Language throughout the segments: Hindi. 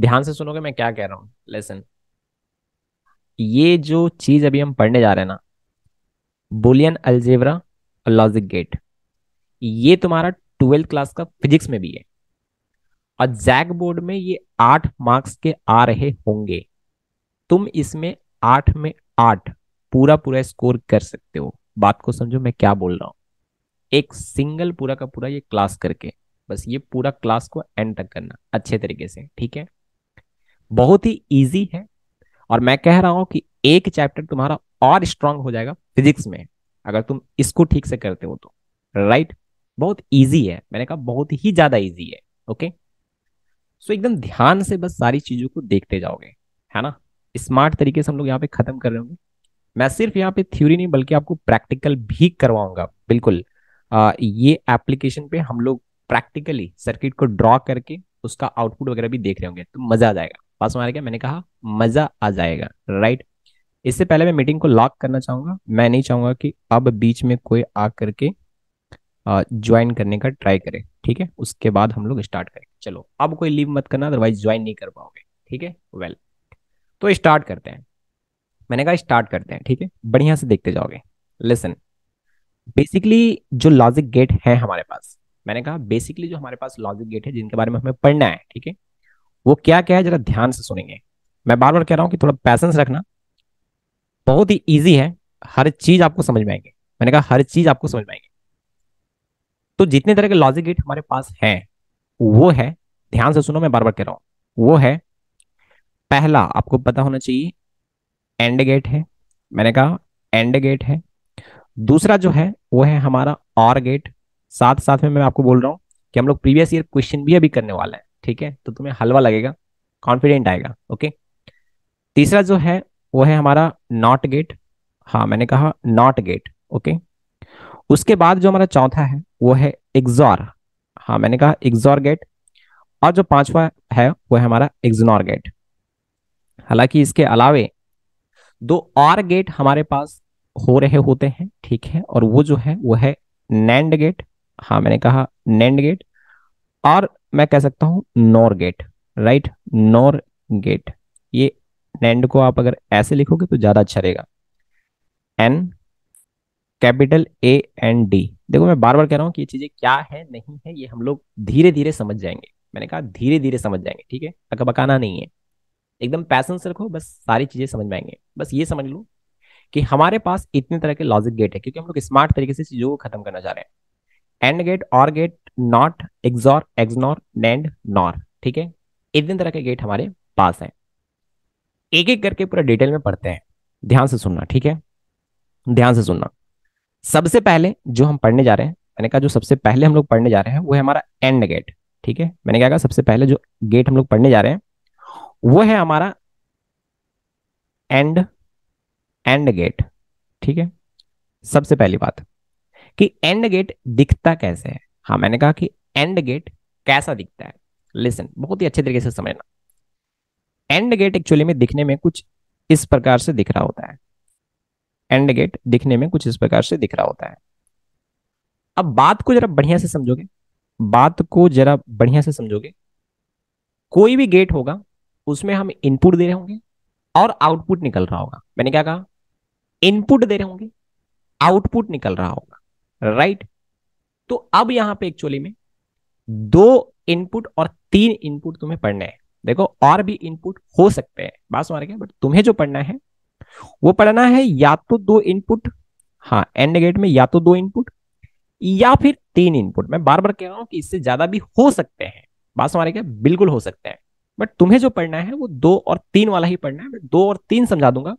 ध्यान से सुनोगे मैं क्या कह रहा हूँ लेसन ये जो चीज अभी हम पढ़ने जा रहे हैं ना बुलियन अल्जेवरा और लॉजिक गेट ये तुम्हारा ट्वेल्थ क्लास का फिजिक्स में भी है और जैक बोर्ड में ये आठ मार्क्स के आ रहे होंगे तुम इसमें आठ में आठ पूरा पूरा स्कोर कर सकते हो बात को समझो मैं क्या बोल रहा हूँ एक सिंगल पूरा का पूरा ये क्लास करके बस ये पूरा क्लास को एंड तक करना अच्छे तरीके से ठीक है बहुत ही ईजी है और मैं कह रहा हूं कि एक चैप्टर तुम्हारा और स्ट्रांग हो जाएगा फिजिक्स में अगर तुम इसको ठीक से करते हो तो राइट बहुत ईजी है मैंने कहा बहुत ही ज्यादा ईजी है ओके सो एकदम ध्यान से बस सारी चीजों को देखते जाओगे है ना स्मार्ट तरीके से हम लोग यहाँ पे खत्म कर रहे होंगे मैं सिर्फ यहाँ पे थ्योरी नहीं बल्कि आपको प्रैक्टिकल भी करवाऊंगा बिल्कुल आ, ये एप्लीकेशन पे हम लोग प्रैक्टिकली सर्किट को ड्रॉ करके उसका आउटपुट वगैरह भी देख रहे होंगे तो मजा आ जाएगा पास मार गया मैंने कहा मजा आ जाएगा राइट इससे पहले मैं मीटिंग को लॉक करना चाहूंगा मैं नहीं चाहूंगा कि अब बीच में कोई आ करके ज्वाइन करने का ट्राई करे ठीक है उसके बाद हम लोग स्टार्ट करें चलो अब कोई लीव मत करना अदरवाइज ज्वाइन नहीं कर पाओगे ठीक है वेल तो स्टार्ट करते हैं मैंने कहा स्टार्ट करते हैं ठीक है बढ़िया से देखते जाओगे लेसन बेसिकली जो लॉजिक गेट है हमारे पास मैंने कहा बेसिकली जो हमारे पास लॉजिक गेट है जिनके बारे में हमें पढ़ना है ठीक है वो क्या क्या है जरा ध्यान से सुनेंगे मैं बार बार कह रहा हूँ कि थोड़ा पैसेंस रखना बहुत ही ईजी है हर चीज आपको समझ में आएंगे मैंने कहा हर चीज आपको समझ में आएंगे तो जितने तरह के लॉजिक गेट हमारे पास हैं वो है ध्यान से सुनो मैं बार बार कह रहा हूं वो है पहला आपको पता होना चाहिए एंड गेट है मैंने कहा एंड गेट है दूसरा जो है वो है हमारा और गेट साथ साथ में मैं आपको बोल रहा हूँ कि हम लोग प्रीवियस ईयर क्वेश्चन भी अभी करने वाले हैं ठीक है तो तुम्हें हलवा लगेगा कॉन्फिडेंट आएगा ओके तीसरा जो है वो है हमारा नॉट गेट हाँ मैंने कहा नॉट गेट ओके उसके बाद जो हमारा चौथा है वो है एग्जॉर हाँ मैंने कहा एग्जॉर गेट और जो पांचवा है वो है हमारा एग्जनॉर गेट हालांकि इसके अलावे दो और गेट हमारे पास हो रहे होते हैं ठीक है और वो जो है वो है नैंड गेट हाँ मैंने कहा नैंड गेट और मैं कह सकता हूँ NOR gate right NOR gate ये नैंड को आप अगर ऐसे लिखोगे तो ज़्यादा अच्छा रहेगा N capital A N D देखो मैं बार बार कह रहा हूं कि ये चीज़ें क्या है नहीं है ये हम लोग धीरे धीरे समझ जाएंगे मैंने कहा धीरे धीरे समझ जाएंगे ठीक है अकबकाना नहीं है एकदम पैसन से रखो बस सारी चीज़ें समझ में आएंगे बस ये समझ लो कि हमारे पास इतने तरह के लॉजिक गेट है क्योंकि हम लोग स्मार्ट तरीके से चीज़ों को खत्म करना चाह रहे हैं एंड गेट और gate NOT XOR XNOR NAND NOR ठीक है इतने तरह के गेट हमारे पास है एक एक करके पूरा डिटेल में पढ़ते हैं ध्यान से सुनना ठीक है ध्यान से सुनना सबसे पहले जो हम पढ़ने जा रहे हैं मैंने कहा जो सबसे पहले हम लोग पढ़ने जा रहे हैं वो है हमारा एंड गेट ठीक है मैंने क्या कहा सबसे पहले जो गेट हम लोग पढ़ने जा रहे हैं वो है हमारा एंड एंड गेट ठीक है सबसे पहली बात कि एंड गेट दिखता कैसे है हाँ मैंने कहा कि एंड गेट कैसा दिखता है लिसन बहुत ही अच्छे तरीके से समझना एंड गेट एक्चुअली में दिखने में कुछ इस प्रकार से दिख रहा होता है एंड गेट दिखने में कुछ इस प्रकार से दिख रहा होता है अब बात को जरा बढ़िया से समझोगे बात को जरा बढ़िया से समझोगे कोई भी गेट होगा उसमें हम इनपुट दे रहे होंगे और आउटपुट निकल रहा होगा मैंने क्या कहा इनपुट दे रहे होंगे आउटपुट निकल रहा होगा राइट तो अब यहां पे एक्चुअली में दो इनपुट और तीन इनपुट तुम्हें पढ़ने हैं देखो और भी इनपुट हो सकते हैं बात समझ रहे बट तुम्हें जो पढ़ना है वो पढ़ना है या तो दो इनपुट हाँ एंड गेट में या तो दो इनपुट या फिर तीन इनपुट मैं बार बार कह रहा हूं कि इससे ज्यादा भी हो सकते हैं बात समझ रहे बिल्कुल हो सकते हैं बट तुम्हें जो पढ़ना है वो दो और तीन वाला ही पढ़ना है बट दो और तीन समझा दूंगा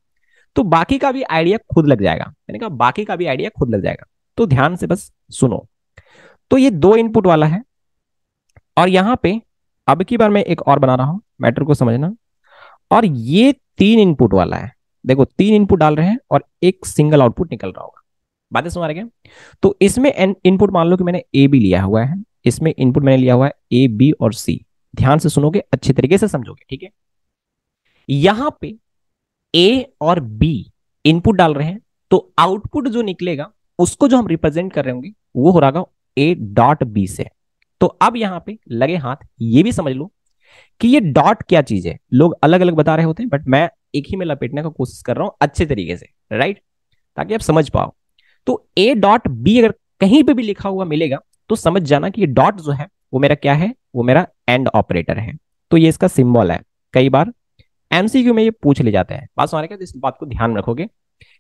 तो बाकी का भी आइडिया खुद लग जाएगा मैंने कहा बाकी का भी आइडिया खुद लग जाएगा तो ध्यान से बस सुनो तो ये दो इनपुट वाला है और यहां पे अब की बार मैं एक और बना रहा हूं मैटर को समझना और ये तीन इनपुट वाला है देखो तीन इनपुट डाल रहे हैं और एक सिंगल आउटपुट निकल रहा होगा बातें सुना रहे तो इसमें इनपुट मान लो कि मैंने ए बी लिया हुआ है इसमें इनपुट मैंने लिया हुआ है ए बी और सी ध्यान से सुनोगे अच्छे तरीके से समझोगे ठीक है यहां पे ए और बी इनपुट डाल रहे हैं तो आउटपुट जो निकलेगा उसको जो हम रिप्रेजेंट कर रहे होंगे वो हो रहा ए डॉट बी से तो अब यहां पे लगे हाथ ये भी समझ लो कि ये डॉट क्या चीज है लोग अलग अलग बता रहे होते हैं बट मैं एक ही में लपेटने का कोशिश कर रहा हूं अच्छे तरीके से राइट ताकि आप समझ पाओ तो ए डॉट बी अगर कहीं पे भी लिखा हुआ मिलेगा तो समझ जाना कि ये डॉट जो है वो मेरा क्या है वो मेरा एंड ऑपरेटर है तो ये इसका सिंबल है कई बार एमसीक्यू में ये पूछ ले जाता है बात समझ रहे इस बात को ध्यान रखोगे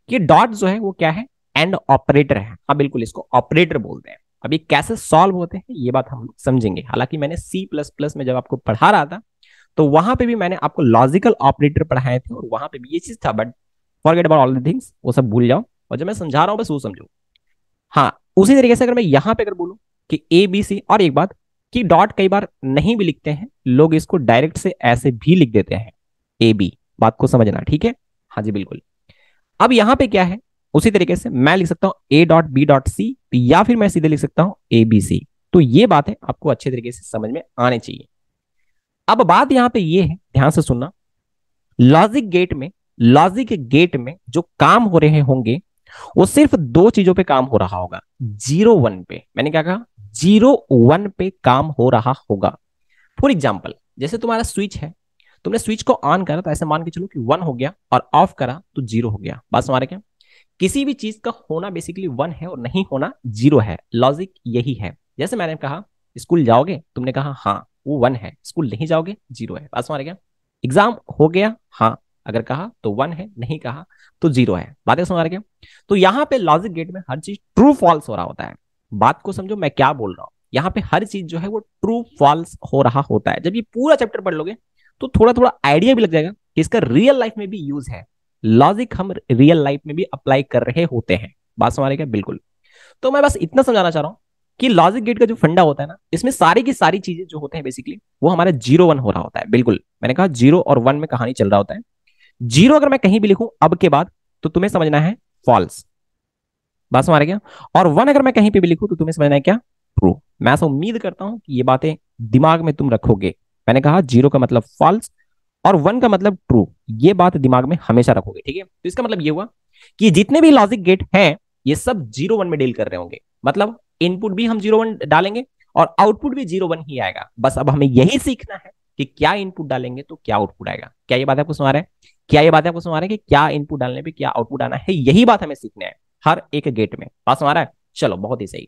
कि डॉट जो है वो क्या है एंड ऑपरेटर है हाँ बिल्कुल इसको ऑपरेटर बोलते हैं अब ये कैसे सॉल्व होते हैं ये बात हम समझेंगे हालांकि मैंने सी प्लस प्लस में जब आपको पढ़ा रहा था तो वहां पे भी मैंने आपको लॉजिकल ऑपरेटर पढ़ाए थे और वहां पे भी ये चीज था but forget about all the things वो सब भूल जाओ और जब मैं समझा रहा हूँ बस वो समझो हाँ उसी तरीके से अगर मैं यहाँ पे अगर बोलूँ कि ए बी सी और एक बात कि डॉट कई बार नहीं भी लिखते हैं लोग इसको डायरेक्ट से ऐसे भी लिख देते हैं ए बी बात को समझना ठीक है हाँ जी बिल्कुल अब यहाँ पे क्या है उसी तरीके से मैं लिख सकता हूं A dot B dot C या फिर मैं सीधे लिख सकता हूं ए बी सी तो ये बात है आपको अच्छे तरीके से समझ में आने चाहिए अब बात यहां पे ये है ध्यान से सुनना लॉजिक गेट में लॉजिक गेट में जो काम हो रहे होंगे वो सिर्फ दो चीजों पे काम हो रहा होगा जीरो वन पे मैंने क्या कहा जीरो वन पे काम हो रहा होगा फॉर एग्जाम्पल जैसे तुम्हारा स्विच है तुमने स्विच को ऑन करा तो ऐसे मान के चलो कि वन हो गया और ऑफ करा तो जीरो हो गया बात हमारे क्या किसी भी चीज का होना बेसिकली वन है और नहीं होना जीरो है लॉजिक यही है जैसे मैंने कहा स्कूल जाओगे तुमने कहा हाँ वो वन है स्कूल नहीं जाओगे जीरो है पास मारे गया एग्जाम हो गया हाँ अगर कहा तो वन है नहीं कहा तो जीरो है बातें समझ रहे तो यहाँ पे लॉजिक गेट में हर चीज ट्रू फॉल्स हो रहा होता है बात को समझो मैं क्या बोल रहा हूँ यहाँ पे हर चीज जो है वो ट्रू फॉल्स हो रहा होता है जब ये पूरा चैप्टर पढ़ लोगे तो थोड़ा थोड़ा आइडिया भी लग जाएगा कि इसका रियल लाइफ में भी यूज है लॉजिक हम रियल लाइफ में भी अप्लाई कर रहे होते हैं बात समझ क्या बिल्कुल तो मैं बस इतना समझाना चाह रहा हूँ कि लॉजिक गेट का जो फंडा होता है ना इसमें सारी की सारी चीजें जो होते हैं बेसिकली वो हमारे जीरो वन हो रहा होता है बिल्कुल मैंने कहा जीरो और वन में कहानी चल रहा होता है जीरो अगर मैं कहीं भी लिखूं अब के बाद तो तुम्हें समझना है फॉल्स बात समझ रहे और वन अगर मैं कहीं पर भी लिखूं तो तुम्हें समझना है क्या ट्रू मैं ऐसा उम्मीद करता हूं कि ये बातें दिमाग में तुम रखोगे मैंने कहा जीरो का मतलब फॉल्स और वन का मतलब ट्रू ये बात दिमाग में हमेशा रखोगे ठीक है तो इसका मतलब ये हुआ कि जितने भी लॉजिक गेट हैं ये सब जीरो वन में डील कर रहे होंगे मतलब इनपुट भी हम जीरो वन डालेंगे और आउटपुट भी जीरो वन ही आएगा बस अब हमें यही सीखना है कि क्या इनपुट डालेंगे तो क्या आउटपुट आएगा क्या ये बात आपको सुना रहे हैं क्या ये बात आपको सुना रहे हैं कि क्या इनपुट डालने पर क्या आउटपुट आना है यही बात हमें सीखना है हर एक गेट में बात सुना रहा है चलो बहुत ही सही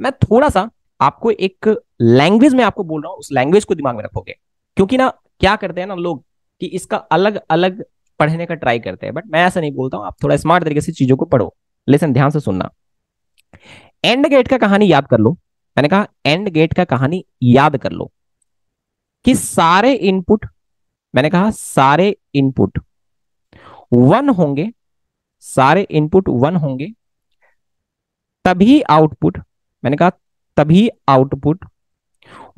मैं थोड़ा सा आपको एक लैंग्वेज में आपको बोल रहा हूँ उस लैंग्वेज को दिमाग में रखोगे क्योंकि ना क्या करते हैं ना लोग कि इसका अलग अलग पढ़ने का ट्राई करते हैं बट मैं ऐसा नहीं बोलता हूँ आप थोड़ा स्मार्ट तरीके से चीजों को पढ़ो लेसन ध्यान से सुनना एंड गेट का कहानी याद कर लो मैंने कहा एंड गेट का कहानी याद कर लो कि सारे इनपुट मैंने कहा सारे इनपुट वन होंगे सारे इनपुट वन होंगे तभी आउटपुट मैंने कहा तभी आउटपुट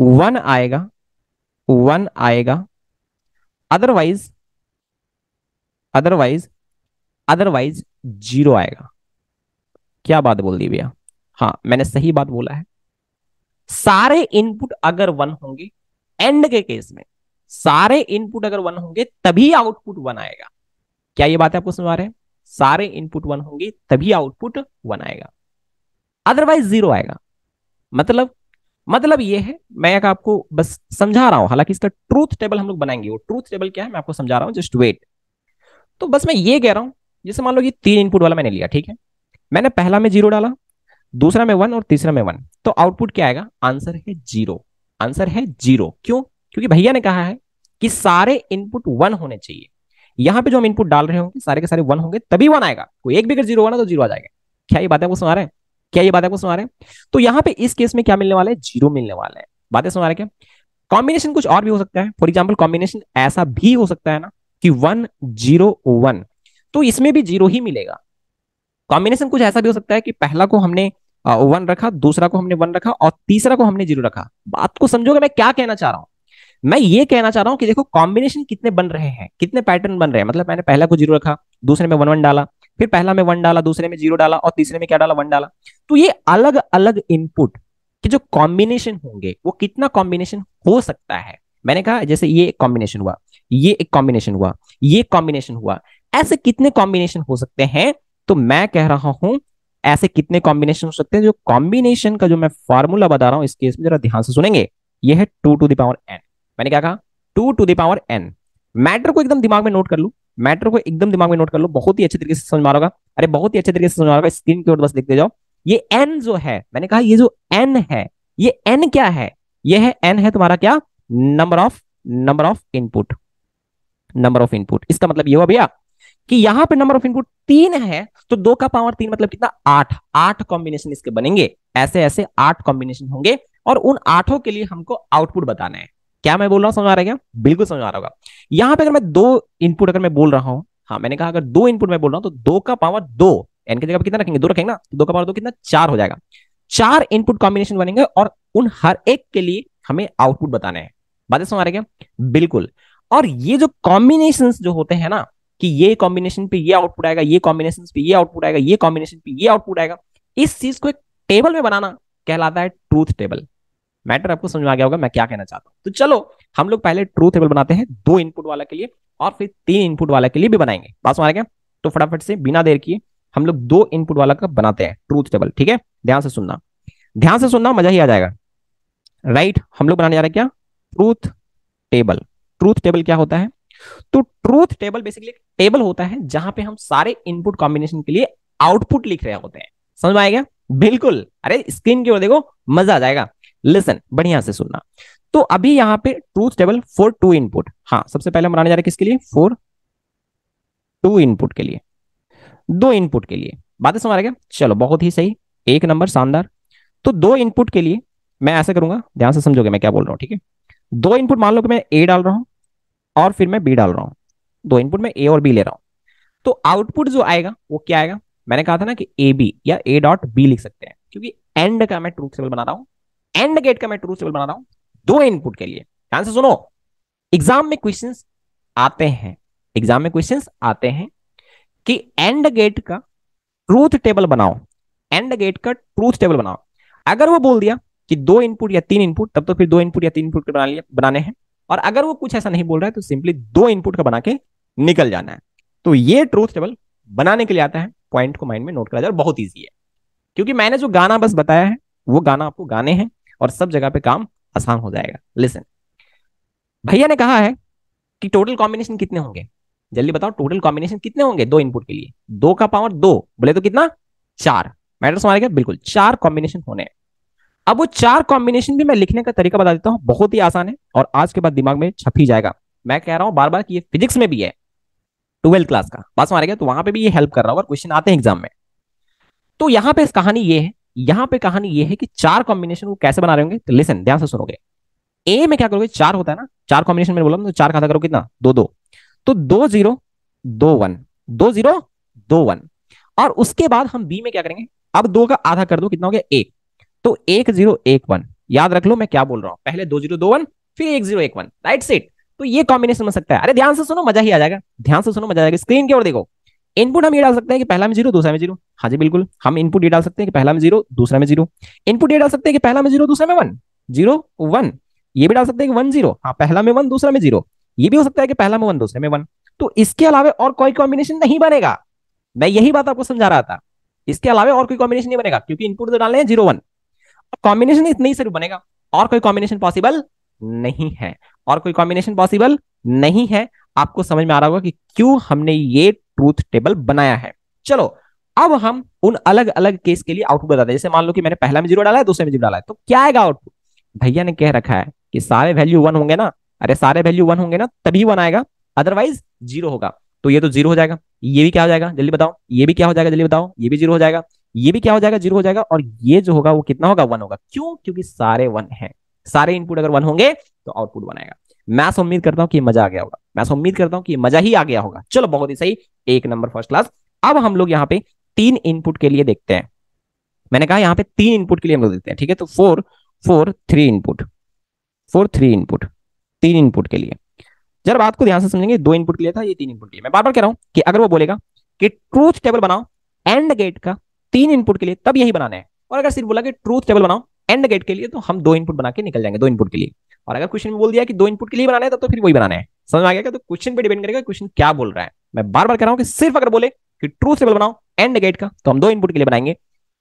वन आएगा वन आएगा अदरवाइज अदरवाइज अदरवाइज जीरो आएगा क्या बात बोल दी भैया हाँ मैंने सही बात बोला है सारे इनपुट अगर वन होंगे एंड के केस में सारे इनपुट अगर वन होंगे तभी आउटपुट वन आएगा क्या ये बात है आपको समझ आ रहे हैं सारे इनपुट वन होंगे तभी आउटपुट वन आएगा अदरवाइज जीरो आएगा मतलब मतलब ये है मैं एक आपको बस समझा रहा हूं हालांकि इसका ट्रूथ टेबल हम लोग बनाएंगे वो ट्रूथ टेबल क्या है मैं आपको समझा रहा हूँ जस्ट वेट तो बस मैं ये कह रहा हूं जैसे मान लो ये तीन इनपुट वाला मैंने लिया ठीक है मैंने पहला में जीरो डाला दूसरा में वन और तीसरा में वन तो आउटपुट क्या आएगा आंसर है जीरो आंसर है जीरो क्यों क्योंकि भैया ने कहा है कि सारे इनपुट वन होने चाहिए यहां पर जो हम इनपुट डाल रहे होंगे सारे के सारे वन होंगे तभी वन आएगा कोई एक भी अगर जीरो होना तो जीरो आ जाएगा क्या ये बात है वो सुना रहे हैं क्या ये बात आपको सुना रहे हैं तो यहाँ पे इस केस में क्या मिलने वाला है जीरो मिलने वाला है बातें सुना रहे क्या कॉम्बिनेशन कुछ और भी हो सकता है फॉर एग्जाम्पल कॉम्बिनेशन ऐसा भी हो सकता है ना कि वन जीरो वन तो इसमें भी जीरो ही मिलेगा कॉम्बिनेशन कुछ ऐसा भी हो सकता है कि पहला को हमने वन रखा दूसरा को हमने वन रखा और तीसरा को हमने जीरो रखा बात को समझोगे मैं क्या कहना चाह रहा हूं मैं ये कहना चाह रहा हूं कि देखो कॉम्बिनेशन कितने बन रहे हैं कितने पैटर्न बन रहे हैं मतलब मैंने पहला को जीरो रखा दूसरे में वन वन डाला फिर पहला में वन डाला दूसरे में जीरो डाला और तीसरे में क्या डाला वन डाला तो ये अलग अलग इनपुट के जो कॉम्बिनेशन होंगे वो कितना कॉम्बिनेशन हो सकता है मैंने कहा जैसे ये एक कॉम्बिनेशन हुआ ये एक कॉम्बिनेशन हुआ ये कॉम्बिनेशन हुआ ऐसे कितने कॉम्बिनेशन हो सकते हैं तो मैं कह रहा हूं ऐसे कितने कॉम्बिनेशन हो सकते हैं जो कॉम्बिनेशन का जो मैं फॉर्मूला बता रहा हूं इस केस में जरा ध्यान से सुनेंगे ये है टू टू दावर एन मैंने क्या कहा two to the power N matter को एकदम दिमाग में नोट कर लू मैटर को एकदम दिमाग में नोट कर लो बहुत ही अच्छे तरीके से समझ मारोगा अरे बहुत ही अच्छे तरीके से समझ मारोगा स्क्रीन की ओर बस देखते जाओ ये एन जो है मैंने कहा ये जो एन है ये एन क्या है ये है एन है तुम्हारा क्या number of number of input number of input इसका मतलब ये हुआ भैया कि यहां पे नंबर ऑफ इनपुट तीन है तो दो का पावर तीन मतलब कितना आठ आठ कॉम्बिनेशन इसके बनेंगे ऐसे ऐसे आठ कॉम्बिनेशन होंगे और उन आठों के लिए हमको आउटपुट बताना है क्या मैं बोल रहा हूँ समझ आ रहा है क्या बिल्कुल समझ आ रहा होगा यहाँ पे अगर मैं दो इनपुट अगर मैं बोल रहा हूँ हाँ मैंने कहा अगर दो इनपुट मैं बोल रहा हूँ तो दो का पावर दो एन के जगह कितना रखेंगे दो रखेंगे ना तो दो का पावर दो कितना चार हो जाएगा चार इनपुट कॉम्बिनेशन बनेंगे और उन हर एक के लिए हमें आउटपुट बताने हैं बातें समझ रहे क्या बिल्कुल और ये जो कॉम्बिनेशन जो होते हैं ना कि ये कॉम्बिनेशन पे ये आउटपुट आएगा ये कॉम्बिनेशन पे ये आउटपुट आएगा ये कॉम्बिनेशन पे ये आउटपुट आएगा इस चीज को एक टेबल में बनाना कहलाता है ट्रूथ टेबल मैटर आपको समझ में आ गया होगा मैं क्या कहना चाहता हूँ तो चलो हम लोग पहले ट्रूथ टेबल बनाते हैं दो इनपुट वाला के लिए और फिर तीन इनपुट वाला के लिए भी बनाएंगे पास मारा गया तो फटाफट से बिना देर किए हम लोग दो इनपुट वाला का बनाते हैं ट्रूथ टेबल ठीक है ध्यान से सुनना ध्यान से सुनना मजा ही आ जाएगा राइट right, हम लोग बनाने जा रहे हैं क्या ट्रूथ टेबल ट्रूथ टेबल क्या होता है तो ट्रूथ टेबल बेसिकली टेबल होता है जहां पे हम सारे इनपुट कॉम्बिनेशन के लिए आउटपुट लिख रहे होते हैं समझ में आएगा बिल्कुल अरे स्क्रीन की ओर देखो मजा आ जाएगा लिसन बढ़िया से सुनना तो अभी यहां पे truth table for two input हाँ सबसे पहले हम बनाने जा रहे किसके लिए फोर टू इनपुट के लिए दो इनपुट के लिए बातें समझ आ गया चलो बहुत ही सही एक नंबर शानदार तो दो इनपुट के लिए मैं ऐसा करूंगा ध्यान से समझोगे मैं क्या बोल रहा हूँ ठीक है दो इनपुट मान लो कि मैं ए डाल रहा हूं और फिर मैं बी डाल रहा हूं दो इनपुट में ए और बी ले रहा हूं तो आउटपुट जो आएगा वो क्या आएगा मैंने कहा था ना कि ए बी या ए डॉट बी लिख सकते हैं क्योंकि एंड का मैं ट्रूथ टेबल बना रहा हूं एंड गेट का मैं ट्रू सेबल बना रहा हूं दो इनपुट के लिए ध्यान से सुनो एग्जाम में क्वेश्चंस आते हैं एग्जाम में क्वेश्चंस आते हैं कि एंड गेट का ट्रूथ टेबल बनाओ एंड गेट का ट्रूथ टेबल बनाओ अगर वो बोल दिया कि दो इनपुट या तीन इनपुट तब तो फिर दो इनपुट या तीन इनपुट बना लिया बनाने हैं और अगर वो कुछ ऐसा नहीं बोल रहा है तो सिंपली दो इनपुट का बना के निकल जाना है तो ये ट्रूथ टेबल बनाने के लिए आता है पॉइंट को माइंड में नोट करा जाए बहुत ईजी है क्योंकि मैंने जो गाना बस बताया है वो गाना आपको गाने हैं और सब जगह पे काम आसान हो जाएगा लिसन भैया ने कहा है कि टोटल कॉम्बिनेशन कितने होंगे जल्दी बताओ टोटल कॉम्बिनेशन कितने होंगे दो इनपुट के लिए दो का पावर दो बोले तो कितना चार मैटर समझ गया बिल्कुल चार कॉम्बिनेशन होने हैं अब वो चार कॉम्बिनेशन भी मैं लिखने का तरीका बता देता हूं बहुत ही आसान है और आज के बाद दिमाग में छप ही जाएगा मैं कह रहा हूं बार बार कि ये फिजिक्स में भी है ट्वेल्थ क्लास का बात समझ गया तो वहां पे भी ये हेल्प कर रहा होगा क्वेश्चन आते हैं एग्जाम में तो यहां पे इस कहानी ये है यहां पे कहानी ये है कि चार कॉम्बिनेशन वो कैसे बना रहे होंगे तो लिसन ध्यान से सुनोगे ए में क्या करोगे चार होता है ना चार कॉम्बिनेशन में बोला तो चार खाता करो कितना दो दो तो दो जीरो दो वन दो जीरो दो वन और उसके बाद हम बी में क्या करेंगे अब दो का आधा कर दो कितना हो गया एक तो एक जीरो एक वन याद रख लो मैं क्या बोल रहा हूं पहले दो जीरो दो वन फिर एक जीरो एक वन राइट सेट तो ये कॉम्बिनेशन बन सकता है अरे ध्यान से सुनो मजा ही आ जाएगा ध्यान से सुनो मजा आएगा स्क्रीन की ओर देखो इनपुट हम ये डाल सकते हैं कि पहला में जीरो दूसरा में जीरो हाँ जी बिल्कुल हम इनपुट ये डाल सकते हैं कि पहला में जीरो दूसरा में जीरो इनपुट ये डाल सकते हैं कि पहला में जीरो दूसरा में वन जीरो वन ये भी डाल सकते हैं कि वन जीरो हाँ पहला में वन दूसरा में जीरो ये भी हो सकता है कि पहला में वन दूसरे में वन तो इसके अलावा और कोई कॉम्बिनेशन नहीं बनेगा मैं यही बात आपको समझा रहा था इसके अलावा और कोई कॉम्बिनेशन नहीं बनेगा क्योंकि इनपुट तो डालने हैं जीरो वन कॉम्बिनेशन इतना ही सिर्फ बनेगा और कोई कॉम्बिनेशन पॉसिबल नहीं है और कोई कॉम्बिनेशन पॉसिबल नहीं है आपको समझ में आ रहा होगा कि क्यों हमने ये ट्रूथ टेबल बनाया है चलो अब हम उन अलग अलग केस के लिए आउटपुट बताते हैं जैसे मान लो कि मैंने पहला में जीरो डाला है दूसरे में जीरो डाला है तो क्या आएगा आउटपुट भैया ने कह रखा है कि सारे वैल्यू वन होंगे ना अरे सारे वैल्यू वन होंगे ना तभी वन आएगा अदरवाइज जीरो होगा तो ये तो जीरो हो जाएगा ये भी क्या हो जाएगा जल्दी बताओ ये भी क्या हो जाएगा जल्दी बताओ ये भी जीरो हो जाएगा ये भी क्या हो जाएगा जीरो हो जाएगा और ये जो होगा वो कितना होगा वन होगा क्यों क्योंकि सारे वन है सारे इनपुट अगर वन होंगे तो आउटपुट वन आएगा मैं उम्मीद करता हूँ कि मजा आ गया होगा मैं उम्मीद करता हूँ कि मजा ही आ गया होगा चलो बहुत ही सही एक नंबर फर्स्ट क्लास अब हम लोग यहाँ पे तीन इनपुट के लिए देखते हैं मैंने कहा यहाँ पे तीन इनपुट के लिए हम लोग देखते हैं ठीक है तो four four three input four three input तीन इनपुट के लिए जरा बात को ध्यान से समझेंगे दो इनपुट के लिए था ये तीन इनपुट के लिए मैं बार बार कह रहा हूँ कि अगर वो बोलेगा कि ट्रूथ टेबल बनाओ एंड गेट का तीन इनपुट के लिए तब यही बनाना है और अगर सिर्फ बोला कि ट्रूथ टेबल बनाओ एंड गेट के लिए तो हम दो इनपुट बना के निकल जाएंगे दो इनपुट के लिए और अगर क्वेश्चन में बोल दिया कि दो इनपुट के लिए बनाना है तब तो फिर वही बनाना है समझ में आ गया तो क्वेश्चन पर डिपेंड करेगा क्वेश्चन क्या बोल रहा है मैं बार बार कह रहा हूं कि सिर्फ अगर बोले कि ट्रू स्टेबल बनाओ एंड गेट का तो हम दो इनपुट के लिए बनाएंगे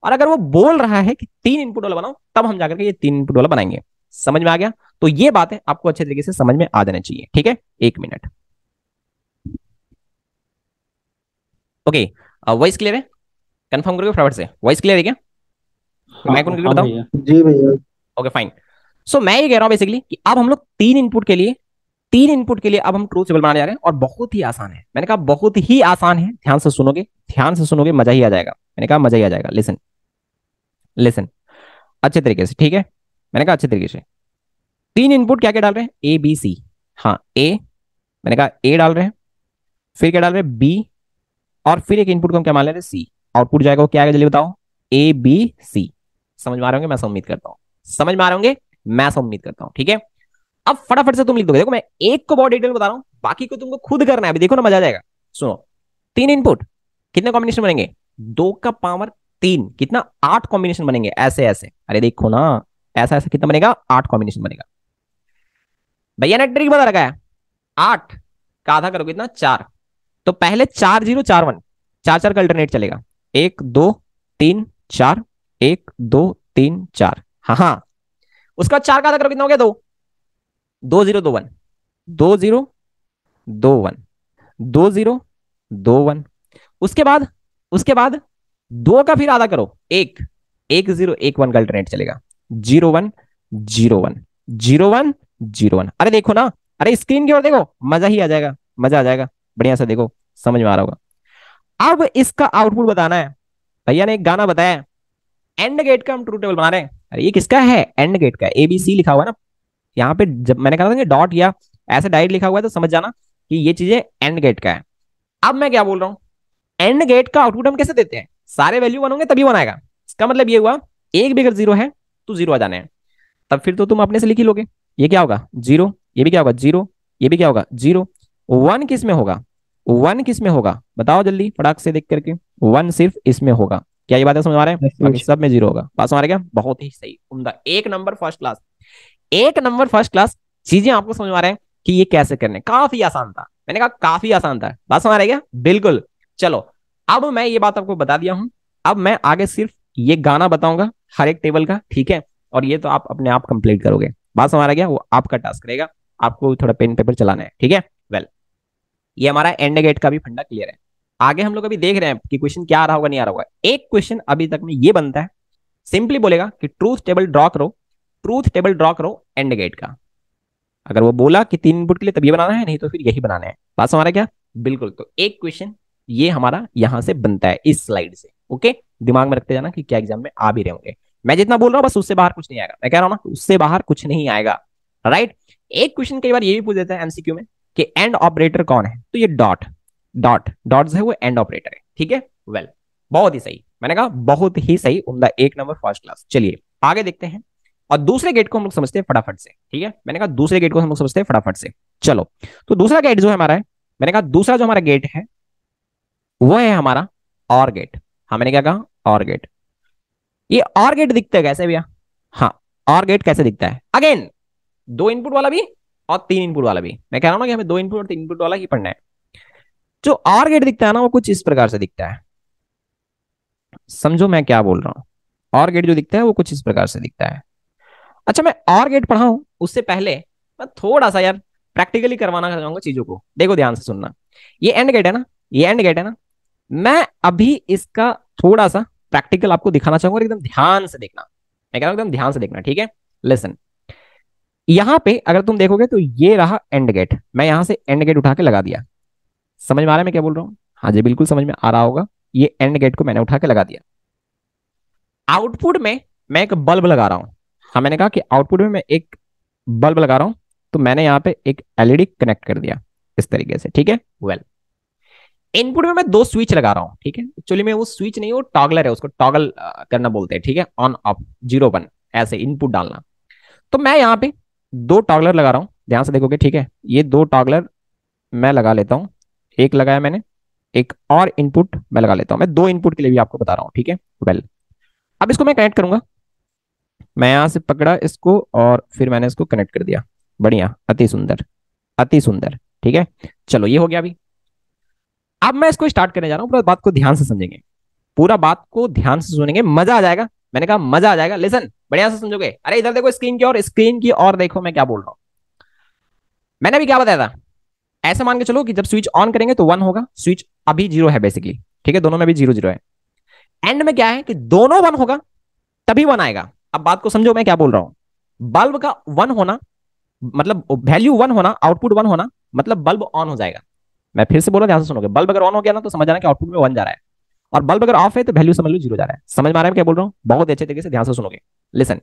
और अगर वो बोल रहा है कि तीन इनपुट वाला बनाओ तब हम जाकर के ये तीन इनपुट वाला बनाएंगे समझ में आ गया तो ये बात है आपको अच्छे तरीके से समझ में आ जाना चाहिए ठीक है एक मिनट ओके वॉइस क्लियर है कंफर्म करोगे फटाफट से वॉइस क्लियर है क्या हाँ, मैं कौन करके बताऊं हाँ, जी भैया ओके फाइन सो मैं ये कह रहा हूं बेसिकली कि अब हम लोग तीन इनपुट के लिए तीन इनपुट के लिए अब हम ट्रू टेबल बनाने जा रहे हैं और बहुत ही आसान है मैंने कहा बहुत ही आसान है ध्यान से सुनोगे ध्यान से सुनोगे मजा ही आ जाएगा मैंने कहा मजा ही आ जाएगा लेसन लेसन अच्छे तरीके से ठीक है मैंने कहा अच्छे तरीके से तीन इनपुट क्या क्या डाल रहे हैं ए बी सी हाँ ए मैंने कहा ए डाल रहे हैं फिर क्या डाल रहे हैं बी और फिर एक इनपुट को हम क्या मान ले रहे हैं सी आउटपुट जाएगा वो क्या आएगा जल्दी बताओ ए बी सी समझ में आ रहे होंगे मैं उम्मीद करता हूँ समझ में आ रहे होंगे मैं उम्मीद करता हूँ ठीक है अब फटाफट से तुम लिख दो देखो मैं एक को बहुत डिटेल बता रहा हूं बाकी को तुमको खुद करना है अभी देखो ना मजा आ जाएगा सुनो तीन इनपुट कितने कॉम्बिनेशन बनेंगे दो का पावर तीन कितना आठ कॉम्बिनेशन बनेंगे ऐसे ऐसे अरे देखो ना ऐसा ऐसा कितना बनेगा आठ कॉम्बिनेशन बनेगा भैया ने ट्रिक बता रखा है आठ का आधा करोगे इतना चार तो पहले चार जीरो चार वन चार चार का अल्टरनेट चलेगा एक दो तीन चार एक दो तीन चार हाँ हाँ उसका चार का आधा करोगे कितना हो गया दो दो जीरो दो वन दो जीरो दो वन दो जीरो दो वन उसके बाद उसके बाद दो का फिर आधा करो एक एक जीरो एक वन का अल्टरनेट चलेगा zero one zero one zero one zero one अरे देखो ना अरे स्क्रीन की ओर देखो मजा ही आ जाएगा मजा आ जाएगा बढ़िया से देखो समझ में आ रहा होगा अब इसका आउटपुट बताना है भैया ने एक गाना बताया एंड गेट का हम ट्रू टेबल बना रहे हैं अरे ये किसका है एंड गेट का एबीसी लिखा हुआ ना यहाँ पे जब मैंने कहा था कि डॉट या ऐसे डायरेक्ट लिखा हुआ है तो समझ जाना कि ये चीजें एंड गेट का है अब मैं क्या बोल रहा हूँ एंड गेट का आउटपुट हम कैसे देते हैं सारे वैल्यू बनोगे तभी बनाएगा इसका मतलब ये हुआ एक भी अगर जीरो है तो जीरो आ जाने हैं तब फिर तो तुम अपने से लिखी लोगे ये क्या होगा जीरो ये भी क्या होगा जीरो ये भी क्या होगा जीरो वन किस में होगा वन किस में होगा बताओ जल्दी फटाक से देख करके वन सिर्फ इसमें होगा क्या ये बात है समझ आ रहे हैं सब में जीरो होगा पास समझ आ रहा है क्या बहुत ही सही उमदा एक नंबर फर्स्ट क्लास एक नंबर फर्स्ट क्लास चीजें आपको समझ आ रहे हैं कि ये कैसे करने काफी आसान था मैंने कहा काफी आसान था बात समझ आ रही है बिल्कुल चलो अब मैं ये बात आपको बता दिया हूं अब मैं आगे सिर्फ ये गाना बताऊंगा हर एक टेबल का ठीक है और ये तो आप अपने आप कंप्लीट करोगे बात समझ आ गया वो आपका टास्क रहेगा आपको थोड़ा पेन पेपर चलाना है ठीक है वेल ये हमारा एंड गेट का भी फंडा क्लियर है आगे हम लोग अभी देख रहे हैं कि क्वेश्चन क्या आ रहा होगा नहीं आ रहा होगा एक क्वेश्चन अभी तक में ये बनता है सिंपली बोलेगा कि ट्रूथ टेबल ड्रॉ करो ट्रूथ टेबल ड्रॉ करो एंड गेट का अगर वो बोला कि तीन इनपुट के लिए तब ये बनाना है नहीं तो फिर यही बनाना है बात हमारा क्या बिल्कुल तो एक क्वेश्चन ये हमारा यहां से बनता है इस स्लाइड से ओके दिमाग में रखते जाना कि क्या एग्जाम में आ भी रहे होंगे मैं जितना बोल रहा हूँ बस उससे बाहर कुछ नहीं आएगा मैं कह रहा हूँ ना उससे बाहर कुछ नहीं आएगा राइट एक क्वेश्चन कई बार ये भी पूछ देता है एमसीक्यू में कि एंड ऑपरेटर कौन है तो ये डॉट डॉट डॉट है वो एंड ऑपरेटर है ठीक है वेल बहुत ही सही मैंने कहा बहुत ही सही उमदा एक नंबर फर्स्ट क्लास चलिए आगे देखते हैं और दूसरे गेट को हम लोग समझते हैं फटाफट से ठीक है मैंने कहा दूसरे गेट को हम लोग समझते हैं फटाफट से चलो तो दूसरा गेट जो है हमारा है मैंने कहा दूसरा जो हमारा गेट है वो है हमारा और गेट हाँ मैंने क्या कहा और गेट ये और गेट दिखता है कैसे भैया हाँ और गेट कैसे दिखता है अगेन दो इनपुट वाला भी और तीन इनपुट वाला भी मैं कह रहा हूं ना कि हमें दो इनपुट और तीन इनपुट वाला ही पढ़ना है जो और गेट दिखता है ना वो कुछ इस प्रकार से दिखता है समझो मैं क्या बोल रहा हूं और गेट जो दिखता है वो कुछ इस प्रकार से दिखता है अच्छा मैं और गेट पढ़ा हूँ उससे पहले मैं थोड़ा सा यार प्रैक्टिकली करवाना चाहूंगा चीजों को देखो ध्यान से सुनना ये एंड गेट है ना ये एंड गेट है ना मैं अभी इसका थोड़ा सा प्रैक्टिकल आपको दिखाना चाहूंगा एकदम ध्यान से देखना मैं कह रहा हूं एकदम ध्यान से देखना ठीक है लेसन यहां पे अगर तुम देखोगे तो ये रहा एंड गेट मैं यहां से एंड गेट उठा के लगा दिया समझ में आ रहा है मैं क्या बोल रहा हूँ हाँ जी बिल्कुल समझ में आ रहा होगा ये एंड गेट को मैंने उठा के लगा दिया आउटपुट में मैं एक बल्ब लगा रहा हूं हाँ मैंने कहा कि आउटपुट में मैं एक बल्ब लगा रहा हूं तो मैंने यहाँ पे एक एलईडी कनेक्ट कर दिया इस तरीके से ठीक है वेल इनपुट में मैं दो स्विच लगा रहा हूँ ठीक है एक्चुअली में वो स्विच नहीं वो टॉगलर है उसको टॉगल करना बोलते हैं ठीक है ऑन ऑफ जीरो वन ऐसे इनपुट डालना तो मैं यहाँ पे दो टॉगलर लगा रहा हूँ ध्यान से देखोगे ठीक है ये दो टॉगलर मैं लगा लेता हूँ एक लगाया मैंने एक और इनपुट मैं लगा लेता हूँ मैं दो इनपुट के लिए भी आपको बता रहा हूँ ठीक है वेल अब इसको मैं कनेक्ट करूंगा मैं यहां से पकड़ा इसको और फिर मैंने इसको कनेक्ट कर दिया बढ़िया अति सुंदर अति सुंदर ठीक है चलो ये हो गया अभी अब मैं इसको स्टार्ट करने जा रहा हूं पूरा बात को ध्यान से समझेंगे पूरा बात को ध्यान से सुनेंगे मजा आ जाएगा मैंने कहा मजा आ जाएगा लेसन बढ़िया से समझोगे अरे इधर देखो स्क्रीन की और स्क्रीन की और देखो मैं क्या बोल रहा हूं मैंने अभी क्या बताया था ऐसा मान के चलो कि जब स्विच ऑन करेंगे तो वन होगा स्विच अभी जीरो है बेसिकली ठीक है दोनों में अभी जीरो जीरो है एंड में क्या है कि दोनों वन होगा तभी वन आएगा अब बात को समझो मैं क्या बोल रहा हूं बल्ब का वन होना मतलब वैल्यू वन होना आउटपुट वन होना मतलब बल्ब ऑन हो जाएगा मैं फिर से बोला ध्यान से सुनोगे बल्ब अगर ऑन हो गया ना तो समझ आना कि आउटपुट में वन जा रहा है और बल्ब अगर ऑफ है तो वैल्यू समझ लो जीरो जा रहा है समझ में आ रहा है क्या बोल रहा हूँ बहुत अच्छे तरीके से ध्यान से सुनोगे लिसन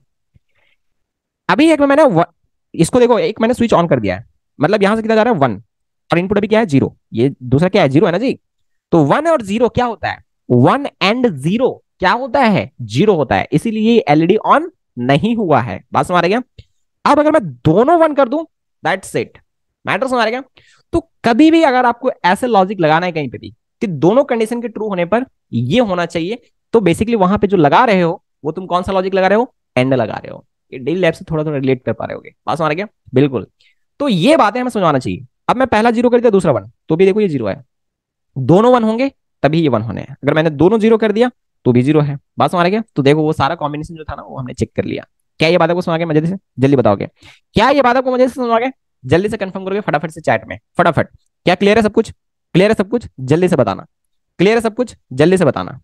अभी एक मैंने व... इसको देखो एक मैंने स्विच ऑन कर दिया है मतलब यहां से कितना जा रहा है वन और इनपुट अभी क्या है जीरो ये दूसरा क्या है जीरो है ना जी तो वन और जीरो क्या होता है वन एंड जीरो क्या होता है जीरो होता है इसीलिए एलईडी ऑन नहीं हुआ है बात समझ रहे क्या अब अगर मैं दोनों वन कर दू दैट्स इट मैटर समझ रहे क्या तो कभी भी अगर आपको ऐसे लॉजिक लगाना है कहीं पे भी कि दोनों कंडीशन के ट्रू होने पर ये होना चाहिए तो बेसिकली वहां पे जो लगा रहे हो वो तुम कौन सा लॉजिक लगा रहे हो एंड लगा रहे हो डेली लाइफ से थोड़ा थोड़ा रिलेट कर पा रहे हो बात समझ रहे क्या बिल्कुल तो ये बातें हमें समझाना चाहिए अब मैं पहला जीरो कर दिया दूसरा वन तो भी देखो ये जीरो है दोनों वन होंगे तभी ये वन होने हैं अगर मैंने दोनों जीरो कर दिया टू भी जीरो है बात समझ गया तो देखो वो सारा कॉम्बिनेशन जो था ना वो हमने चेक कर लिया क्या ये बात आपको सुना गया मजे से जल्दी बताओगे क्या ये बात आपको मजे से सुना जल्दी से कंफर्म करोगे फटाफट से चैट में फटाफट क्या क्लियर है सब कुछ क्लियर है सब कुछ जल्दी से बताना क्लियर है सब कुछ जल्दी से बताना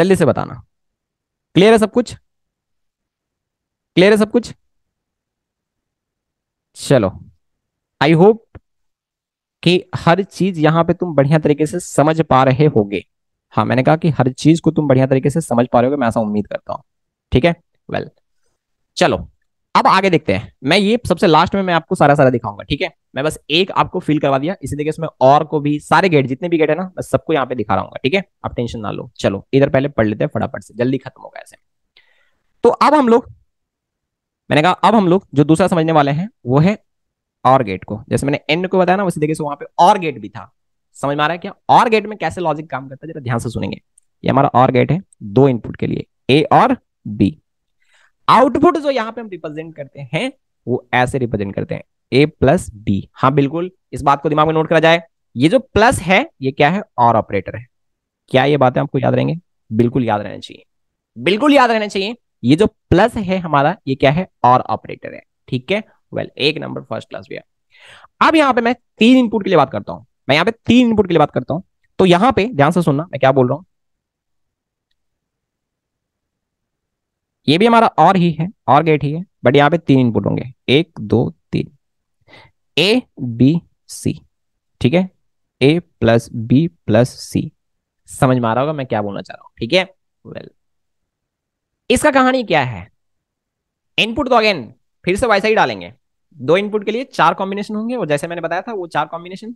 जल्दी से बताना क्लियर है सब कुछ क्लियर है सब कुछ चलो आई होप कि हर चीज यहां पे तुम बढ़िया तरीके से समझ पा रहे होगे हाँ मैंने कहा कि हर चीज को तुम बढ़िया तरीके से समझ पा रहे हो मैं ऐसा उम्मीद करता हूँ ठीक है वेल चलो अब आगे देखते हैं मैं ये सबसे लास्ट में मैं आपको सारा सारा दिखाऊंगा ठीक है मैं बस एक आपको फील करवा दिया इसी तरीके से मैं और को भी सारे गेट जितने भी गेट है ना मैं सबको यहाँ पे दिखा रहा हूँ ठीक है आप टेंशन ना लो चलो इधर पहले पढ़ लेते हैं फटाफट से जल्दी खत्म होगा ऐसे तो अब हम लोग मैंने कहा अब हम लोग जो दूसरा समझने वाले हैं वो है और गेट को जैसे मैंने एंड को बताया ना उसी तरीके से वहां पे और गेट भी था समझ में आ रहा है क्या और गेट में कैसे लॉजिक काम करता है जरा ध्यान से सुनेंगे ये हमारा और गेट है दो इनपुट के लिए ए और बी आउटपुट जो यहाँ पे हम रिप्रेजेंट करते हैं वो ऐसे रिप्रेजेंट करते हैं ए प्लस बी हाँ बिल्कुल इस बात को दिमाग में नोट करा जाए ये जो प्लस है ये क्या है और ऑपरेटर है क्या ये बातें आपको याद रहेंगे बिल्कुल याद रहना चाहिए बिल्कुल याद रहना चाहिए ये जो प्लस है हमारा ये क्या है और ऑपरेटर है ठीक है वेल well, एक नंबर फर्स्ट क्लास भी है अब यहां पे मैं तीन इनपुट के लिए बात करता हूं मैं यहाँ पे तीन इनपुट के लिए बात करता हूँ तो यहाँ पे ध्यान से सुनना मैं क्या बोल रहा हूं ये भी हमारा और ही है और गेट ही है बट यहाँ पे तीन इनपुट होंगे एक दो तीन ए बी सी ठीक है A plus B plus C समझ में आ रहा होगा मैं क्या बोलना चाह रहा हूं ठीक है वेल इसका कहानी क्या है इनपुट तो अगेन फिर से वैसा ही डालेंगे दो इनपुट के लिए चार कॉम्बिनेशन होंगे और जैसे मैंने बताया था वो चार कॉम्बिनेशन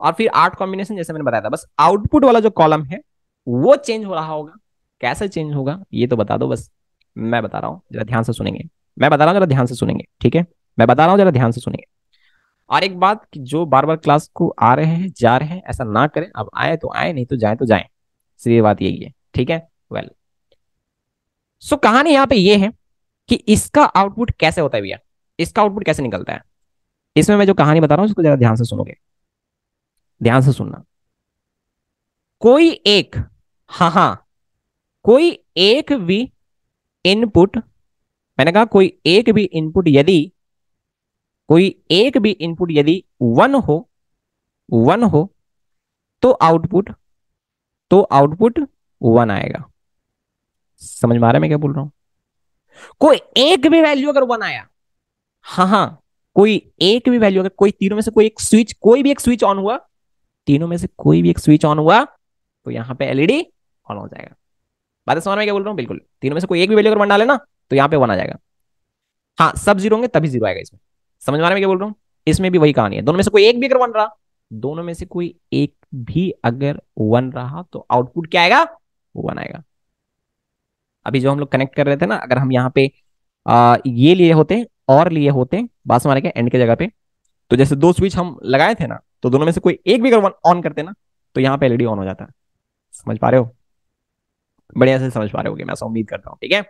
और फिर आठ कॉम्बिनेशन जैसे मैंने बताया था बस आउटपुट वाला जो कॉलम है वो चेंज हो रहा होगा कैसे चेंज होगा ये तो बता दो बस मैं बता रहा हूँ जरा ध्यान से सुनेंगे मैं बता रहा हूँ जरा ध्यान से सुनेंगे ठीक है मैं बता रहा हूँ जरा ध्यान से सुनेंगे और एक बात कि जो बार बार क्लास को आ रहे हैं जा रहे हैं ऐसा ना करें अब आए तो आए नहीं तो जाए तो जाए सीधी बात यही है ठीक है वेल सो कहानी यहाँ पे ये है कि इसका आउटपुट कैसे होता है भैया इसका आउटपुट कैसे निकलता है इसमें मैं जो कहानी बता रहा हूँ उसको जरा ध्यान से सुनोगे ध्यान से सुनना कोई एक हा हा कोई एक भी इनपुट मैंने कहा कोई एक भी इनपुट यदि कोई एक भी इनपुट यदि वन हो वन हो तो आउटपुट तो आउटपुट वन आएगा समझ में आ रहा है मैं क्या बोल रहा हूं कोई एक भी वैल्यू अगर वन आया हा हा कोई एक भी वैल्यू अगर कोई तीनों में से कोई एक स्विच कोई भी एक स्विच ऑन हुआ तीनों में से कोई भी एक स्विच ऑन हुआ तो यहाँ पे एलईडी ऑन e हो जाएगा बात समझ में क्या बोल रहा हूँ बिल्कुल तीनों में से कोई एक भी वैल्यू अगर वन डाले ना तो यहाँ पे वन आ जाएगा हाँ सब जीरो होंगे तभी जीरो आएगा इसमें समझ में क्या बोल रहा हूँ इसमें भी वही कहानी है दोनों में से कोई एक भी अगर वन रहा दोनों में से कोई एक भी अगर वन रहा तो आउटपुट क्या आएगा वन आएगा अभी जो हम लोग कनेक्ट कर रहे थे ना अगर हम यहाँ पे आ, ये लिए होते और लिए होते बात समझ क्या एंड के जगह पे तो जैसे दो स्विच हम लगाए थे ना तो दोनों में से कोई एक भी अगर ऑन करते ना तो यहाँ पे एलईडी ऑन e हो जाता है समझ पा रहे हो बढ़िया से समझ पा रहे हो मैं ऐसा उम्मीद करता हूँ ठीक है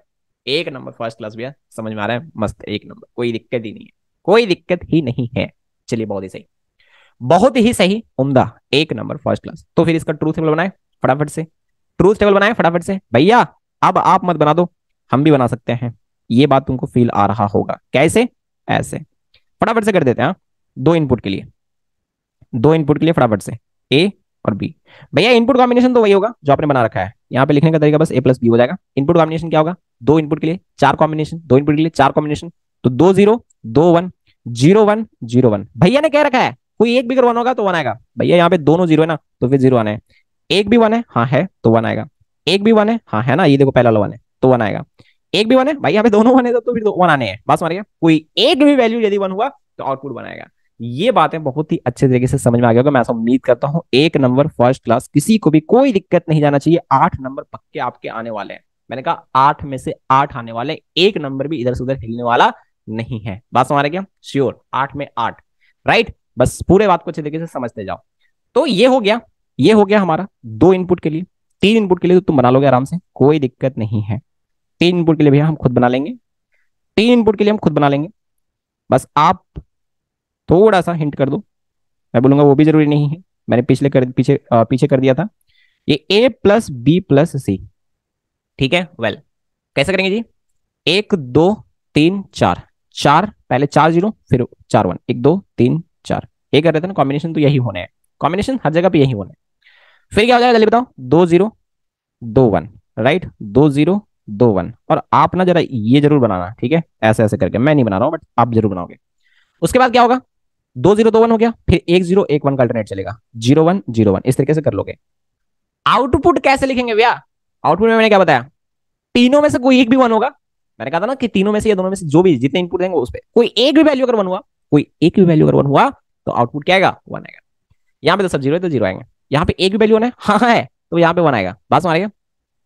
एक नंबर फर्स्ट क्लास भैया समझ में आ रहा है मस्त एक नंबर कोई दिक्कत ही नहीं है कोई दिक्कत ही नहीं है चलिए बहुत ही सही बहुत ही सही उमदा एक नंबर फर्स्ट क्लास तो फिर इसका ट्रूथ टेबल बनाए फटाफट से ट्रूथ टेबल बनाए फटाफट से भैया अब आप मत बना दो हम भी बना सकते हैं ये बात तुमको फील आ रहा होगा कैसे ऐसे फटाफट से कर देते हैं हाँ? दो इनपुट के लिए दो इनपुट के लिए फटाफट से ए और बी भैया इनपुट कॉम्बिनेशन तो वही होगा जो आपने बना रखा है यहाँ पे लिखने का तरीका बस ए प्लस बी हो जाएगा इनपुट कॉम्बिनेशन क्या होगा दो इनपुट के लिए चार कॉम्बिनेशन दो इनपुट के लिए चार कॉम्बिनेशन तो दो जीरो दो one zero one zero one भैया ने क्या रखा है कोई एक भी अगर वन होगा तो वन आएगा भैया यहाँ पे दोनों जीरो है ना तो फिर जीरो आना है एक भी वन है हाँ है तो वन आएगा एक भी वन है हाँ है ना ये देखो पहला वन है तो वन आएगा एक भी वन है भाई यहाँ पे दोनों वन है तो फिर वन तो आने हैं बस मारिए कोई एक भी वैल्यू यदि वन हुआ तो आउटपुट बनाएगा ये बातें बहुत ही अच्छे तरीके से समझ में आ गया होगा मैं ऐसा उम्मीद करता हूँ एक नंबर फर्स्ट क्लास किसी को भी कोई दिक्कत नहीं जाना चाहिए आठ नंबर पक्के आपके आने वाले हैं मैंने कहा आठ में से आठ आने वाले एक नंबर भी इधर से उधर हिलने वाला नहीं है बात समझ रहे क्या श्योर आठ में आठ राइट बस पूरे बात को अच्छे तरीके से समझते जाओ तो ये हो गया ये हो गया हमारा दो इनपुट के लिए तीन इनपुट के लिए तो तुम बना लोगे आराम से कोई दिक्कत नहीं है तीन इनपुट के लिए भैया हम खुद बना लेंगे तीन इनपुट के लिए हम खुद बना लेंगे बस आप थोड़ा सा हिंट कर दो मैं बोलूंगा वो भी जरूरी नहीं है मैंने पिछले कर पीछे आ, पीछे कर दिया था ये A plus B plus C ठीक है वेल well, कैसे करेंगे जी एक दो तीन चार चार पहले चार जीरो फिर चार वन एक दो तीन चार ये कर रहे थे ना कॉम्बिनेशन तो यही होने हैं कॉम्बिनेशन हर जगह पे यही होने हैं फिर क्या हो जाएगा जल्दी बताओ दो जीरो दो वन राइट दो जीरो दो वन और आप ना जरा ये जरूर बनाना ठीक है ऐसे ऐसे करके मैं नहीं बना रहा हूं बट आप जरूर बनाओगे उसके बाद क्या होगा दो जीरो दो वन हो गया फिर एक जीरो एक वन का अल्टरनेट चलेगा जीरो वन जीरो वन इस तरीके से कर लोगे आउटपुट कैसे लिखेंगे भैया आउटपुट में मैंने क्या बताया तीनों में से कोई एक भी वन होगा मैंने कहा था ना कि तीनों में से या दोनों में से जो भी जितने इनपुट देंगे उस पर कोई एक भी वैल्यू अगर वन हुआ कोई एक भी वैल्यू अगर वन हुआ तो आउटपुट क्या आएगा वन आएगा यहाँ पे तो सब जीरो है तो जीरो आएंगे यहाँ पे एक भी वैल्यू वन है हाँ, हाँ है तो यहाँ पे वन आएगा बात समझ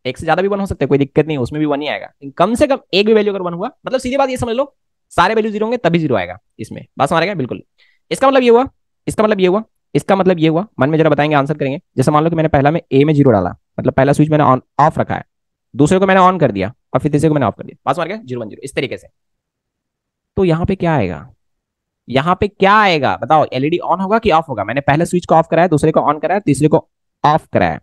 एक से ज्यादा भी वन हो सकता है कोई दिक्कत नहीं उसमें भी वन ही आएगा कम से कम एक भी वैल्यू अगर वन हुआ मतलब सीधी बात ये समझ लो सारे वैल्यू जीरो होंगे तभी जीरो आएगा इसमें बात समझ बिल्कुल इसका मतलब ये हुआ इसका मतलब ये हुआ इसका मतलब ये हुआ मन में जरा बताएंगे आंसर करेंगे जैसे मान लो कि मैंने पहला में ए में जीरो डाला मतलब पहला स्विच मैंने ऑन ऑफ रखा है दूसरे को मैंने ऑन कर दिया और फिर तीसरे को मैंने ऑफ कर दिया पास मार गया जीरो वन जीरो इस तरीके से तो यहाँ पे क्या आएगा यहाँ पे क्या आएगा बताओ एलईडी ऑन e होगा कि ऑफ होगा मैंने पहले स्विच को ऑफ कराया दूसरे को ऑन कराया तीसरे को ऑफ कराया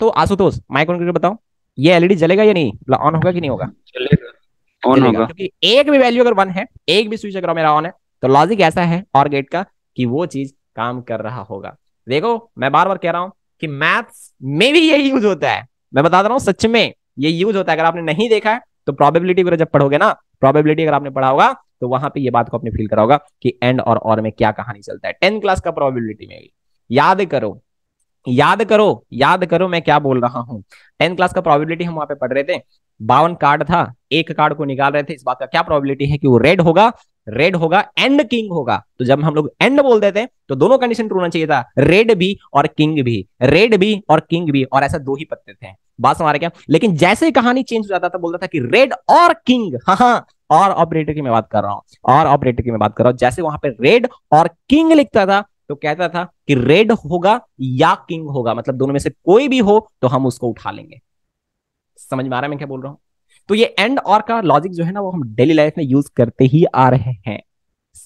तो आशुतोष माइक ऑन करके बताओ ये एलईडी e जलेगा या नहीं ऑन मतलब होगा कि नहीं होगा चलेगा ऑन होगा क्योंकि एक भी वैल्यू अगर वन है एक भी स्विच अगर मेरा ऑन है तो लॉजिक ऐसा है और गेट का कि वो चीज काम कर रहा होगा देखो मैं बार बार कह रहा हूं कि मैथ्स में भी ये यूज होता है मैं बता रहा हूँ सच में ये यूज होता है अगर आपने नहीं देखा है तो प्रोबेबिलिटी वगैरह जब पढ़ोगे ना प्रोबेबिलिटी अगर आपने पढ़ा होगा तो वहां पे ये बात को आपने फील करा होगा कि एंड और और में क्या कहानी चलता है टेंथ क्लास का प्रॉबिलिटी में याद करो याद करो याद करो मैं क्या बोल रहा हूँ टेंथ क्लास का प्रोबेबिलिटी हम वहां पे पढ़ रहे थे बावन कार्ड था एक कार्ड को निकाल रहे थे इस बात का क्या प्रोबेबिलिटी है कि वो रेड होगा रेड होगा एंड किंग होगा तो जब हम लोग एंड बोल देते हैं तो दोनों कंडीशन ट्रू होना चाहिए था रेड भी और किंग भी रेड भी और किंग भी और ऐसा दो ही पत्ते थे बात समझ क्या लेकिन जैसे कहानी चेंज हो जाता था बोलता था कि रेड और किंग हाँ हाँ और ऑपरेटर की मैं बात कर रहा हूँ और ऑपरेटर की मैं बात कर रहा हूं जैसे वहां पर रेड और किंग लिखता था तो कहता था कि रेड होगा या किंग होगा मतलब दोनों में से कोई भी हो तो हम उसको उठा लेंगे समझ में आ रहा है मैं क्या बोल रहा हूं तो ये एंड और का लॉजिक जो है ना वो हम डेली लाइफ में यूज करते ही आ रहे हैं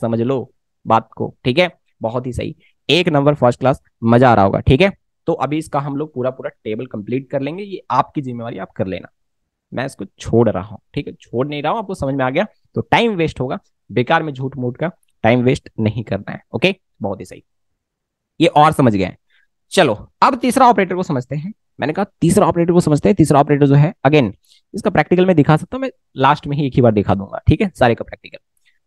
समझ लो बात को ठीक है बहुत ही सही एक नंबर फर्स्ट क्लास मजा आ रहा होगा ठीक है तो अभी इसका हम लोग पूरा पूरा टेबल कंप्लीट कर लेंगे ये आपकी जिम्मेवारी आप कर लेना मैं इसको छोड़ रहा हूँ ठीक है छोड़ नहीं रहा हूँ आपको समझ में आ गया तो टाइम वेस्ट होगा बेकार में झूठ मूठ का टाइम वेस्ट नहीं करना है ओके बहुत ही सही ये और समझ गए चलो अब तीसरा ऑपरेटर को समझते हैं मैंने कहा तीसरा ऑपरेटर को समझते हैं तीसरा ऑपरेटर जो है अगेन इसका प्रैक्टिकल मैं दिखा सकता हूँ मैं लास्ट में ही एक ही बार दिखा दूंगा ठीक है सारे का प्रैक्टिकल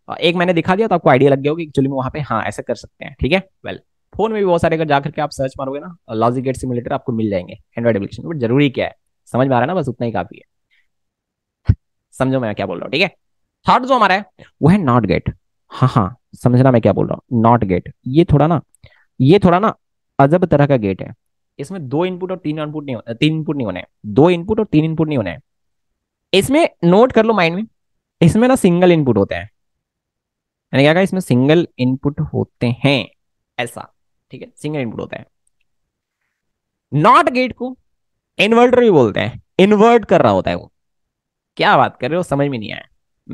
तो एक मैंने दिखा दिया तो आपको आइडिया लग गया होगा एक्चुअली में वहाँ पे हाँ ऐसा कर सकते हैं ठीक है वेल फोन में भी बहुत सारे अगर जाकर के आप सर्च मारोगे ना लॉजिक गेट सिमुलेटर आपको मिल जाएंगे एंड्रॉइड एप्लीकेशन बट जरूरी क्या है समझ में आ रहा है ना बस उतना ही काफी है समझो मैं क्या बोल रहा हूँ ठीक है थर्ड जो हमारा है वो है नॉट गेट हाँ हाँ समझना मैं क्या बोल रहा हूँ नॉट गेट ये थोड़ा ना ये थोड़ा ना अजब तरह का गेट है इसमें दो इनपुट और तीन इनपुट नहीं तीन इनपुट नहीं होने दो इनपुट और तीन इनपुट नहीं होने इसमें नोट कर लो माइंड में इसमें ना सिंगल इनपुट होता है मैंने क्या कहा इसमें सिंगल इनपुट होते हैं ऐसा ठीक है सिंगल इनपुट होता है नॉट गेट को इन्वर्टर भी बोलते हैं इन्वर्ट कर रहा होता है वो क्या बात कर रहे हो समझ में नहीं आया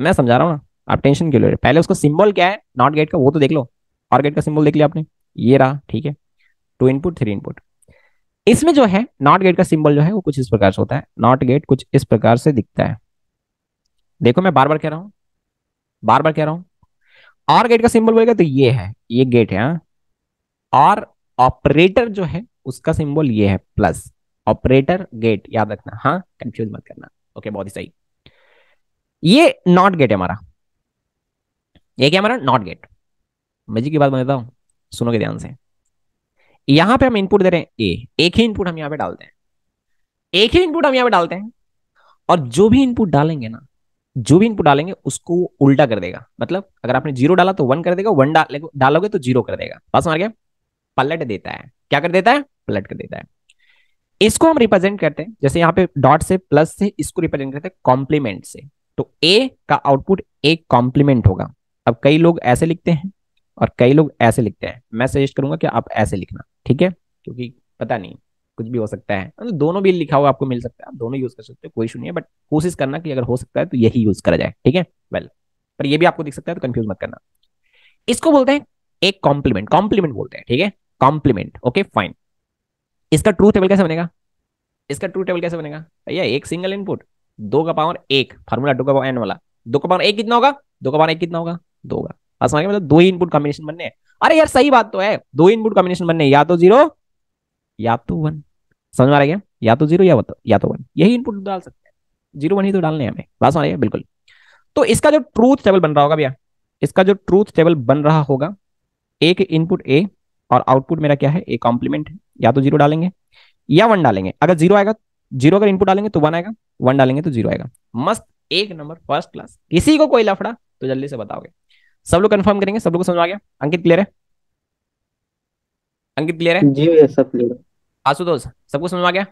मैं समझा रहा हूँ ना आप टेंशन क्यों ले रहे पहले उसका सिंबल क्या है नॉट गेट का वो तो देख लो और गेट का सिंबल देख लिया आपने ये रहा ठीक है टू इनपुट थ्री इनपुट इसमें जो है नॉट गेट का सिंबल जो है वो कुछ इस प्रकार से होता है नॉट गेट कुछ इस प्रकार से दिखता है देखो मैं बार बार कह रहा हूं बार बार कह रहा हूं और गेट का सिंबल बोलेगा तो ये है ये गेट है हाँ। और ऑपरेटर जो है उसका सिंबल ये है प्लस ऑपरेटर गेट याद रखना हाँ कंफ्यूज मत करना ओके बहुत ही सही ये नॉट गेट है हमारा ये क्या हमारा नॉट गेट मैं जी की बात बताता हूं सुनोगे ध्यान से यहां पे हम इनपुट दे रहे हैं ए एक ही इनपुट हम यहां पे डालते हैं एक ही इनपुट हम यहां पे डालते हैं और जो भी इनपुट डालेंगे ना जो भी इनपुट डालेंगे उसको उल्टा कर देगा मतलब अगर आपने जीरो डाला तो वन कर देगा वन डाल, डालोगे तो जीरो कर देगा बस मार गया पलट देता है क्या कर देता है पलट कर देता है इसको हम रिप्रेजेंट करते हैं जैसे यहाँ पे डॉट से प्लस से इसको रिप्रेजेंट करते हैं कॉम्प्लीमेंट से तो ए का आउटपुट एक कॉम्प्लीमेंट होगा अब कई लोग ऐसे लिखते हैं और कई लोग ऐसे लिखते हैं मैं सजेस्ट करूंगा कि आप ऐसे लिखना ठीक है क्योंकि पता नहीं कुछ भी हो सकता है मतलब दोनों भी लिखा हुआ आपको मिल सकता है आप दोनों यूज कर सकते हो कोई इशू नहीं है बट कोशिश करना कि अगर हो सकता है तो यही यूज करा जाए ठीक है वेल पर ये भी आपको दिख सकता है तो कंफ्यूज मत करना इसको बोलते हैं एक कॉम्प्लीमेंट कॉम्प्लीमेंट बोलते हैं ठीक है कॉम्प्लीमेंट ओके फाइन इसका ट्रू टेबल कैसे बनेगा इसका ट्रू टेबल कैसे बनेगा भैया एक सिंगल इनपुट दो का पावर एक फार्मूला टू का पावर एन वाला दो का पावर एक कितना होगा दो का पावर एक कितना होगा दो का मतलब दो ही इनपुट कॉम्बिनेशन बनने हैं अरे यार सही बात तो है दो इनपुट कॉम्बिनेशन बनने या तो जीरो या तो वन समझ में आ गया या तो जीरो या या तो वन तो यही इनपुट डाल सकते हैं जीरो वन ही तो डालने हमें बात समझ आ गया बिल्कुल तो इसका जो ट्रूथ टेबल बन रहा होगा भैया इसका जो ट्रूथ टेबल बन रहा होगा एक इनपुट ए और आउटपुट मेरा क्या है ए कॉम्प्लीमेंट है या तो जीरो डालेंगे या वन डालेंगे अगर जीरो आएगा जीरो अगर इनपुट डालेंगे तो वन आएगा वन डालेंगे तो जीरो आएगा मस्त एक नंबर फर्स्ट क्लास किसी को कोई लफड़ा तो जल्दी से बताओगे सब लोग कंफर्म करेंगे सब लोग समझ आ गया अंकित क्लियर है अंकित क्लियर है जी सब क्लियर आशुतोष सबको समझ आ गया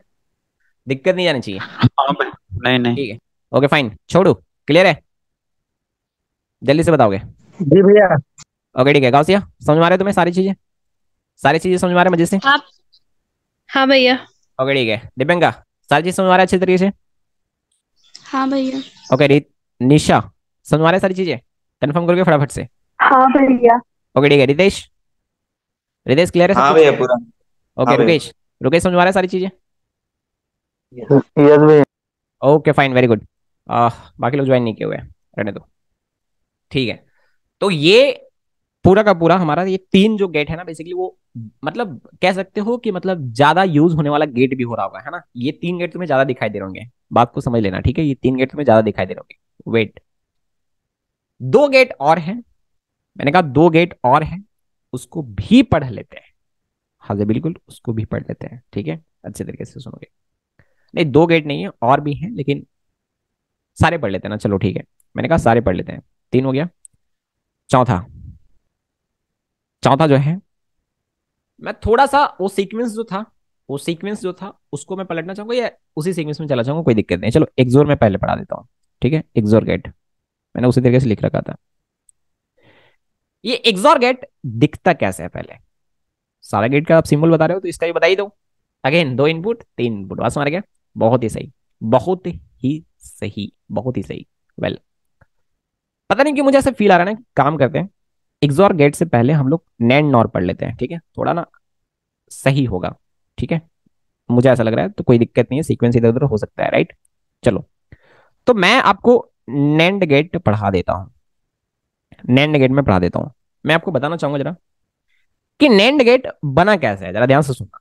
दिक्कत नहीं जानी चाहिए हाँ नहीं नहीं ठीक है ओके फाइन छोड़ो क्लियर है जल्दी से बताओगे जी भैया ओके ठीक है गौसिया समझ में आ रहे तुम्हें सारी चीजें सारी चीजें समझ में आ रहे मजे से हाँ हाँ भैया ओके ठीक है दिव्यंका सारी चीज समझ में आ रहा है अच्छे तरीके से हाँ भैया ओके निशा समझ में आ रहे सारी चीजें कंफर्म करके फटाफट से हाँ भैया ओके ठीक है रितेश रितेश क्लियर है हाँ, हाँ भैया पूरा ओके रुकेश रुकेश समझ आ रहा सारी चीजें यस भैया ओके फाइन वेरी गुड बाकी लोग ज्वाइन नहीं किए हुए रहने दो ठीक है तो ये पूरा का पूरा हमारा ये तीन जो गेट है ना बेसिकली वो मतलब कह सकते हो कि मतलब ज्यादा यूज होने वाला गेट भी हो रहा होगा है ना ये तीन गेट तुम्हें ज्यादा दिखाई दे रहे होंगे बात को समझ लेना ठीक है ये तीन गेट तुम्हें ज्यादा दिखाई दे रहे होंगे वेट दो गेट और हैं मैंने कहा दो गेट और हैं उसको भी पढ़ लेते हैं हाँ जी बिल्कुल उसको भी पढ़ लेते हैं ठीक है अच्छे तरीके से सुनोगे नहीं दो गेट नहीं है और भी हैं लेकिन सारे पढ़ लेते हैं ना चलो ठीक है मैंने कहा सारे पढ़ लेते हैं तीन हो गया चौथा चौथा जो है मैं थोड़ा सा वो सीक्वेंस जो था वो सीक्वेंस जो था उसको मैं पलटना चाहूंगा या उसी सीक्वेंस में चला चाहूंगा कोई दिक्कत नहीं चलो एक्जोर में पहले पढ़ा देता हूँ ठीक है एक्जोर गेट मैंने उसी तरीके से लिख रखा था ये एक्सॉर गेट दिखता कैसे है पहले सारा गेट का आप सिंबल बता रहे हो तो इसका भी बताई दो अगेन दो इनपुट तीन इनपुट बस मार गया बहुत ही सही बहुत ही सही बहुत ही सही वेल पता नहीं क्यों मुझे ऐसा फील आ रहा है ना काम करते हैं एक्सॉर गेट से पहले हम लोग नैंड नॉर पढ़ लेते हैं ठीक है थोड़ा ना सही होगा ठीक है मुझे ऐसा लग रहा है तो कोई दिक्कत नहीं है सीक्वेंस इधर उधर हो सकता है राइट चलो तो मैं आपको नैंड गेट पढ़ा देता हूं नैंड गेट में पढ़ा देता हूं मैं आपको बताना चाहूंगा जरा कि नैंड गेट बना कैसे है जरा ध्यान से सुनना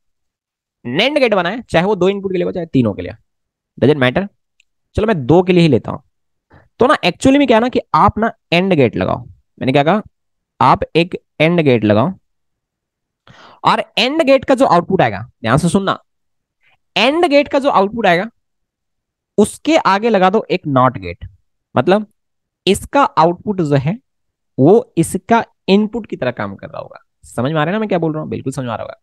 नैंड गेट बना है चाहे वो दो इनपुट के लिए हो चाहे तीनों के लिए डजेंट मैटर चलो मैं दो के लिए ही लेता हूं तो ना एक्चुअली में क्या है ना कि आप ना एंड गेट लगाओ मैंने क्या कहा आप एक एंड गेट लगाओ और एंड गेट का जो आउटपुट आएगा ध्यान से सुनना एंड गेट का जो आउटपुट आएगा उसके आगे लगा दो एक नॉट गेट मतलब इसका आउटपुट जो है वो इसका इनपुट की तरह काम कर रहा होगा समझ में आ रहा है ना मैं क्या बोल रहा हूँ बिल्कुल समझ आ रहा होगा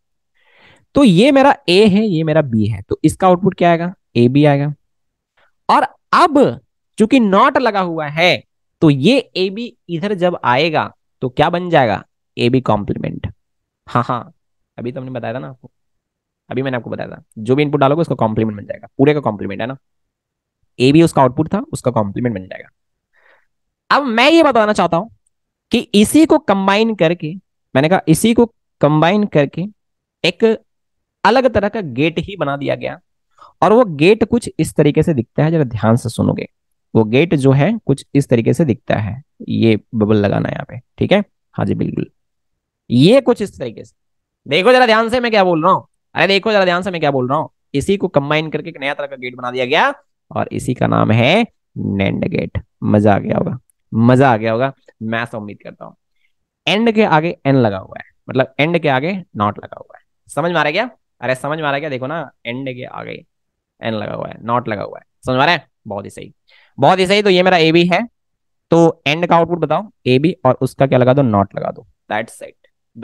तो ये मेरा ए है ये मेरा बी है तो इसका आउटपुट क्या आएगा ए बी आएगा और अब चूंकि नॉट लगा हुआ है तो ये ए बी इधर जब आएगा तो क्या बन जाएगा ए बी कॉम्प्लीमेंट हाँ हाँ अभी तो हमने बताया था ना आपको अभी मैंने आपको बताया था जो भी इनपुट डालोगे उसका कॉम्प्लीमेंट बन जाएगा पूरे का कॉम्प्लीमेंट है ना ए भी उसका आउटपुट था उसका कॉम्प्लीमेंट बन जाएगा अब मैं ये बताना चाहता हूं कि इसी को कंबाइन करके मैंने कहा इसी को कंबाइन करके एक अलग तरह का गेट ही बना दिया गया और वो गेट कुछ इस तरीके से दिखता है जरा ध्यान से सुनोगे वो गेट जो है कुछ इस तरीके से दिखता है ये बबल लगाना यहाँ पे ठीक है हाँ जी बिल्कुल ये कुछ इस तरीके से देखो जरा ध्यान से मैं क्या बोल रहा हूँ अरे देखो जरा ध्यान से मैं क्या बोल रहा हूँ इसी को कंबाइन करके एक नया तरह का गेट बना दिया गया और इसी का नाम है नेंड गेट मजा आ गया होगा मजा आ गया होगा मैं ऐसा उम्मीद करता हूं एंड के आगे एन लगा हुआ है मतलब एंड के आगे नॉट लगा हुआ है समझ में आ रहा क्या अरे समझ में आ रहा क्या देखो ना एंड के आगे एन लगा हुआ है नॉट लगा हुआ है समझ में आ रहा है बहुत ही सही बहुत ही सही तो ये मेरा ए बी है तो एंड का आउटपुट बताओ ए बी और उसका क्या लगा दो नॉट लगा दो that side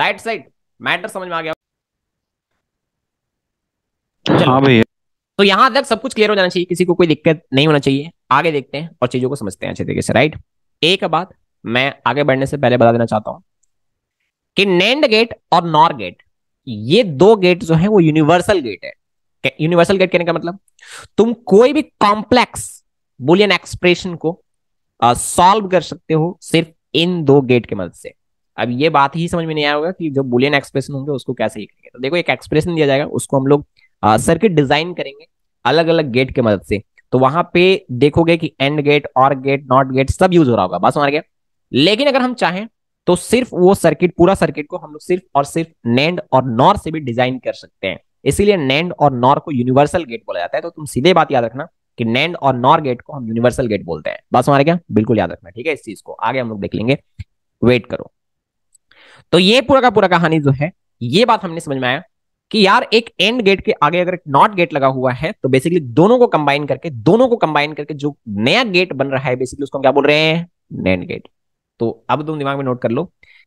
that side matter समझ में आ गया हाँ भैया तो यहां तक सब कुछ क्लियर हो जाना चाहिए किसी को कोई दिक्कत नहीं होना चाहिए आगे देखते हैं और चीजों को समझते हैं अच्छे तरीके से राइट एक बात मैं आगे बढ़ने से पहले बता देना चाहता हूं कि नैंड गेट और नॉर गेट ये दो गेट जो है वो यूनिवर्सल गेट है यूनिवर्सल गेट कहने का मतलब तुम कोई भी कॉम्प्लेक्स बुलियन एक्सप्रेशन को सॉल्व कर सकते हो सिर्फ इन दो गेट के मदद से अब ये बात ही समझ में नहीं आया होगा कि जो बुलियन एक्सप्रेशन होंगे उसको कैसे लिखेंगे तो देखो एक एक्सप्रेशन दिया जाएगा उसको हम लोग सर्किट डिजाइन करेंगे अलग अलग गेट के मदद से तो वहां पे देखोगे कि एंड गेट और गेट नॉट गेट सब यूज हो रहा होगा बस हमारे लेकिन अगर हम चाहें तो सिर्फ वो सर्किट पूरा सर्किट को हम लोग सिर्फ और सिर्फ नैंड और नॉर से भी डिजाइन कर सकते हैं इसीलिए नैंड और नॉर को यूनिवर्सल गेट बोला जाता है तो तुम सीधे बात याद रखना कि नैंड और नॉर गेट को हम यूनिवर्सल गेट बोलते हैं बस हमारे क्या बिल्कुल याद रखना ठीक है इस चीज को आगे हम लोग देख लेंगे वेट करो तो ये पूरा का पूरा कहानी जो है ये बात हमने समझ में आया कि यार एक एंड गेट के आगे अगर एक नॉट गेट लगा हुआ है तो बेसिकली दोनों को कंबाइन करके दोनों को कंबाइन करके जो नया गेट बन रहा है बेसिकली उसको हम क्या बोल रहे हैं नैंड गेट तो अब तुम दिमाग में नोट कर लो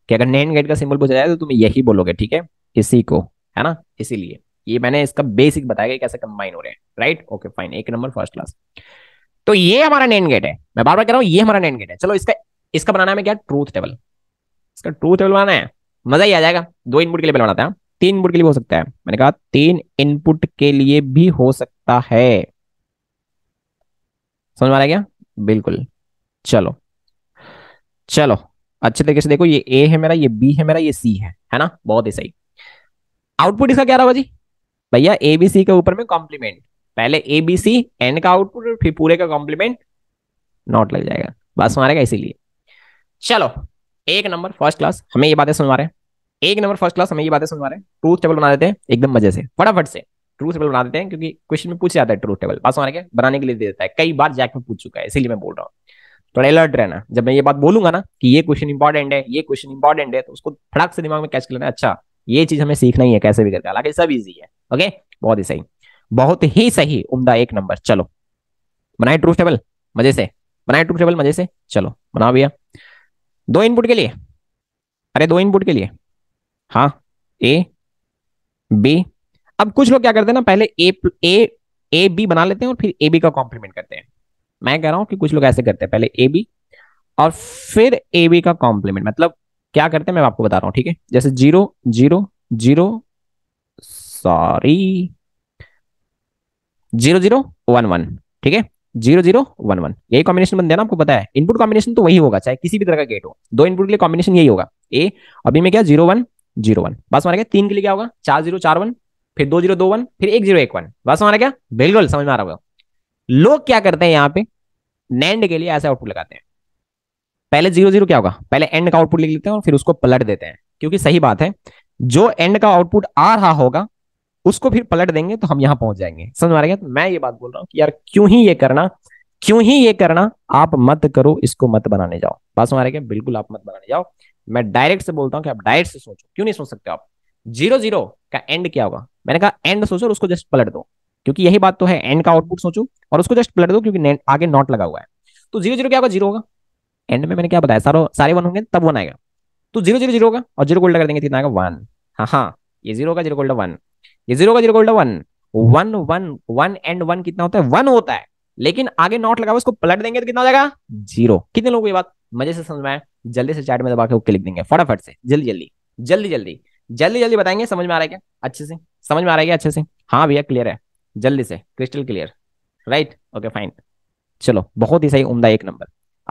कि अगर नैंड गेट का सिंबल पूछा जाए तो तुम यही बोलोगे ठीक है इसी को है ना इसीलिए ये मैंने इसका बेसिक बताया कि कैसे कंबाइन हो रहे हैं राइट ओके फाइन एक नंबर फर्स्ट क्लास तो ये हमारा नैंड गेट है मैं बार बार कह रहा हूँ ये हमारा नैंड गेट है चलो इसका इसका बनाना है क्या ट्रूथ टेबल इसका ट्रूथ टेबल बनाना है मजा ही आ जाएगा दो इनपुट के लिए बनाता है तीन इनपुट के लिए हो सकता है मैंने कहा तीन इनपुट के लिए भी हो सकता है समझ में आ गया बिल्कुल चलो चलो अच्छे तरीके से देखो ये ए है मेरा ये बी है मेरा ये सी है है ना बहुत ही सही आउटपुट इसका क्या रहा जी भैया ए बी सी के ऊपर में कॉम्प्लीमेंट पहले ए बी सी एन का आउटपुट फिर पूरे का कॉम्प्लीमेंट नॉट लग जाएगा बात सुना रहेगा इसीलिए चलो एक नंबर फर्स्ट क्लास हमें ये बातें सुनवा रहे हैं एक नंबर फर्स्ट क्लास हमें ये बातें समझ रहे हैं ट्रूथ टेबल बना देते हैं एकदम मजे से फटाफट से ट्रूथ टेबल बना देते हैं क्योंकि क्वेश्चन में पूछ जाता है ट्रूथ टेबल पास के बनाने के लिए दे देता है कई बार जैक में पूछ चुका है इसीलिए मैं बोल रहा हूँ थोड़ा अलर्ट रहना जब मैं ये बात बोलूंगा ना कि ये क्वेश्चन इंपॉर्टेंट है ये क्वेश्चन इंपॉर्टेंट है तो उसको फटाक से दिमाग में कैच कर लेना अच्छा ये चीज हमें सीखना ही है कैसे भी करके हालांकि सब ईजी है ओके बहुत ही सही बहुत ही सही उमदा एक नंबर चलो बनाए ट्रूथ टेबल मजे से बनाए ट्रूथ टेबल मजे से चलो बनाओ भैया दो इनपुट के लिए अरे दो इनपुट के लिए हाँ ए बी अब कुछ लोग क्या करते हैं ना पहले ए ए ए बी बना लेते हैं और फिर ए बी का कॉम्प्लीमेंट करते हैं मैं कह रहा हूं कि कुछ लोग ऐसे करते हैं पहले ए बी और फिर ए बी का कॉम्प्लीमेंट मतलब क्या करते हैं मैं आपको बता रहा हूं ठीक है जैसे zero zero zero sorry zero zero one one ठीक है जीरो जीरो वन वन यही कॉम्बिनेशन बनते हैं ना आपको पता है इनपुट कॉम्बिनेशन तो वही होगा चाहे किसी भी तरह का गेट हो दो इनपुट के लिए कॉम्बिनेशन यही होगा ए अभी में क्या जीरो वन जीरो वन बस समझ क्या तीन के लिए क्या होगा चार जीरो चार वन फिर दो जीरो दो वन फिर एक जीरो एक वन बस समझ क्या बिल्कुल समझ में आ रहा होगा लोग क्या करते हैं यहाँ पे नैंड के लिए ऐसे आउटपुट लगाते हैं पहले जीरो जीरो क्या होगा पहले एंड का आउटपुट लिख लेते हैं और फिर उसको पलट देते हैं क्योंकि सही बात है जो एंड का आउटपुट आ रहा होगा उसको फिर पलट देंगे तो हम यहां पहुंच जाएंगे समझ में आ रहा है तो मैं ये बात बोल रहा हूँ कि यार क्यों ही ये करना क्यों ही ये करना आप मत करो इसको मत बनाने जाओ बात समझ आ रही है बिल्कुल आप मत बनाने जाओ मैं डायरेक्ट से बोलता हूँ कि आप डायरेक्ट से सोचो क्यों नहीं सोच सकते आप जीरो जीरो का एंड क्या होगा मैंने कहा एंड सोचो और उसको जस्ट पलट दो क्योंकि यही बात तो है एंड का आउटपुट सोचो और उसको जस्ट पलट दो क्योंकि आगे नॉट लगा हुआ है तो जीरो जीरो क्या होगा जीरो होगा एंड में मैंने क्या बताया सारो सारे वन होंगे तब वन आएगा तो जीरो जीरो जीरो होगा और जीरो गोल्डा कर देंगे कितना आएगा वन हाँ हाँ ये जीरो का जीरो गोल्डा वन ये जीरो का जीरो गोल्डा one one one one and one कितना होता है वन होता है लेकिन आगे नॉट लगा उसको पलट देंगे तो कितना हो जाएगा जीरो कितने लोगों की बात मजे से समझ में आए जल्दी से चैट में दबा के ओके लिख देंगे फटाफट से जल्दी जल्दी जल्दी जल्दी जल्दी जल्दी बताएंगे समझ में आ रहा है क्या अच्छे से समझ में आ रहा है अच्छे से हाँ भैया क्लियर है जल्दी से crystal clear right okay fine चलो बहुत ही सही उमदा एक नंबर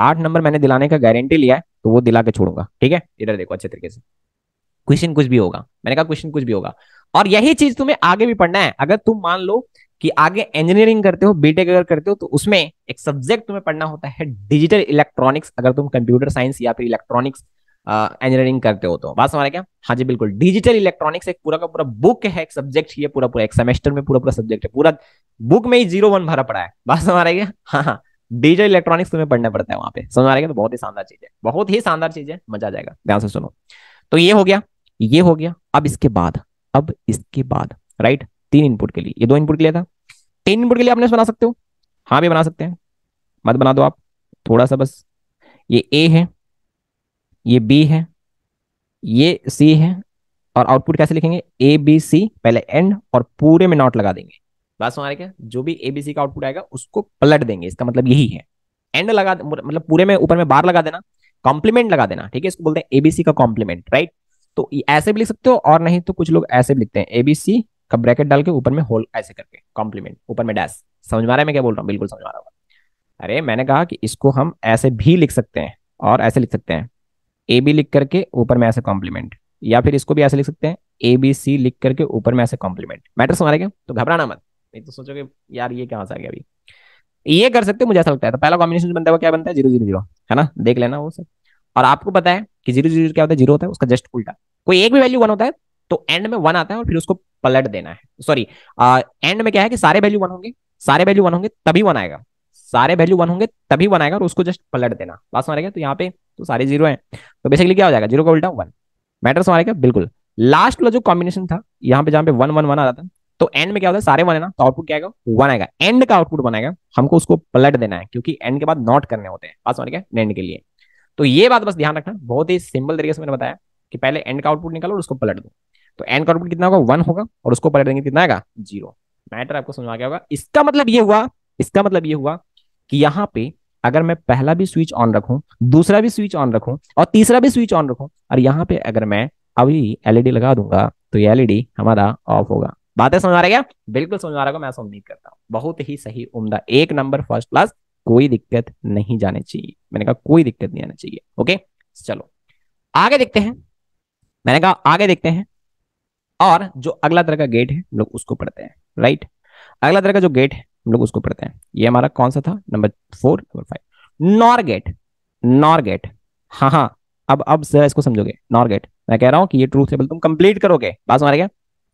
आठ नंबर मैंने दिलाने का गारंटी लिया है तो वो दिला के छोड़ूंगा ठीक है इधर देखो अच्छे तरीके से क्वेश्चन कुछ भी होगा मैंने कहा क्वेश्चन कुछ भी होगा और यही चीज तुम्हें आगे भी पढ़ना है अगर तुम मान लो कि आगे इंजीनियरिंग करते हो बीटेक अगर करते हो तो उसमें एक सब्जेक्ट तुम्हें पढ़ना होता है डिजिटल इलेक्ट्रॉनिक्स अगर तुम कंप्यूटर साइंस या फिर इलेक्ट्रॉनिक्स इंजीनियरिंग करते हो तो बात समझ क्या हाँ जी बिल्कुल डिजिटल इलेक्ट्रॉनिक्स एक पूरा का पूरा बुक है एक सब्जेक्ट ही है पूरा पूरा एक सेमेस्टर में पूरा पूरा सब्जेक्ट है पूरा बुक में ही जीरो वन भरा पड़ा है बात समझ क्या हाँ हाँ डिजिटल इलेक्ट्रॉनिक्स तुम्हें पढ़ना पड़ता है वहां पे समझ आ रहा है तो बहुत ही शानदार चीज है बहुत ही शानदार चीज है मजा आ जाएगा ध्यान से सुनो तो ये हो गया ये हो गया अब इसके बाद अब इसके बाद राइट तीन इनपुट के लिए ये दो इनपुट के लिए था तीन इनपुट के लिए आपने बना सकते हो हाँ भी बना सकते हैं मत बना दो आप थोड़ा सा बस ये ए है ये बी है ये सी है और आउटपुट कैसे लिखेंगे ए बी सी पहले एंड और पूरे में नॉट लगा देंगे बात समझ रहे क्या जो भी ए बी सी का आउटपुट आएगा उसको पलट देंगे इसका मतलब यही है एंड लगा मतलब पूरे में ऊपर में बार लगा देना कॉम्प्लीमेंट लगा देना ठीक है इसको बोलते हैं एबीसी का कॉम्प्लीमेंट राइट तो ऐसे भी लिख सकते हो और नहीं तो कुछ लोग ऐसे भी लिखते हैं एबीसी का ब्रैकेट डाल के ऊपर में होल ऐसे करके कॉम्प्लीमेंट ऊपर में डैश समझ में आ रहा है मैं क्या बोल रहा हूँ बिल्कुल समझ आ रहा हूँ अरे मैंने कहा कि इसको हम ऐसे भी लिख सकते हैं और ऐसे लिख सकते हैं ए बी लिख करके ऊपर में ऐसे कॉम्प्लीमेंट या फिर इसको भी ऐसे लिख सकते हैं ए बी सी लिख करके ऊपर में ऐसे कॉम्प्लीमेंट मैटर समझ रहे तो घबराना मत नहीं तो सोचोगे यार ये कहाँ से आ गया अभी ये कर सकते हो मुझे ऐसा लगता है तो पहला कॉम्बिनेशन बनता है क्या बनता है जीरो जीरो जीरो है ना देख लेना वो सब और आपको पता है कि जीरो जीरो क्या होता है जीरो होता है उसका जस्ट उल्टा कोई एक भी वैल्यू वन होता है तो एंड में वन आता है और फिर उसको पलट देना है सॉरी एंड में क्या है कि सारे वैल्यू वन होंगे सारे वैल्यू वन होंगे तभी वन आएगा सारे वैल्यू वन होंगे तभी वन आएगा और उसको जस्ट पलट देना पास मारेगा तो यहाँ पे तो सारे जीरो है तो बेसिकली क्या हो जाएगा जीरो का उल्टा वन मैटर्स मारेगा बिल्कुल लास्ट वाला जो कॉम्बिनेशन था यहाँ पे जहां पे वन वन वन आता था तो एंड में क्या होता है सारे वन है ना तो आउटपुट क्या आएगा वन आएगा एंड का आउटपुट बनाएगा हमको उसको पलट देना है क्योंकि एंड के बाद नॉट करने होते हैं पास मारेगा एंड के लिए तो ये बात बस ध्यान रखना बहुत ही सिंपल तरीके से मैंने बताया कि पहले एंड का आउटपुट निकालो और उसको पलट दो तो एन कॉर्पोरेट कितना होगा वन होगा और उसको पलट देंगे कितना आएगा जीरो मैटर आपको समझ आ गया होगा इसका मतलब ये हुआ इसका मतलब ये हुआ कि यहाँ पे अगर मैं पहला भी स्विच ऑन रखू दूसरा भी स्विच ऑन रखू और तीसरा भी स्विच ऑन रखू और यहाँ पे अगर मैं अभी एलईडी e लगा दूंगा तो ये एलईडी e हमारा ऑफ होगा बातें समझ आ रहा है क्या बिल्कुल समझ आ रहा होगा मैं ऐसा उम्मीद करता हूँ बहुत ही सही उम्दा एक नंबर फर्स्ट क्लास कोई दिक्कत नहीं जानी चाहिए मैंने कहा कोई दिक्कत नहीं आना चाहिए ओके चलो आगे देखते हैं मैंने कहा आगे देखते हैं और जो अगला तरह का गेट है हम लोग उसको पढ़ते हैं राइट अगला तरह का जो गेट है हम लोग उसको पढ़ते हैं ये हमारा कौन सा था number four number five NOR gate NOR gate हाँ हाँ अब अब सर इसको समझोगे नॉर गेट मैं कह रहा हूँ कि ये ट्रूथ टेबल तुम कंप्लीट करोगे बस हमारे क्या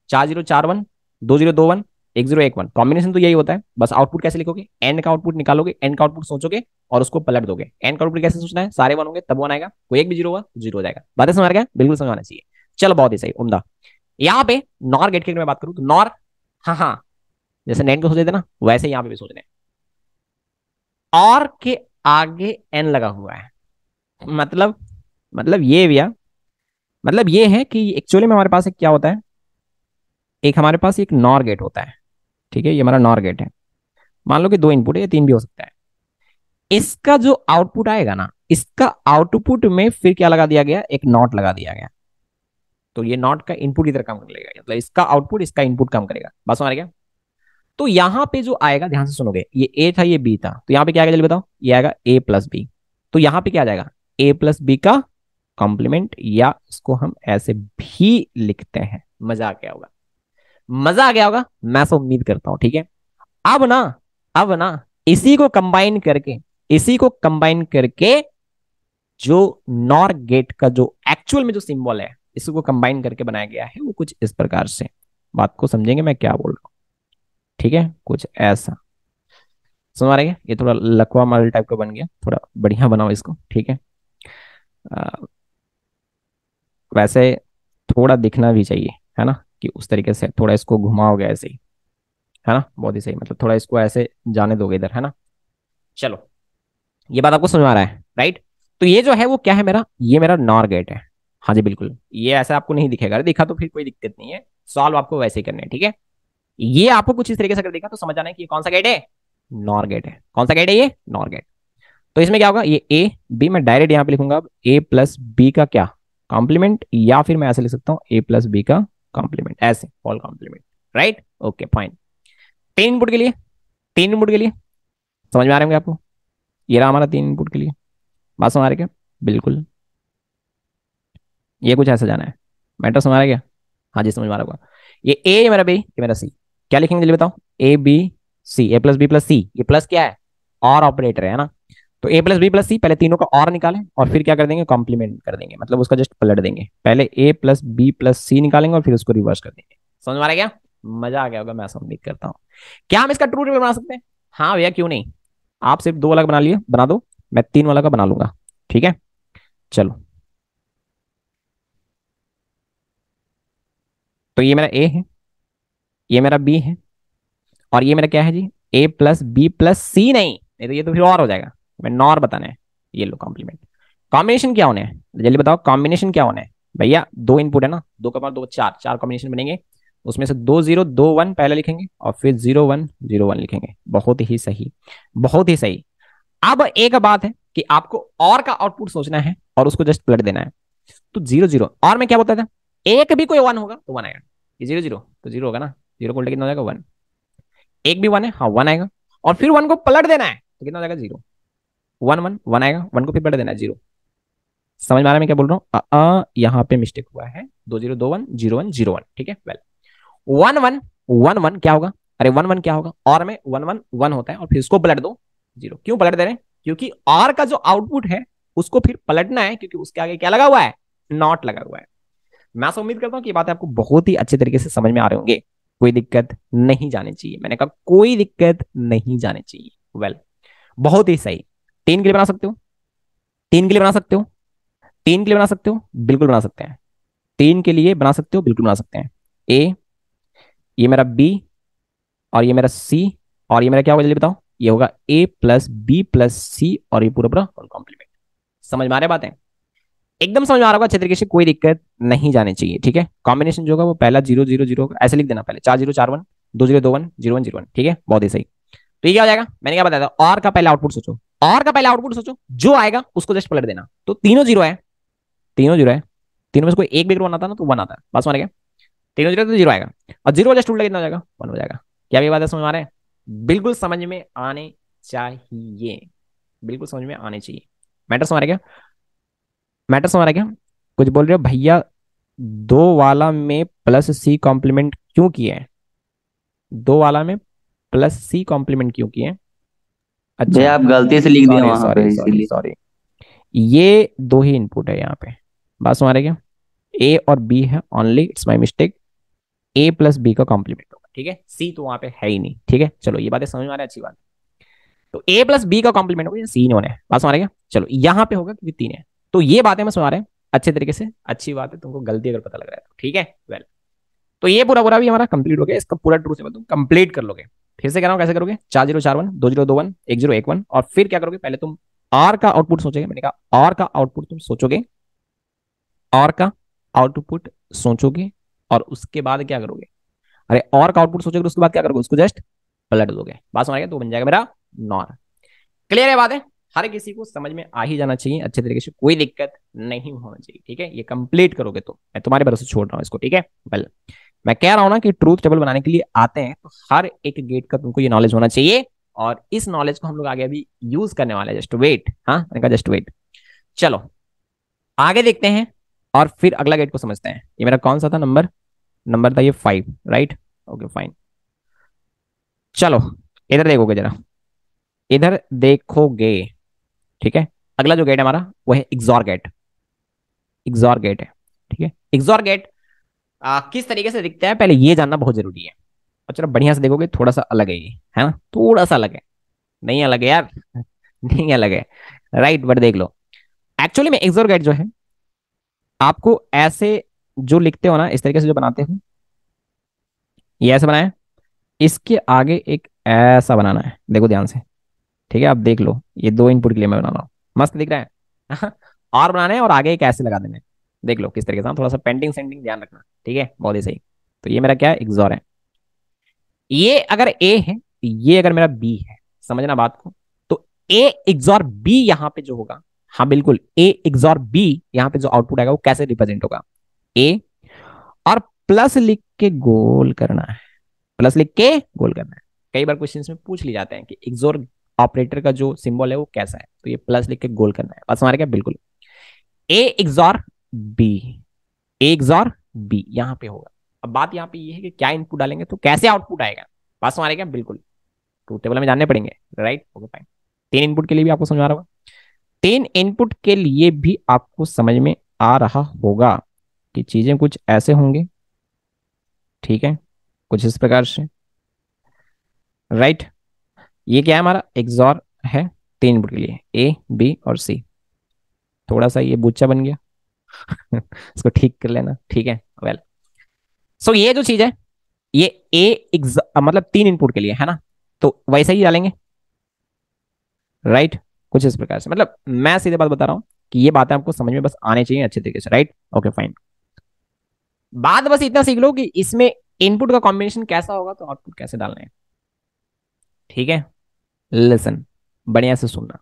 चार जीरो चार वन दो जीरो दो वन एक जीरो एक वन कॉम्बिनेशन तो यही होता है बस आउटपुट कैसे लिखोगे एंड का आउटपुट निकालोगे एंड का आउटपुट सोचोगे और उसको पलट दोगे एंड का आउटपुट कैसे सोचना है सारे वन होंगे तब वन आएगा कोई एक भी जीरो होगा जीरो हो जाएगा बातें समझ गया बिल्कुल समझाना चाहिए चलो बहुत ही सही उमदा यहाँ पे नॉर गेट की बात करूं तो नॉर हाँ हाँ जैसे नैन को सोच देते ना वैसे यहां पे भी सोच रहे और के आगे एन लगा हुआ है मतलब मतलब ये भैया मतलब ये है कि एक्चुअली में हमारे पास एक क्या होता है एक हमारे पास एक नॉर गेट होता है ठीक है ये हमारा नॉर गेट है मान लो कि दो इनपुट है या तीन भी हो सकता है इसका जो आउटपुट आएगा ना इसका आउटपुट में फिर क्या लगा दिया गया एक नॉट लगा दिया गया तो ये नॉट का इनपुट इधर कम कर लेगा मतलब इसका आउटपुट इसका इनपुट कम करेगा बस हमारे क्या तो यहाँ पे जो आएगा ध्यान से सुनोगे ये ए था ये बी था तो यहाँ पे क्या आएगा जल्दी बताओ ये आएगा ए प्लस बी तो यहाँ पे क्या आ जाएगा ए प्लस बी का कॉम्प्लीमेंट या इसको हम ऐसे भी लिखते हैं मजा आ गया होगा मजा आ गया होगा मैं ऐसा उम्मीद करता हूँ ठीक है अब ना अब ना इसी को कंबाइन करके इसी को कंबाइन करके जो नॉर गेट का जो एक्चुअल में जो सिंबल है इसको कंबाइन करके बनाया गया है वो कुछ इस प्रकार से बात को समझेंगे मैं क्या बोल रहा हूँ ठीक है कुछ ऐसा समझ रहे ये थोड़ा लकवा मॉडल टाइप का बन गया थोड़ा बढ़िया बनाओ इसको ठीक है आ, वैसे थोड़ा दिखना भी चाहिए है ना कि उस तरीके से थोड़ा इसको घुमाओगे ऐसे ही है ना बहुत ही सही मतलब थोड़ा इसको ऐसे जाने दोगे इधर है ना चलो ये बात आपको समझ आ रहा है राइट तो ये जो है वो क्या है मेरा ये मेरा नॉर गेट है हाँ जी बिल्कुल ये ऐसा आपको नहीं दिखेगा दिखा तो फिर कोई दिक्कत नहीं है सॉल्व आपको वैसे ही करना है ठीक है ये आपको कुछ इस तरीके से अगर देखा तो समझ आना है कि ये कौन सा गेट है नॉर गेट है कौन सा गेट है ये नॉर गेट तो इसमें क्या होगा ये ए बी मैं डायरेक्ट यहाँ पे लिखूंगा अब ए प्लस बी का क्या कॉम्प्लीमेंट या फिर मैं ऐसे लिख सकता हूँ ए प्लस बी का कॉम्प्लीमेंट ऐसे all complement right okay fine तीन इनपुट के लिए तीन इनपुट के लिए समझ में आ रहे होंगे आपको ये रहा हमारा तीन इनपुट के लिए बात समझ रहे क्या बिल्कुल ये कुछ ऐसा जाना है मैटर समझ आ गया हाँ जी समझ में आ रहा होगा ये ए ये मेरा बी ये मेरा सी क्या लिखेंगे जल्दी बताओ A B C A plus B plus C ये प्लस क्या है और ऑपरेटर है ना तो A plus B plus C पहले तीनों का और निकालें और फिर क्या कर देंगे कॉम्प्लीमेंट कर देंगे मतलब उसका जस्ट पलट देंगे पहले A plus B plus C निकालेंगे और फिर उसको रिवर्स कर देंगे समझ में आ मजा आ गया होगा मैं ऐसा उम्मीद करता हूँ क्या हम इसका ट्रू रिवर बना सकते हैं हाँ भैया क्यों नहीं आप सिर्फ दो अलग बना लिए बना दो मैं तीन वाला का बना लूंगा ठीक है चलो तो ये मेरा ए है ये मेरा बी है और ये मेरा क्या है G A plus B plus C नहीं नहीं तो ये तो फिर और हो जाएगा मैं नॉर बताना है ये लो कॉम्प्लीमेंट कॉम्बिनेशन क्या होने हैं जल्दी बताओ कॉम्बिनेशन क्या होने है भैया दो इनपुट है ना दो का दो चार चार कॉम्बिनेशन बनेंगे उसमें से दो जीरो दो वन पहले लिखेंगे और फिर जीरो वन जीरो वन लिखेंगे बहुत ही सही बहुत ही सही अब एक बात है कि आपको और का आउटपुट सोचना है और उसको जस्ट प्लट देना है तो जीरो जीरो और मैं क्या बताया था एक भी कोई वन होगा तो वन आएगा जीरो जीरो तो जीरो होगा ना जीरो कोल्ड कितना हो जाएगा वन एक भी वन है हाँ वन आएगा और फिर वन को पलट देना है तो कितना हो जाएगा जीरो वन वन वन आएगा वन को फिर पलट देना है जीरो समझ में आ रहा है मैं क्या बोल रहा हूँ यहाँ पे मिस्टेक हुआ है दो जीरो दो one zero one zero one ठीक है well one one one one क्या होगा अरे वन वन क्या होगा और में वन वन वन होता है और फिर उसको पलट दो जीरो क्यों पलट दे रहे हैं क्योंकि आर का जो आउटपुट है उसको फिर पलटना है क्योंकि उसके आगे क्या लगा हुआ है नॉट लगा हुआ है मैं उम्मीद करता हूँ कि बातें आपको बहुत ही अच्छे तरीके से समझ में आ रहे होंगे कोई दिक्कत नहीं जानी चाहिए मैंने कहा कोई दिक्कत नहीं जानी चाहिए वेल well, बहुत ही सही तीन के लिए बना सकते हो तीन के लिए बना सकते हो तीन के लिए बना सकते हो बिल्कुल बना सकते हैं तीन के लिए बना सकते हो बिल्कुल बना सकते हैं ए ये मेरा बी और ये मेरा सी और ये मेरा क्या होगा जल्दी बताओ ये होगा A plus B plus C और ये पूरा पूरा कॉम्प्लीमेंट समझ में आ रहे बातें एकदम समझ में आ रहा होगा क्षेत्र के कोई दिक्कत नहीं जानी चाहिए ठीक है कॉम्बिनेशन जो होगा वो पहला जीरो जीरो जीरो ऐसे लिख देना पहले चार जीरो चार वन दो जीरो दो one zero one zero one ठीक है बहुत ही सही तो ये क्या हो जाएगा मैंने क्या बताया था और का पहला आउटपुट सोचो और का पहला आउटपुट सोचो जो आएगा उसको जस्ट पलट देना तो तीनों जीरो है तीनों जीरो है तीनों में से कोई एक भी बनाता ना तो वन आता है बस मारे क्या तीनों जीरो तो जीरो आएगा और जीरो जस्ट उल्टा कितना हो जाएगा वन हो जाएगा क्या बात है समझ में आ रहा बिल्कुल समझ में आने चाहिए बिल्कुल समझ में आने चाहिए मैटर समझ रहे क्या मैटर समझ रहे क्या कुछ बोल रहे हो भैया दो वाला में प्लस सी कॉम्प्लीमेंट क्यों किया है दो वाला में प्लस सी कॉम्प्लीमेंट क्यों किए अच्छा आप गलती से लिख दिया सॉरी ये दो ही इनपुट है यहाँ पे बात समझ रहे क्या ए और बी है only it's my mistake A plus B का कॉम्प्लीमेंट होगा ठीक है सी तो वहां पे है ही नहीं ठीक है चलो ये बातें समझ में आ रही अच्छी बात तो ए प्लस बी का कॉम्प्लीमेंट होगा सी नहीं होने बात समझ रहे क्या चलो यहाँ पे होगा क्योंकि तीन है तो ये बातें मैं सुना रहे हैं अच्छे तरीके से अच्छी बात है तुमको गलती अगर पता लग रहा है तो ठीक है वेल तो ये पूरा पूरा भी हमारा कंप्लीट हो गया इसका पूरा ट्रू से मैं तुम कंप्लीट कर लोगे फिर से कह रहा हूँ कैसे करोगे चार जीरो चार वन दो जीरो दो वन एक जीरो एक वन और फिर क्या करोगे पहले तुम आर का आउटपुट सोचोगे मैंने कहा आर का आउटपुट तुम सोचोगे आर का आउटपुट सोचोगे और उसके बाद क्या करोगे अरे और का आउटपुट सोचोगे उसके बाद क्या करोगे उसको जस्ट पलट दोगे बात समझ गया तो बन जाएगा मेरा नॉर क्लियर है बात है हर किसी को समझ में आ ही जाना चाहिए अच्छे तरीके से कोई दिक्कत नहीं होना चाहिए ठीक है ये कंप्लीट करोगे तो मैं तुम्हारे भरोसे छोड़ रहा हूँ इसको ठीक है वेल मैं कह रहा हूँ ना कि ट्रूथ टेबल बनाने के लिए आते हैं तो हर एक गेट का तुमको ये नॉलेज होना चाहिए और इस नॉलेज को हम लोग आगे अभी यूज करने वाले जस्ट वेट हाँ जस्ट वेट चलो आगे देखते हैं और फिर अगला गेट को समझते हैं ये मेरा कौन सा था नंबर नंबर था ये फाइव राइट ओके फाइन चलो इधर देखोगे जरा इधर देखोगे ठीक है अगला जो गेट है हमारा वो है एग्जॉर गेट एग्जॉर गेट है ठीक है एग्जॉर गेट आ, किस तरीके से दिखता है पहले ये जानना बहुत जरूरी है और चलो बढ़िया से देखोगे थोड़ा सा अलग है ये है ना थोड़ा सा अलग है नहीं अलग है यार नहीं अलग है राइट बट देख लो एक्चुअली में एग्जोर गेट जो है आपको ऐसे जो लिखते हो ना इस तरीके से जो बनाते हो ये ऐसे बनाया इसके आगे एक ऐसा बनाना है देखो ध्यान से ठीक है आप देख लो ये दो इनपुट के लिए मैं बना रहा हूँ मस्त दिख रहा है और बनाने और आगे एक ऐसे लगा देने देख लो किस तरीके से हाँ, थोड़ा सा पेंटिंग सेंटिंग ध्यान रखना ठीक है बहुत ही सही तो ये मेरा क्या एग्जॉर है ये अगर ए है तो ये अगर मेरा बी है समझना बात को तो ए एग्जॉर बी यहाँ पे जो होगा हाँ बिल्कुल ए एग्जॉर बी यहाँ पे जो आउटपुट आएगा वो कैसे रिप्रेजेंट होगा ए और प्लस लिख के गोल करना है प्लस लिख के गोल करना है कई बार क्वेश्चन में पूछ ली जाते हैं कि एग्जॉर ऑपरेटर का जो सिंबल है वो कैसा है तो ये प्लस लिख के गोल करना है बस हमारे क्या बिल्कुल A XOR B A XOR B यहाँ पे होगा अब बात यहाँ पे ये यह है कि क्या इनपुट डालेंगे तो कैसे आउटपुट आएगा बस हमारे क्या बिल्कुल टू टेबल में जानने पड़ेंगे राइट ओके फाइन तीन इनपुट के लिए भी आपको समझ आ रहा होगा तीन इनपुट के लिए भी आपको समझ में आ रहा होगा कि चीजें कुछ ऐसे होंगे ठीक है कुछ इस प्रकार से राइट right. ये क्या है हमारा एक्सोर है तीन इनपुट के लिए ए बी और सी थोड़ा सा ये बुच्चा बन गया इसको ठीक कर लेना ठीक है वेल सो ये जो चीज है ये ए मतलब तीन इनपुट के लिए है ना तो वैसा ही डालेंगे राइट कुछ इस प्रकार से मतलब मैं सीधे बात बता रहा हूं कि ये बातें आपको समझ में बस आने चाहिए अच्छे तरीके से राइट ओके फाइन बात बस इतना सीख लो कि इसमें इनपुट का कॉम्बिनेशन कैसा होगा तो आउटपुट कैसे डालना है ठीक है लेसन बढ़िया से सुनना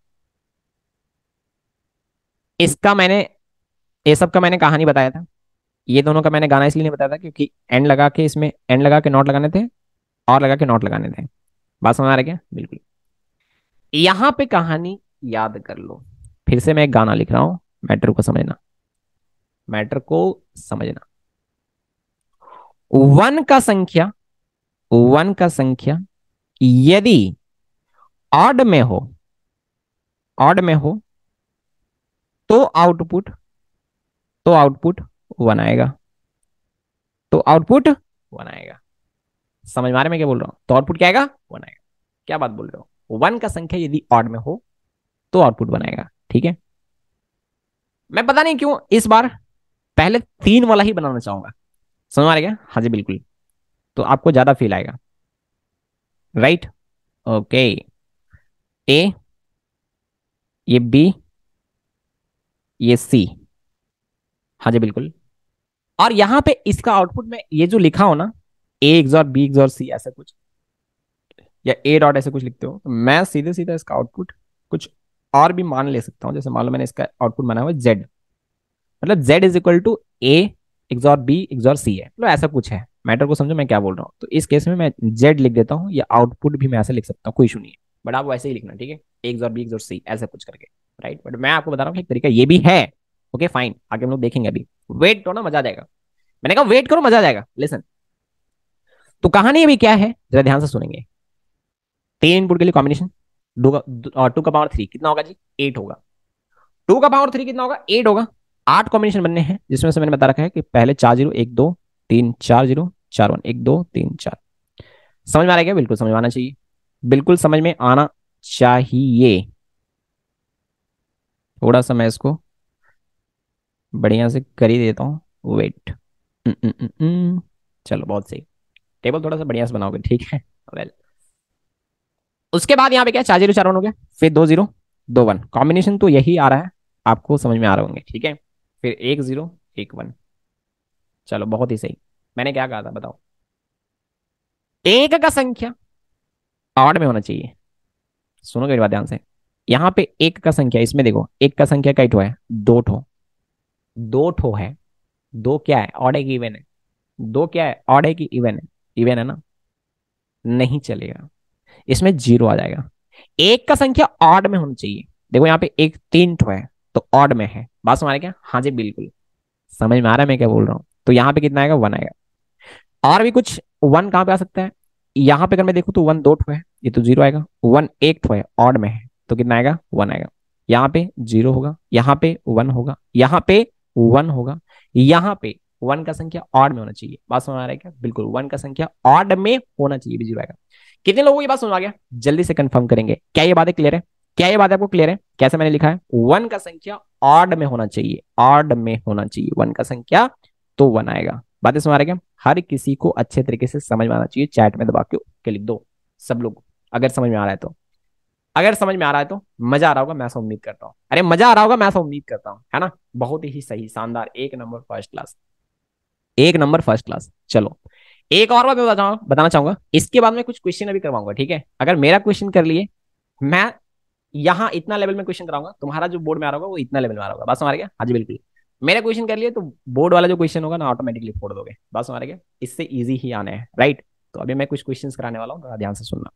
इसका मैंने ये सब का मैंने कहानी बताया था ये दोनों का मैंने गाना इसलिए नहीं बताया था क्योंकि एंड लगा के इसमें एंड लगा के नोट लगाने थे और लगा के नोट लगाने थे बात समझ आ रहा क्या बिल्कुल यहां पे कहानी याद कर लो फिर से मैं एक गाना लिख रहा हूं मैटर को समझना मैटर को समझना वन का संख्या वन का संख्या यदि ऑड में हो ऑड में हो तो आउटपुट तो आउटपुट वन आएगा तो आउटपुट वन आएगा समझ मारे मैं क्या बोल रहा हूं तो आउटपुट क्या आएगा वन आएगा क्या बात बोल रहे हो वन का संख्या यदि ऑड में हो तो आउटपुट बनाएगा ठीक है मैं पता नहीं क्यों इस बार पहले तीन वाला ही बनाना चाहूंगा समझ मारे क्या हाँ जी बिल्कुल तो आपको ज्यादा फील आएगा राइट ओके ए ये बी ये सी हाँ जी बिल्कुल और यहां पे इसका आउटपुट में ये जो लिखा हो ना A XOR B XOR C ऐसा कुछ या ए डॉट ऐसे कुछ लिखते हो तो मैं सीधे सीधा इसका आउटपुट कुछ और भी मान ले सकता हूं जैसे मान लो मैंने इसका आउटपुट माना हुआ जेड मतलब Z is equal to A XOR B XOR C है मतलब ऐसा कुछ है मैटर को समझो मैं क्या बोल रहा हूँ तो इस केस में मैं जेड लिख देता हूँ या आउटपुट भी मैं ऐसे लिख सकता हूँ कोई इशू नहीं है बट आप वैसे ही लिखना ठीक है एक जोर बी एक जोर सी ऐसा कुछ करके राइट बट मैं आपको बता रहा हूँ एक तरीका ये भी है ओके फाइन आगे हम लोग देखेंगे अभी वेट करो तो ना मजा आ जाएगा मैंने कहा वेट करो मजा आ जाएगा लेसन तो कहानी अभी क्या है जरा ध्यान से सुनेंगे तीन इनपुट के लिए कॉम्बिनेशन टू का पावर थ्री कितना होगा जी एट होगा टू का पावर थ्री कितना होगा एट होगा आठ कॉम्बिनेशन बनने हैं जिसमें से मैंने बता रखा है कि पहले चार जीरो एक दो तीन चार जीरो चार वन एक दो तीन चार समझ में आ रहा है क्या बिल्कुल समझ में आना चाहिए बिल्कुल समझ में आना चाहिए थोड़ा सा मैं इसको बढ़िया से कर ही देता हूँ वेट mm, mm, mm, चलो बहुत सही टेबल थोड़ा सा बढ़िया से बनाओगे ठीक है वेल उसके बाद यहाँ पे क्या चार जीरो चार वन हो गया फिर दो जीरो दो वन कॉम्बिनेशन तो यही आ रहा है आपको समझ में आ रहे होंगे ठीक है फिर एक जीरो एक वन चलो बहुत ही सही मैंने क्या कहा था बताओ एक का संख्या आठ में होना चाहिए सुनो मेरी बात ध्यान से यहां पे एक का संख्या इसमें देखो एक का संख्या कई ठो है दो ठो दो ठो है दो क्या है ऑडे की इवेन है दो क्या है ऑडे की इवेन है इवेन है ना नहीं चलेगा इसमें जीरो आ जाएगा एक का संख्या ऑड में होनी चाहिए देखो यहाँ पे एक तीन ठो है तो ऑड में है बात समझ क्या हाँ जी बिल्कुल समझ में आ रहा है मैं क्या बोल रहा हूँ तो यहाँ पे कितना आएगा वन आएगा और भी कुछ वन कहाँ पे आ सकता है यहाँ पे अगर मैं देखू तो वन दो ठो है ये तो जीरो आएगा वन एक ठो है ऑड में है तो कितना आएगा वन आएगा यहाँ पे जीरो होगा यहाँ पे वन होगा यहाँ पे वन होगा यहाँ पे वन का संख्या ऑड में होना चाहिए बात समझ आ रहा है क्या बिल्कुल वन का संख्या ऑड में होना चाहिए भी जीरो आएगा कितने लोगों को बात समझ आ गया जल्दी से कंफर्म करेंगे क्या ये बातें क्लियर है क्या ये बात आपको क्लियर है कैसे मैंने लिखा है वन का संख्या ऑड में होना चाहिए ऑड में होना चाहिए वन का संख्या तो वन आएगा बातें समझ रहे हर किसी को अच्छे तरीके से समझ में आना चाहिए चैट में दबा के ओके लिख दो सब लोग अगर समझ में आ रहा है तो अगर समझ में आ रहा है तो मजा आ रहा होगा मैं ऐसा उम्मीद करता हूँ अरे मजा आ रहा होगा मैं ऐसा उम्मीद करता हूँ है ना बहुत ही सही शानदार एक नंबर फर्स्ट क्लास एक नंबर फर्स्ट क्लास चलो एक और बात मैं बताना चाहूंगा इसके बाद में कुछ क्वेश्चन अभी करवाऊंगा ठीक है अगर मेरा क्वेश्चन कर लिए मैं यहाँ इतना लेवल में क्वेश्चन कराऊंगा तुम्हारा जो बोर्ड में आ रहा होगा वो इतना लेवल में आ रहा होगा बस हमारे क्या हाँ जी बिल्कुल मेरा क्वेश्चन कर लिया तो बोर्ड वाला जो क्वेश्चन होगा ना ऑटोमेटिकली फोड़ दोगे बस हमारे रहे इससे इजी ही आने हैं राइट तो अभी मैं कुछ क्वेश्चंस कराने वाला हूँ ध्यान से सुनना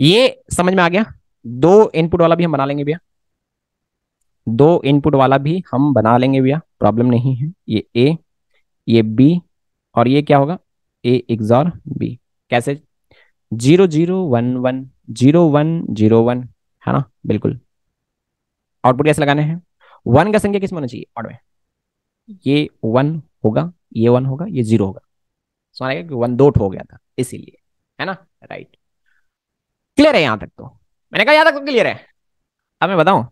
ये समझ में आ गया दो इनपुट वाला भी हम बना लेंगे भैया दो इनपुट वाला भी हम बना लेंगे भैया प्रॉब्लम नहीं है ये ए ये बी और ये क्या होगा ए एग्जॉर बी कैसे zero zero one one zero one zero one है ना बिल्कुल आउटपुट कैसे लगाने हैं वन का संख्या किसमें होना चाहिए ऑड में ये वन होगा ये वन होगा ये जीरो होगा समझ आएगा कि वन दो हो गया था इसीलिए है ना राइट क्लियर है यहां तक तो मैंने कहा यहां तक तो क्लियर है अब मैं बताऊं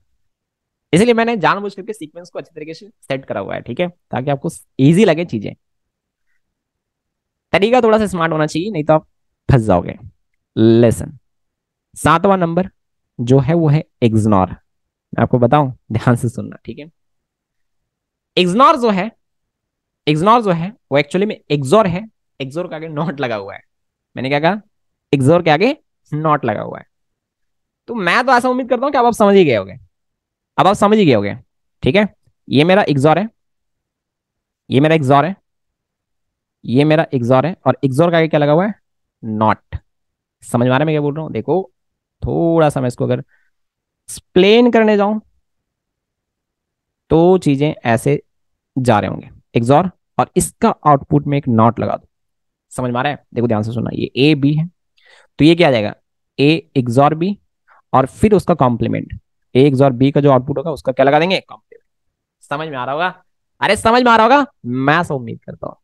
इसलिए मैंने जानबूझ करके सीक्वेंस को अच्छे तरीके से सेट करा हुआ है ठीक है ताकि आपको इजी लगे चीजें तरीका थोड़ा सा स्मार्ट होना चाहिए नहीं तो आप फंस जाओगे लेसन सातवां नंबर जो है वो है इग्नोर मैं आपको बताऊं ध्यान से सुनना ठीक है एक्सनॉर जो है एक्सनॉर जो है वो एक्चुअली में एग्जोर है एग्जोर के आगे नॉट लगा हुआ है मैंने क्या कहा एग्जोर के आगे नॉट लगा हुआ है तो मैं तो ऐसा उम्मीद करता हूं कि अब आप समझ ही गए होगे अब आप समझ ही गए होगे ठीक है ये मेरा एग्जोर है ये मेरा एग्जोर है ये मेरा एग्जोर है और एग्जोर का आगे क्या लगा हुआ है नॉट समझ में आ रहा है मैं क्या बोल रहा हूँ देखो थोड़ा सा मैं इसको अगर एक्सप्लेन करने जाऊं तो चीजें ऐसे जा रहे होंगे एक्सॉर और इसका आउटपुट में एक नॉट लगा दो समझ में आ रहा है देखो ध्यान से सुनना ये ए बी है तो ये क्या आ जाएगा ए एक्सॉर बी और फिर उसका कॉम्प्लीमेंट ए एक्सॉर बी का जो आउटपुट होगा उसका क्या लगा देंगे समझ में आ रहा होगा अरे समझ में आ रहा होगा मैं सब उम्मीद करता हूँ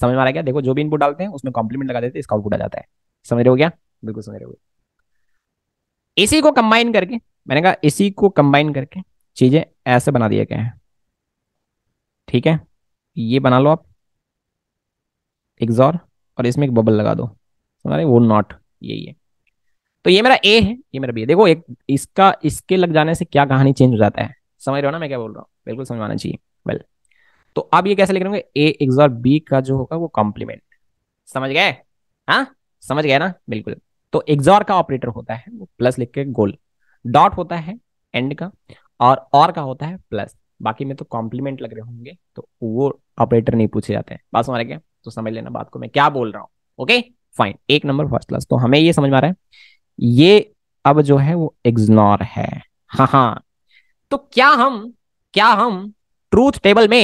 समझ में आ रहा है क्या देखो जो भी इनपुट डालते हैं उसमें कॉम्प्लीमेंट लगा देते हैं इसका आउटपुट आ जाता है समझ रहे हो क्या बिल्कुल समझ रहे हो इसी को कंबाइन करके मैंने कहा इसी को कंबाइन करके चीज़ें ऐसे बना दिया गया है ठीक है ये बना लो आप एग्जॉर और इसमें एक बबल लगा दो अरे वो नॉट यही है तो ये मेरा ए है ये मेरा बी है देखो एक इसका इसके लग जाने से क्या कहानी चेंज हो जाता है समझ रहे हो ना मैं क्या बोल रहा हूँ बिल्कुल समझ आना चाहिए वेल तो अब ये कैसे लिख रहे ए एग्जॉर बी का जो होगा वो कॉम्प्लीमेंट समझ गए हाँ समझ गए ना बिल्कुल तो एग्जॉर का ऑपरेटर होता है वो प्लस लिख के गोल डॉट होता है एंड का और और का होता है प्लस बाकी में तो कॉम्प्लीमेंट लग रहे होंगे तो वो ऑपरेटर नहीं पूछे जाते हैं बात समझ रहे तो समझ लेना बात को मैं क्या बोल रहा हूँ ओके फाइन एक नंबर फर्स्ट क्लास तो हमें ये समझ में आ रहा है ये अब जो है वो एग्जनॉर है हाँ हाँ तो क्या हम क्या हम ट्रूथ टेबल में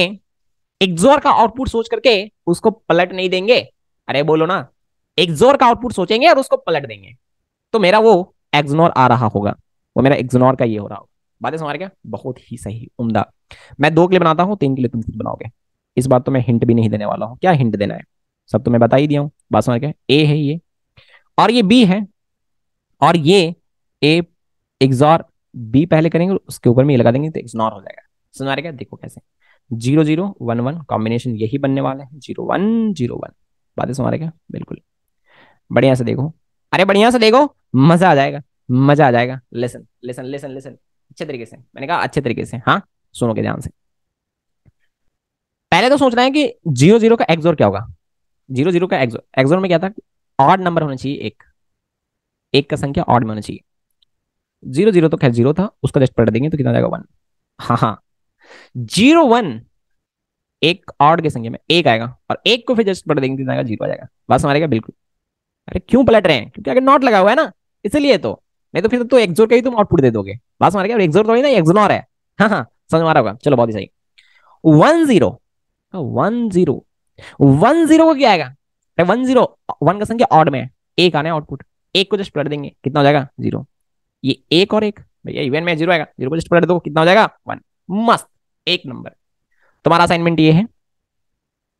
एग्जोर का आउटपुट सोच करके उसको पलट नहीं देंगे अरे बोलो ना एग्जोर का आउटपुट सोचेंगे और उसको पलट देंगे तो मेरा वो एग्जनोर आ रहा होगा वो मेरा एग्जोनॉर का ये हो रहा हो बातें समझ क्या बहुत ही सही उमदा मैं दो के लिए बनाता हूँ तीन के लिए तुम खुद बनाओगे इस बात तो मैं हिंट भी नहीं देने वाला हूँ क्या हिंट देना है सब तो मैं बता ही दिया हूँ बात समझ क्या ए है ये और ये बी है और ये ए एग्जॉर बी पहले करेंगे उसके ऊपर में ये लगा देंगे तो एक्सनॉर हो जाएगा समझ क्या देखो कैसे zero zero one one combination यही बनने वाला है जीरो वन जीरो वन बातें समझ क्या बिल्कुल बढ़िया से देखो अरे बढ़िया से देखो मजा आ जाएगा मजा आ जाएगा लेसन लेसन लेसन लेसन अच्छे तरीके से मैंने कहा अच्छे तरीके से हाँ सुनो के ध्यान से पहले तो सोचना है कि जीरो जीरो का एक्सोर क्या होगा जीरो जीरो का एक्सोर एक्सोर में क्या था ऑड नंबर होना चाहिए एक एक का संख्या ऑड में होना चाहिए जीरो जीरो तो खैर जीरो था उसका जस्ट पलट देंगे तो कितना जाएगा वन हाँ हाँ जीरो वन एक ऑड के संख्या में एक आएगा और एक को फिर जस्ट पलट देंगे तो कितना जीरो आ जाएगा बस हमारे बिल्कुल अरे क्यों पलट रहे हैं क्योंकि अगर नॉट लगा हुआ है ना इसलिए तो नहीं तो फिर तो एक्जोर का ही तुम आउटपुट दे दोगे बात समझ गया एक्सोर थोड़ी ना एक्जोर है हाँ हाँ समझ मारा होगा चलो बहुत ही सही one zero one zero one zero को क्या आएगा वन जीरो वन का संख्या ऑड में है एक आना है आउटपुट एक को जस्ट पलट देंगे कितना हो जाएगा जीरो ये एक और एक भैया इवन में जीरो आएगा जीरो को जस्ट पलट दो कितना हो जाएगा वन मस्त एक नंबर तुम्हारा असाइनमेंट ये है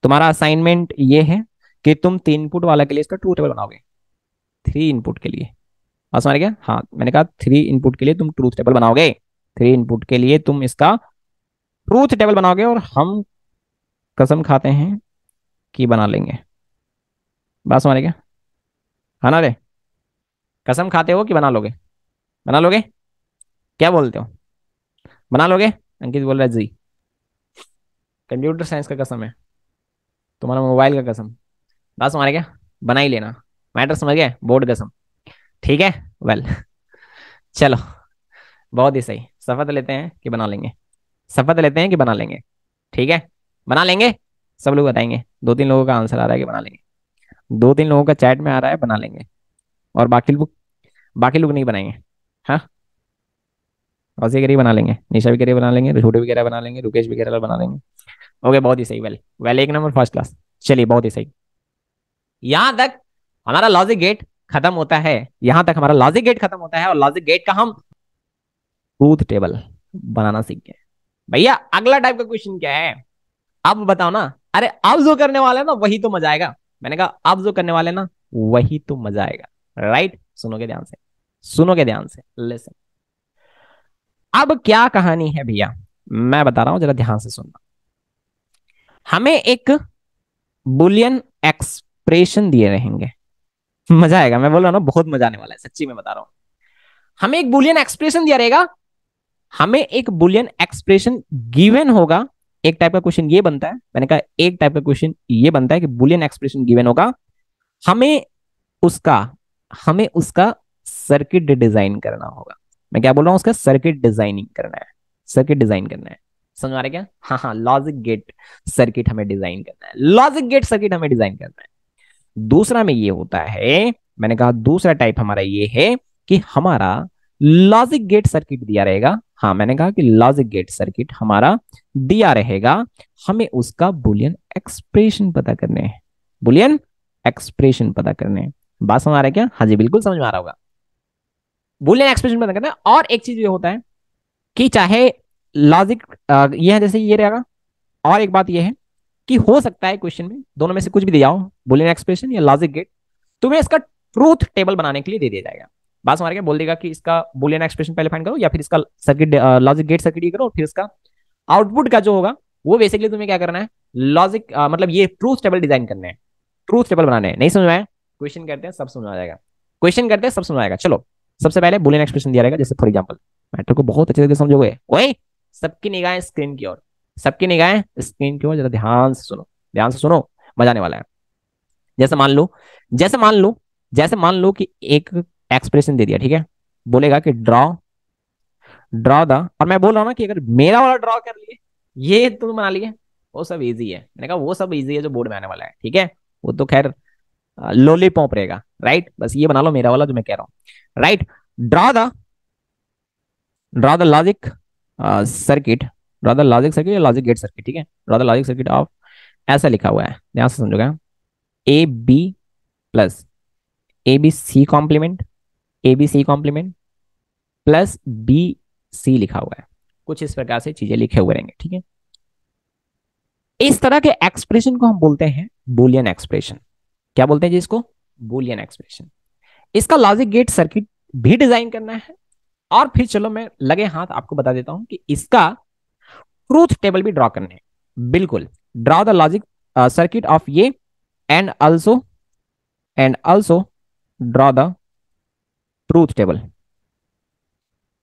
तुम्हारा असाइनमेंट ये है कि तुम तीन इनपुट वाला के लिए इसका ट्रू टेबल बनाओगे थ्री इनपुट के लिए बात हाँ, समझ गया हाँ मैंने कहा थ्री इनपुट के लिए तुम ट्रूथ टेबल बनाओगे थ्री इनपुट के लिए तुम इसका ट्रूथ टेबल बनाओगे और हम कसम खाते हैं कि बना लेंगे बात समझ गया है हाँ ना रे कसम खाते हो कि बना लोगे बना लोगे क्या बोलते हो बना लोगे अंकित बोल रहा है जी कंप्यूटर साइंस का कसम है तुम्हारा मोबाइल का कसम बात समझ गया बना ही लेना मैटर समझ गया बोर्ड कसम ठीक है वेल चलो बहुत ही सही शपथ लेते हैं कि बना लेंगे शपथ लेते हैं कि बना लेंगे ठीक है बना लेंगे सब लोग बताएंगे दो तीन लोगों का आंसर आ रहा है कि बना लेंगे दो तीन लोगों का चैट में आ रहा है बना लेंगे और बाकी लोग बाकी लोग नहीं बनाएंगे हाँ वैसे करिए बना लेंगे निशा भी करिए बना लेंगे छोटे वगैरह बना लेंगे रुकेश वगैरह बना लेंगे ओके बहुत ही सही वेल वेल एक नंबर फर्स्ट क्लास चलिए बहुत ही सही यहाँ तक हमारा लॉजिक गेट खत्म होता है यहां तक हमारा लॉजिक गेट खत्म होता है और लॉजिक गेट का हम ट्रूथ टेबल बनाना सीख गए भैया अगला टाइप का क्वेश्चन क्या है आप बताओ ना अरे आप जो करने वाले ना वही तो मजा आएगा मैंने कहा आप जो करने वाले ना वही तो मजा आएगा राइट सुनोगे ध्यान से सुनोगे ध्यान से लेसन अब क्या कहानी है भैया मैं बता रहा हूं जरा ध्यान से सुनना हमें एक बुलियन एक्सप्रेशन दिए रहेंगे मजा आएगा मैं बोल रहा हूँ ना बहुत मजा आने वाला है सच्ची में बता रहा हूँ हमें एक बुलियन एक्सप्रेशन दिया रहेगा हमें एक बुलियन एक्सप्रेशन गिवन होगा एक टाइप का क्वेश्चन ये बनता है मैंने कहा एक टाइप का क्वेश्चन ये बनता है कि बुलियन एक्सप्रेशन गिवन होगा हमें उसका हमें उसका सर्किट डिजाइन करना होगा मैं क्या बोल रहा हूँ उसका सर्किट डिजाइनिंग करना है सर्किट डिजाइन करना है समझ आ रहा है क्या हाँ हाँ लॉजिक गेट सर्किट हमें डिजाइन करना है लॉजिक गेट सर्किट हमें डिजाइन करना है दूसरा में ये होता है मैंने कहा दूसरा टाइप हमारा ये है कि हमारा लॉजिक गेट सर्किट दिया रहेगा हाँ मैंने कहा कि लॉजिक गेट सर्किट हमारा दिया रहेगा हमें उसका बुलियन एक्सप्रेशन पता करने है बुलियन एक्सप्रेशन पता करने है बात समझ आ रहा है क्या हाँ जी बिल्कुल समझ में आ रहा होगा बुलियन एक्सप्रेशन पता करना और एक चीज ये होता है कि चाहे लॉजिक ये है जैसे ये रहेगा और एक बात ये है कि हो सकता है क्वेश्चन में दोनों में से कुछ भी दिया हो बोलियन एक्सप्रेशन या लॉजिक गेट तुम्हें इसका ट्रूथ टेबल बनाने के लिए दे दिया जाएगा बात हमारे गया बोल देगा कि इसका बोलियन एक्सप्रेशन पहले फाइंड करो या फिर इसका सर्किट लॉजिक गेट सर्किट करो फिर इसका आउटपुट का जो होगा वो बेसिकली तुम्हें क्या करना है लॉजिक मतलब ये ट्रूथ टेबल डिजाइन करना है ट्रूथ टेबल बनाने है नहीं समझाया क्वेश्चन करते हैं सब समझ आ जाएगा क्वेश्चन करते हैं सब समझ आएगा चलो सबसे पहले बोलियन एक्सप्रेशन दिया जाएगा जैसे फॉर एग्जाम्पल मैटर को बहुत अच्छे तरीके समझोगे वही सबकी निगाहें स्क्रीन की ओर सबकी निगाहें स्क्रीन की ओर जरा ध्यान से सुनो ध्यान से सुनो मजा आने वाला है जैसे मान लो जैसे मान लो जैसे मान लो कि एक एक्सप्रेशन दे दिया ठीक है बोलेगा कि ड्रॉ ड्रॉ द और मैं बोल रहा हूँ ना कि अगर मेरा वाला ड्रॉ कर लिए ये तुम तो बना लिए वो सब इजी है मैंने कहा वो सब इजी है जो बोर्ड में आने वाला है ठीक है वो तो खैर लोली लोलीपॉप रहेगा राइट बस ये बना लो मेरा वाला जो मैं कह रहा हूँ right draw the draw the logic circuit Radha logic circuit या लॉजिक गेट सर्किट ठीक है राधा लॉजिक सर्किट ऑफ ऐसा लिखा हुआ है ध्यान से समझोगे A B plus A B C complement A B C complement plus B C लिखा हुआ है कुछ इस प्रकार से चीजें लिखे हुए रहेंगे ठीक है इस तरह के एक्सप्रेशन को हम बोलते हैं बुलियन एक्सप्रेशन क्या बोलते हैं जी इसको बुलियन एक्सप्रेशन इसका लॉजिक गेट सर्किट भी डिजाइन करना है और फिर चलो मैं लगे हाथ आपको बता देता हूं कि इसका ट्रूथ टेबल भी ड्रॉ करने बिल्कुल draw the logic circuit of ये and also and also draw the truth table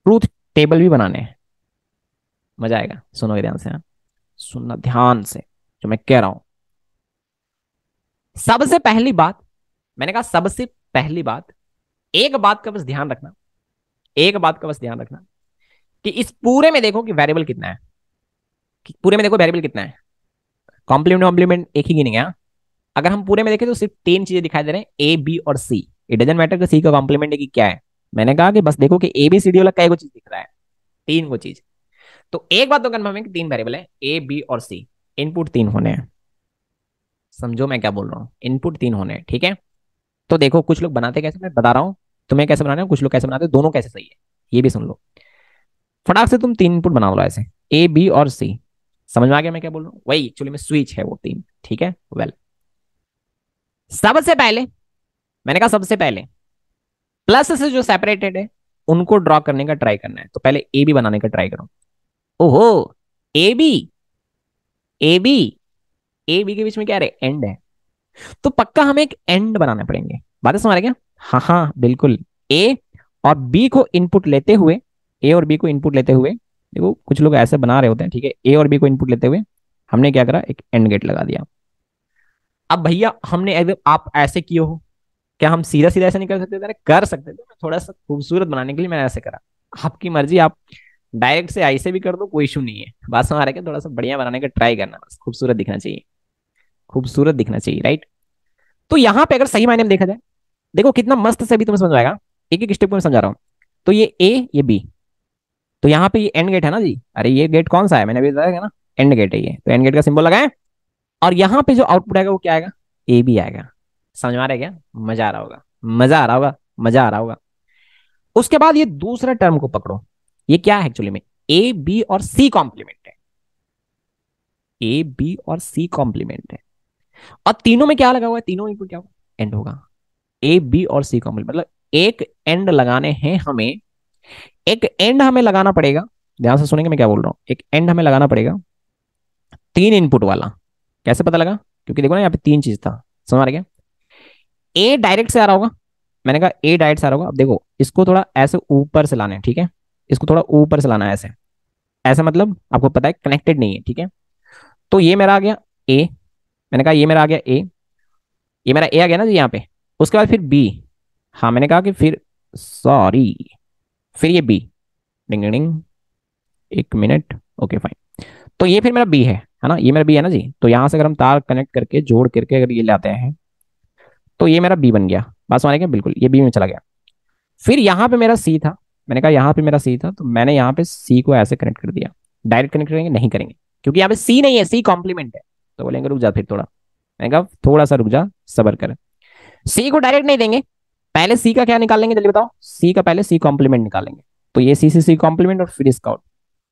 truth table भी बनाने हैं मजा आएगा सुनोगे ध्यान से ना सुनना ध्यान से जो मैं कह रहा हूं सबसे पहली बात मैंने कहा सबसे पहली बात एक बात का बस ध्यान रखना एक बात का बस ध्यान रखना कि इस पूरे में देखो कि वेरिएबल कितना है पूरे में देखो वेरिएबल कितना है कॉम्प्लीमेंट कॉम्प्लीमेंट एक ही गिनेंगे हाँ। अगर हम पूरे में देखें तो सिर्फ तीन चीजें दिखाई दे रहे हैं ए बी और सी इट डजेंट मैटर कि सी का कॉम्प्लीमेंट है कि क्या है मैंने कहा कि बस देखो कि ए बी सी डी वाला कई को चीज दिख रहा है तीन को चीज तो एक बात तो कन्फर्म है कि तीन वेरिएबल है ए बी और सी इनपुट तीन होने हैं समझो मैं क्या बोल रहा हूँ इनपुट तीन होने हैं ठीक है तो देखो कुछ लोग बनाते कैसे मैं बता रहा हूँ तुम्हें कैसे बनाने कुछ लोग कैसे बनाते दोनों कैसे सही है ये भी सुन लो फटाक से तुम तीन इनपुट बना लो ऐसे ए बी और सी समझ में आ गया मैं क्या बोल रहा हूँ वही एक्चुअली में स्विच है वो तीन ठीक है वेल well. सबसे पहले मैंने कहा सबसे पहले प्लस से जो सेपरेटेड है उनको ड्रॉ करने का ट्राई करना है तो पहले ए बी बनाने का ट्राई करो ओहो A B A B A B के बीच में क्या रहे एंड है तो पक्का हमें एक एंड बनाना पड़ेंगे बातें समझ रहे क्या हाँ हाँ बिल्कुल ए और बी को इनपुट लेते हुए ए और बी को इनपुट लेते हुए देखो कुछ लोग ऐसे बना रहे होते हैं ठीक है ए और बी को इनपुट लेते हुए हमने क्या करा एक एंड गेट लगा दिया अब भैया हमने एकदम आप ऐसे किए हो क्या हम सीधा सीधा ऐसा नहीं कर सकते थे कर सकते थे थोड़ा सा खूबसूरत बनाने के लिए मैंने ऐसे करा आपकी मर्जी आप डायरेक्ट से ऐसे भी कर दो कोई इशू नहीं है बात समझ रहे थोड़ा सा बढ़िया बनाने का ट्राई करना खूबसूरत दिखना चाहिए खूबसूरत दिखना चाहिए राइट तो यहाँ पे अगर सही मायने में देखा जाए देखो कितना मस्त से भी तुम्हें समझ आएगा एक एक स्टेप में समझा रहा हूँ तो ये ए ये बी तो यहाँ पे ये एंड गेट है ना जी अरे ये गेट कौन सा है मैंने अभी बताया ना एंड गेट है ये तो एंड गेट का सिंबल लगाए और यहाँ पे जो आउटपुट आएगा वो क्या आएगा ए बी आएगा समझ में आ रहा है क्या मजा आ रहा होगा मजा आ रहा होगा मजा आ रहा होगा उसके बाद ये दूसरा टर्म को पकड़ो ये क्या है एक्चुअली में ए बी और सी कॉम्प्लीमेंट है ए बी और सी कॉम्प्लीमेंट है और तीनों में क्या लगा हुआ है तीनों में क्या होगा एंड होगा ए बी और सी कॉम्प्लीमेंट मतलब एक एंड लगाने हैं हमें एक एंड हमें लगाना पड़ेगा ध्यान से सुनेंगे मैं क्या बोल रहा हूँ एक एंड हमें लगाना पड़ेगा तीन इनपुट वाला कैसे पता लगा क्योंकि देखो ना यहाँ पे तीन चीज था समझ रहे ए डायरेक्ट से आ रहा होगा मैंने कहा ए डायरेक्ट से आ रहा होगा अब देखो इसको थोड़ा ऐसे ऊपर से लाना है ठीक है इसको थोड़ा ऊपर से लाना है ऐसे ऐसे मतलब आपको पता है कनेक्टेड नहीं है ठीक है तो ये मेरा आ गया ए मैंने कहा ये मेरा आ गया ए ये मेरा ए आ गया ना जी यहाँ पे उसके बाद फिर बी हाँ मैंने कहा कि फिर सॉरी फिर ये बी डिंग डिंग एक मिनट ओके फाइन तो ये फिर मेरा बी है है ना ये मेरा बी है ना जी तो यहाँ से अगर हम तार कनेक्ट करके जोड़ करके अगर ये लाते हैं तो ये मेरा बी बन गया बस मारे क्या बिल्कुल ये बी में चला गया फिर यहाँ पे मेरा सी था मैंने कहा यहाँ पे मेरा सी था तो मैंने यहाँ पे सी को ऐसे कनेक्ट कर दिया डायरेक्ट कनेक्ट करेंगे नहीं करेंगे क्योंकि यहाँ पे सी नहीं है सी कॉम्प्लीमेंट है तो बोलेंगे रुक जा फिर थोड़ा मैंने कहा थोड़ा सा रुक जा सबर कर सी को डायरेक्ट नहीं देंगे पहले सी का क्या निकालेंगे जल्दी बताओ सी का पहले सी कॉम्प्लीमेंट निकालेंगे तो ये सी सी सी कॉम्प्लीमेंट और फिर इसका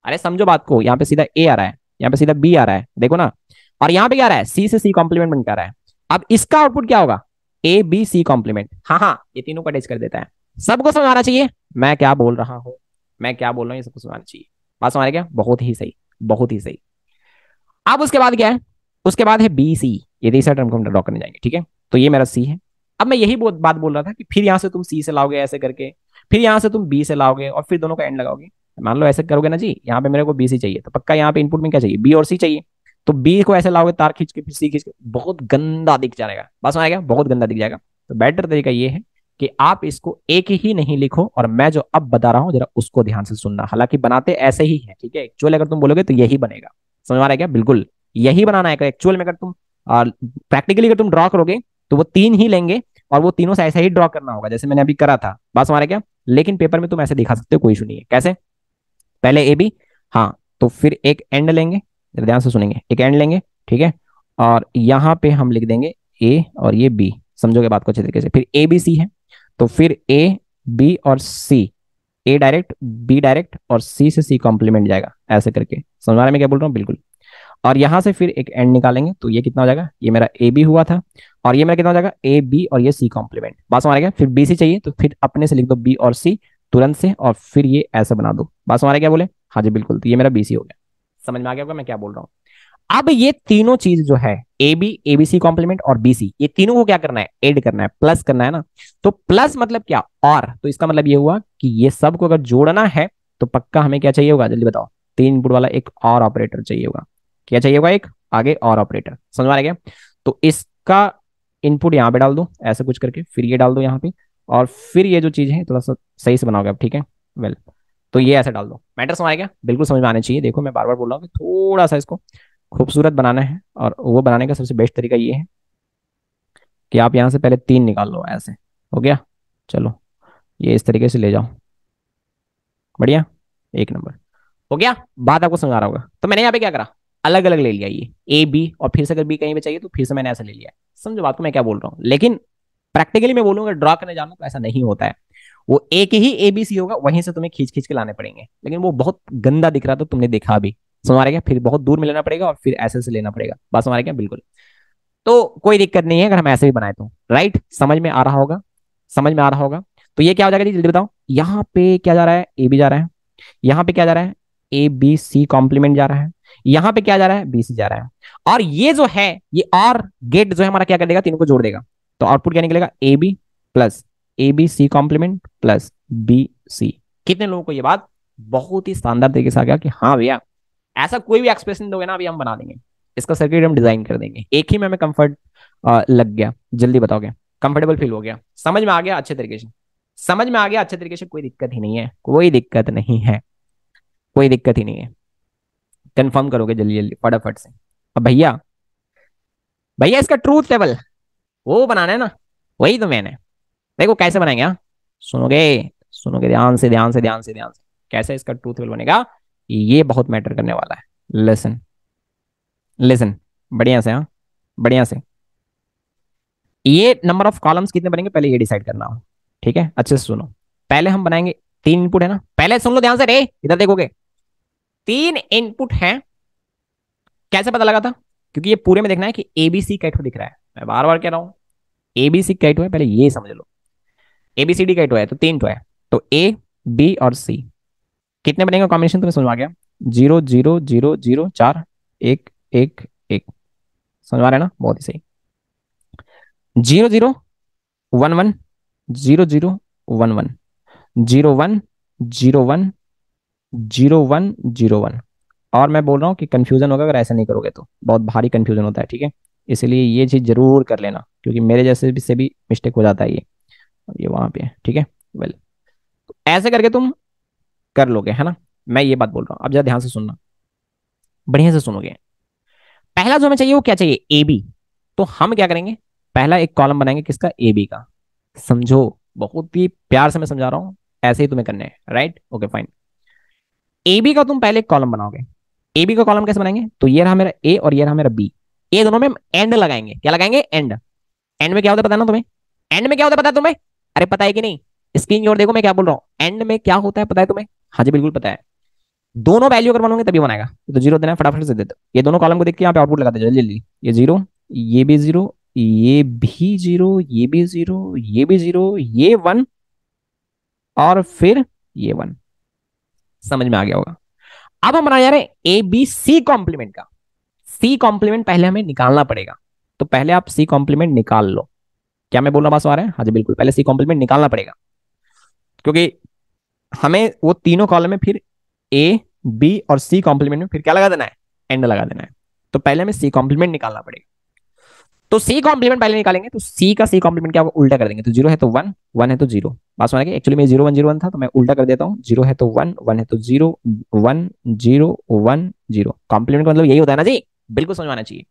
अरे समझो बात को यहाँ पे सीधा ए आ रहा है यहाँ पे सीधा बी आ रहा है देखो ना और यहाँ पे क्या रहा है सी से सी कॉम्प्लीमेंट बनकर रहा है अब इसका आउटपुट क्या होगा ए बी सी कॉम्प्लीमेंट हाँ हाँ ये तीनों का अटैच कर देता है सबको समझाना चाहिए मैं क्या बोल रहा हूँ मैं क्या बोल रहा हूँ ये सबको समझाना चाहिए बात समझ क्या बहुत ही सही बहुत ही सही अब उसके बाद क्या है उसके बाद है बी सी ये तीसरा टर्म को हम ड्रॉ करने जाएंगे ठीक है तो ये मेरा सी है अब मैं यही बहुत बात बोल रहा था कि फिर यहाँ से तुम सी से लाओगे ऐसे करके फिर यहाँ से तुम बी से लाओगे और फिर दोनों का एंड लगाओगे मान लो ऐसे करोगे ना जी यहाँ पे मेरे को बी सी चाहिए तो पक्का यहाँ पे इनपुट में क्या चाहिए बी और सी चाहिए तो बी को ऐसे लाओगे तार खींच के फिर सी खींच के बहुत गंदा दिख जाएगा बस आएगा बहुत गंदा दिख जाएगा तो बेटर तरीका ये है कि आप इसको एक ही नहीं लिखो और मैं जो अब बता रहा हूँ जरा उसको ध्यान से सुनना हालांकि बनाते ऐसे ही है ठीक है एक्चुअल अगर तुम बोलोगे तो यही बनेगा समझ आ रहा है क्या बिल्कुल यही बनाना है एक्चुअल में अगर तुम प्रैक्टिकली अगर तुम ड्रॉ करोगे तो वो तीन ही लेंगे और वो तीनों से ऐसा ही ड्रॉ करना होगा जैसे मैंने अभी करा था बात समझ क्या लेकिन पेपर में तुम ऐसे दिखा सकते हो कोई इशू नहीं है कैसे पहले ए बी हाँ तो फिर एक एंड लेंगे ध्यान से सुनेंगे एक एंड लेंगे ठीक है और यहाँ पे हम लिख देंगे ए और ये बी समझोगे बात को अच्छे तरीके से फिर ए बी सी है तो फिर ए बी और C A direct B direct और सी से सी कॉम्प्लीमेंट जाएगा ऐसे करके समझ रहा मैं क्या बोल रहा हूँ बिल्कुल और यहां से फिर एक एंड निकालेंगे तो ये कितना हो जाएगा ये मेरा ए बी हुआ था और ये मेरा कितना हो जाएगा ए बी और ये सी कॉम्प्लीमेंट बात समझ गया फिर बी सी चाहिए तो फिर अपने से लिख दो बी और सी तुरंत से और फिर ये ऐसा बना दो बात समझ क्या बोले हाँ जी बिल्कुल तो ये मेरा बी सी हो गया समझ में आ गया होगा मैं क्या बोल रहा हूँ अब ये तीनों चीज जो है A B A B C complement और बी सी ये तीनों को क्या करना है एड करना है प्लस करना है ना तो प्लस मतलब क्या और तो इसका मतलब ये हुआ कि ये सबको अगर जोड़ना है तो पक्का हमें क्या चाहिए होगा जल्दी बताओ तीन इनपुट वाला एक और ऑपरेटर चाहिए होगा क्या चाहिए होगा एक आगे और ऑपरेटर समझ में आ गया तो इसका इनपुट यहाँ पे डाल दो ऐसा कुछ करके फिर ये डाल दो यहाँ पे और फिर ये जो चीज है थोड़ा सा सही से बनाओगे आप ठीक है वेल तो ये ऐसा डाल दो मैटर समझ आएगा बिल्कुल समझ में आना चाहिए देखो मैं बार बार बोल रहा हूँ थोड़ा सा इसको खूबसूरत बनाना है और वो बनाने का सबसे बेस्ट तरीका ये है कि आप यहाँ से पहले तीन निकाल लो ऐसे हो गया चलो ये इस तरीके से ले जाओ बढ़िया एक नंबर हो गया बात आपको समझा रहा होगा तो मैंने यहाँ पे क्या करा अलग अलग ले लिया ये ए बी और फिर से अगर बी कहीं पे चाहिए तो फिर से मैंने ऐसा ले लिया समझो बात को मैं क्या बोल रहा हूँ लेकिन प्रैक्टिकली मैं बोलूंगा ड्रॉ करने जाना तो ऐसा नहीं होता है वो ए के ही ए बी सी होगा वहीं से तुम्हें खींच खींच के लाने पड़ेंगे लेकिन वो बहुत गंदा दिख रहा था तुमने देखा अभी समारे क्या फिर बहुत दूर में लेना पड़ेगा और फिर ऐसे से लेना पड़ेगा बात हमारे क्या बिल्कुल तो कोई दिक्कत नहीं है अगर हम ऐसे भी बनाए तो राइट समझ में आ रहा होगा समझ में आ रहा होगा तो ये क्या हो जाएगा जी जल्दी बताओ यहाँ पे क्या जा रहा है ए बी जा रहा है यहाँ पे क्या जा रहा है ए बी सी कॉम्प्लीमेंट जा रहा है यहां पे क्या जा रहा है बीसी जा रहा है और ये जो है ये और गेट जो है हमारा क्या कर देगा तीनों को जोड़ देगा तो आउटपुट क्या निकलेगा A B plus A B C complement plus B C कितने लोगों को ये बात बहुत ही शानदार तरीके से आ गया कि हाँ भैया ऐसा कोई भी एक्सप्रेशन दोगे ना अभी हम बना देंगे इसका सर्किट हम डिजाइन कर देंगे एक ही में हमें कंफर्ट लग गया जल्दी बताओगे कंफर्टेबल फील हो गया समझ में आ गया अच्छे तरीके से समझ में आ गया अच्छे तरीके से कोई दिक्कत ही नहीं है कोई दिक्कत नहीं है कोई दिक्कत ही नहीं है कंफर्म करोगे जल्दी जल्दी फटाफट से अब भैया भैया इसका ट्रूथ टेबल वो बनाना है ना वही तो मैंने देखो कैसे बनाएंगे हाँ? सुनोगे सुनोगे ध्यान से ध्यान से ध्यान से ध्यान से कैसे इसका ट्रूथ टेबल बनेगा ये बहुत मैटर करने वाला है लेसन लेसन बढ़िया से हाँ बढ़िया से ये नंबर ऑफ कॉलम्स कितने बनेंगे पहले ये डिसाइड करना हो ठीक है अच्छे से सुनो पहले हम बनाएंगे तीन इनपुट है ना पहले सुन लो ध्यान से रे इधर देखोगे तीन इनपुट हैं कैसे पता लगा था क्योंकि ये पूरे में देखना है कि एबीसी कैटो दिख रहा है मैं बार बार कह रहा हूं एबीसी कैटो है पहले ये समझ लो एबीसीडी कैटो है तो तीन टो है तो ए बी और सी कितने बनेंगे कॉम्बिनेशन तुम्हें सुनवा गया जीरो जीरो जीरो जीरो चार एक एक एक समझवा रहे ना बहुत ही सही zero zero one one zero zero one one zero one zero one zero one zero one और मैं बोल रहा हूँ कि कन्फ्यूजन होगा अगर ऐसा नहीं करोगे तो बहुत भारी कन्फ्यूजन होता है ठीक है इसलिए ये चीज़ जरूर कर लेना क्योंकि मेरे जैसे भी से भी मिस्टेक हो जाता है ये ये वहाँ पे है ठीक है वेल तो ऐसे करके तुम कर लोगे है ना मैं ये बात बोल रहा हूँ अब जरा ध्यान से सुनना बढ़िया से सुनोगे पहला जो हमें चाहिए वो क्या चाहिए ए बी तो हम क्या करेंगे पहला एक कॉलम बनाएंगे किसका ए बी का समझो बहुत ही प्यार से मैं समझा रहा हूँ ऐसे ही तुम्हें करने हैं right okay fine A B का तुम पहले कॉलम बनाओगे ए बी का कॉलम कैसे बनाएंगे तो ये रहा मेरा ए और ये रहा मेरा बी ए दोनों में हम एंड लगाएंगे क्या लगाएंगे एंड एंड में क्या होता है पता ना तुम्हें एंड में क्या होता है पता है तुम्हें अरे पता है कि नहीं स्क्रीन की ओर देखो मैं क्या बोल रहा हूँ एंड में क्या होता है पता है तुम्हें हाँ जी बिल्कुल पता है दोनों वैल्यू अगर बनाओगे तभी बनाएगा तो जीरो देना फटाफट से दे दो ये दोनों कॉलम को देख के यहाँ पे आउटपुट लगाते जल्दी जल्दी ये जीरो ये भी जीरो ये भी जीरो ये भी जीरो ये भी जीरो ये वन और फिर ये वन समझ में आ गया होगा अब हम बनाए जा रहे हैं ए बी सी कॉम्प्लीमेंट का सी कॉम्प्लीमेंट पहले हमें निकालना पड़ेगा तो पहले आप सी कॉम्प्लीमेंट निकाल लो क्या मैं बोल रहा बात आ रहा है हाँ जी बिल्कुल पहले सी कॉम्प्लीमेंट निकालना पड़ेगा क्योंकि हमें वो तीनों कॉलम में फिर ए बी और सी कॉम्प्लीमेंट में फिर क्या लगा देना है एंड लगा देना है तो पहले हमें सी कॉम्प्लीमेंट निकालना पड़ेगा तो सी कॉम्प्लीमेंट पहले निकालेंगे तो सी का सी कॉम्प्लीमेंट क्या उल्टा कर देंगे तो जीरो है तो वन वन है तो जीरो बात सुना एक्चुअली मेरे जीरो वन जीरो वन था तो मैं उल्टा कर देता हूँ जीरो है तो वन वन है तो zero one zero one zero complement का मतलब यही होता है ना जी बिल्कुल समझाना चाहिए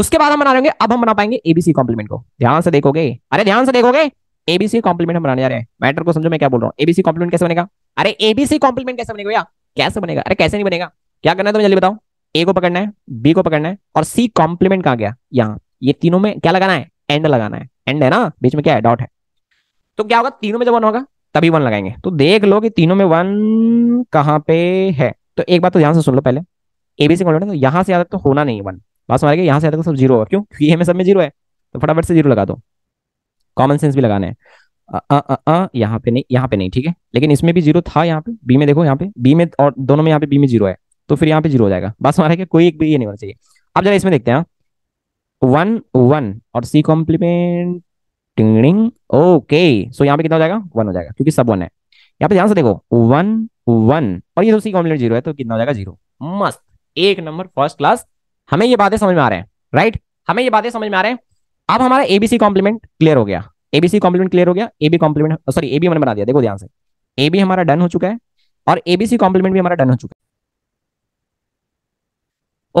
उसके बाद हम बना रहे अब हम बना पाएंगे एबीसी कॉम्प्लीमेंट को ध्यान से देखोगे अरे ध्यान से देखोगे एबीसी कॉम्प्लीमेंट हम बनाने जा रहे हैं मैटर को समझो मैं क्या बोल रहा हूँ एबीसी कॉम्प्लीमेंट कैसे बनेगा अरे एबीसी कॉम्प्लीमेंट कैसे बनेगा भैया कैसे बनेगा अरे कैसे नहीं बनेगा क्या करना है तुम्हें जल्दी बताओ ए को पकड़ना है बी को पकड़ना है और सी कॉम्प्लीमेंट कहा गया यहाँ ये तीनों में क्या लगाना है एंड लगाना है एंड है ना बीच में क्या है डॉट है तो क्या होगा तीनों में जब वन होगा तभी वन लगाएंगे तो देख लो कि तीनों में वन कहाँ पे है तो एक बात तो ध्यान से सुन लो पहले एबीसी कॉन्टेंट तो यहां से याद तो होना नहीं वन बात समझ गए यहाँ से तो सब जीरो होगा क्यों क्योंकि हमें सब में जीरो है तो फटाफट से जीरो लगा दो कॉमन सेंस भी लगाना है यहाँ पे नहीं यहाँ पे नहीं ठीक है लेकिन इसमें भी जीरो था यहाँ पे बी में देखो यहाँ पे बी में और दोनों में यहाँ पे बी में जीरो है तो फिर यहाँ पे जीरो हो जाएगा बस हमारा कोई एक भी ये नहीं होना चाहिए अब जरा इसमें देखते हैं हाँ। वन वन और सी कॉम्प्लीमेंट ओके सो यहाँ पे कितना हो जाएगा वन हो जाएगा क्योंकि सब वन है यहाँ पे ध्यान से देखो वन वन और ये तो सी कॉम्प्लीमेंट जीरो है तो कितना हो जाएगा जीरो मस्त एक नंबर फर्स्ट क्लास हमें ये बातें समझ में आ रहे हैं राइट हमें ये बातें समझ में आ रहे हैं अब हमारा एबीसी कॉम्प्लीमेंट क्लियर हो गया एबीसी कॉम्प्लीमेंट क्लियर हो गया एबी कॉम्प्लीमेंट सॉरी एबी हमने बना दिया देखो ध्यान से ए बी हमारा डन हो चुका है और एबीसी कॉम्प्लीमेंट भी हमारा डन हो चुका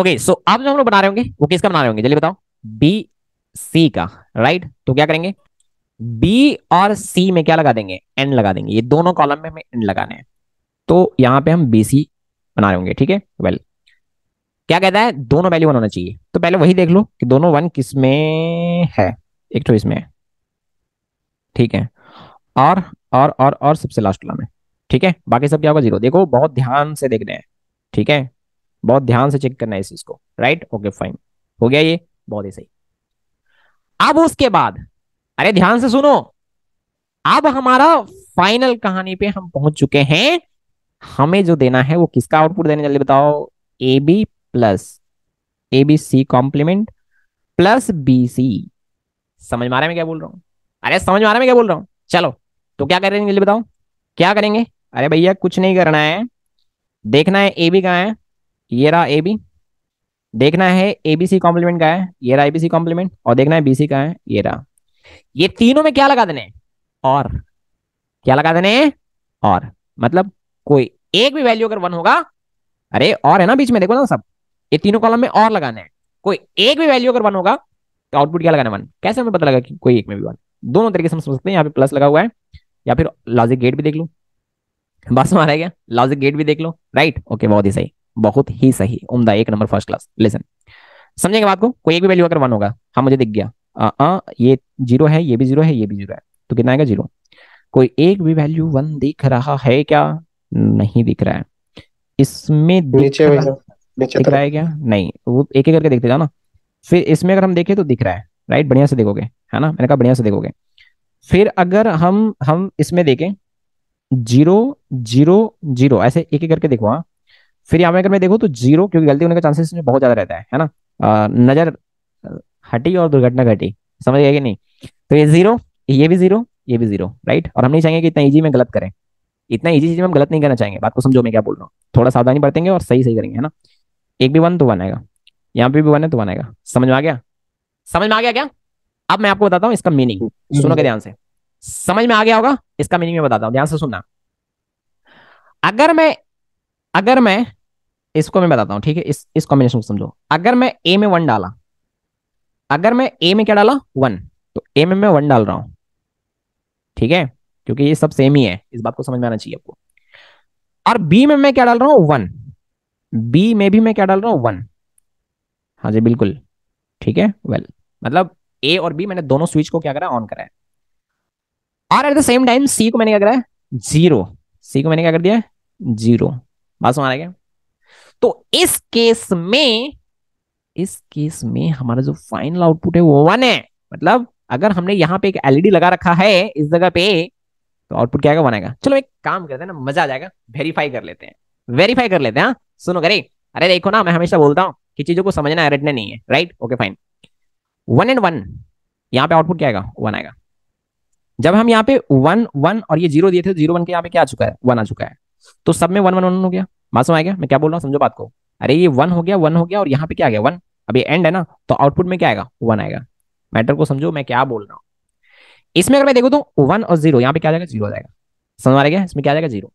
है ओके सो अब जो हम लोग बना रहे होंगे वो किसका बना रहे होंगे जल्दी बताओ बी सी का राइट तो क्या करेंगे बी और सी में क्या लगा देंगे एन लगा देंगे ये दोनों कॉलम में हमें एन लगाने हैं तो यहां पे हम बी सी बना रहे होंगे ठीक है वेल क्या कहता है दोनों वैल्यू वन होना चाहिए तो पहले वही देख लो कि दोनों वन किस में है एक तो इसमें ठीक है और और और और सबसे लास्ट वाला में ठीक है बाकी सब क्या होगा जीरो देखो बहुत ध्यान से देखना है हैं ठीक है बहुत ध्यान से चेक करना है इस चीज को राइट ओके फाइन हो गया ये बहुत ही सही अब उसके बाद अरे ध्यान से सुनो अब हमारा फाइनल कहानी पे हम पहुंच चुके हैं हमें जो देना है वो किसका आउटपुट देने जल्दी बताओ A B plus A B C complement plus B C समझ मारे मैं क्या बोल रहा हूं अरे समझ मारे मैं क्या बोल रहा हूँ चलो तो क्या करेंगे जल्दी बताओ क्या करेंगे अरे भैया कुछ नहीं करना है देखना है ए बी कहाँ है ये रहा ए बी देखना है एबीसी कॉम्प्लीमेंट का है ये रहा एबीसी कॉम्प्लीमेंट और देखना है बीसी का है ये रहा ये तीनों में क्या लगा देने और क्या लगा देने और मतलब कोई एक भी वैल्यू अगर वन होगा अरे और है ना बीच में देखो ना सब ये तीनों कॉलम में और लगाने हैं कोई एक भी वैल्यू अगर वन होगा तो आउटपुट क्या लगाना वन कैसे हमें पता लगा कि कोई एक में भी वन दोनों तरीके से हम समझ सकते हैं यहाँ पे प्लस लगा हुआ है या फिर लॉजिक गेट भी देख लो बस मारा गया लॉजिक गेट भी देख लो राइट ओके बहुत ही सही बहुत ही सही उमदा एक नंबर फर्स्ट क्लास लेसन समझेंगे बात को कोई एक भी वैल्यू अगर वन होगा हाँ मुझे दिख गया आ, आ, ये जीरो है ये भी जीरो है ये भी जीरो है तो कितना आएगा जीरो कोई एक भी वैल्यू वन दिख रहा है क्या नहीं दिख रहा है इसमें दिख रहा, दिख रहा है क्या नहीं वो एक एक करके देखते जाना फिर इसमें अगर हम देखें तो दिख रहा है राइट बढ़िया से देखोगे है ना मैंने कहा बढ़िया से देखोगे फिर अगर हम हम इसमें देखें जीरो जीरो जीरो ऐसे एक एक करके देखो हाँ फिर यहाँ में अगर मैं देखू तो जीरो क्योंकि गलती होने का चांसेस बहुत ज्यादा रहता है है ना नजर हटी और दुर्घटना घटी समझ गया कि नहीं तो ये जीरो ये भी जीरो ये भी जीरो राइट और हम नहीं चाहेंगे कि इतना इजी में गलत करें इतना इजी चीज में हम गलत नहीं करना चाहेंगे बात को समझो मैं क्या बोल रहा हूँ थोड़ा सावधानी बरतेंगे और सही सही करेंगे है ना एक भी वन तो बनाएगा यहाँ पे भी वन है तो बनाएगा समझ में आ गया समझ में आ गया क्या अब मैं आपको बताता हूँ इसका मीनिंग सुनो के ध्यान से समझ में आ गया होगा इसका मीनिंग मैं बताता हूँ ध्यान से सुनना अगर मैं अगर मैं इसको मैं बताता हूँ ठीक है इस इस कॉम्बिनेशन को समझो अगर मैं ए में वन डाला अगर मैं ए में क्या डाला वन तो ए में मैं वन डाल रहा हूं ठीक है क्योंकि ये सब सेम ही है इस बात को समझ में आना चाहिए आपको और बी में मैं क्या डाल रहा हूं वन बी में भी मैं क्या डाल रहा हूँ वन हाँ जी बिल्कुल ठीक है वेल मतलब ए और बी मैंने दोनों स्विच को क्या करा ऑन करा है और at the same time C को मैंने क्या करा है जीरो सी को मैंने क्या कर दिया जीरो बात समझ आ गया तो इस केस में इस केस में हमारा जो फाइनल आउटपुट है वो वन है मतलब अगर हमने यहां पे एक एलईडी e लगा रखा है इस जगह पे तो आउटपुट क्या वन आएगा चलो एक काम करते हैं ना मजा आ जाएगा वेरीफाई कर लेते हैं वेरीफाई कर लेते हैं हाँ। सुनो करे अरे देखो ना मैं हमेशा बोलता हूँ कि चीजों को समझना है रटना नहीं है right okay fine one and one यहाँ पे आउटपुट क्या आएगा वन आएगा जब हम यहाँ पे वन वन और ये जीरो दिए थे जीरो तो वन के यहाँ पे क्या आ चुका है वन आ चुका है तो सब में वन वन वन हो गया बात समझ आ गया मैं क्या बोल रहा हूँ समझो बात को अरे ये वन हो गया वन हो गया और यहाँ पे क्या आ गया वन अभी एंड है ना तो आउटपुट में क्या आएगा वन आएगा मैटर को समझो मैं क्या बोल रहा हूँ इसमें अगर मैं देखू तो वन और जीरो यहाँ पे क्या जीरो जाएगा समझ आ गया इसमें क्या जाएगा जीरो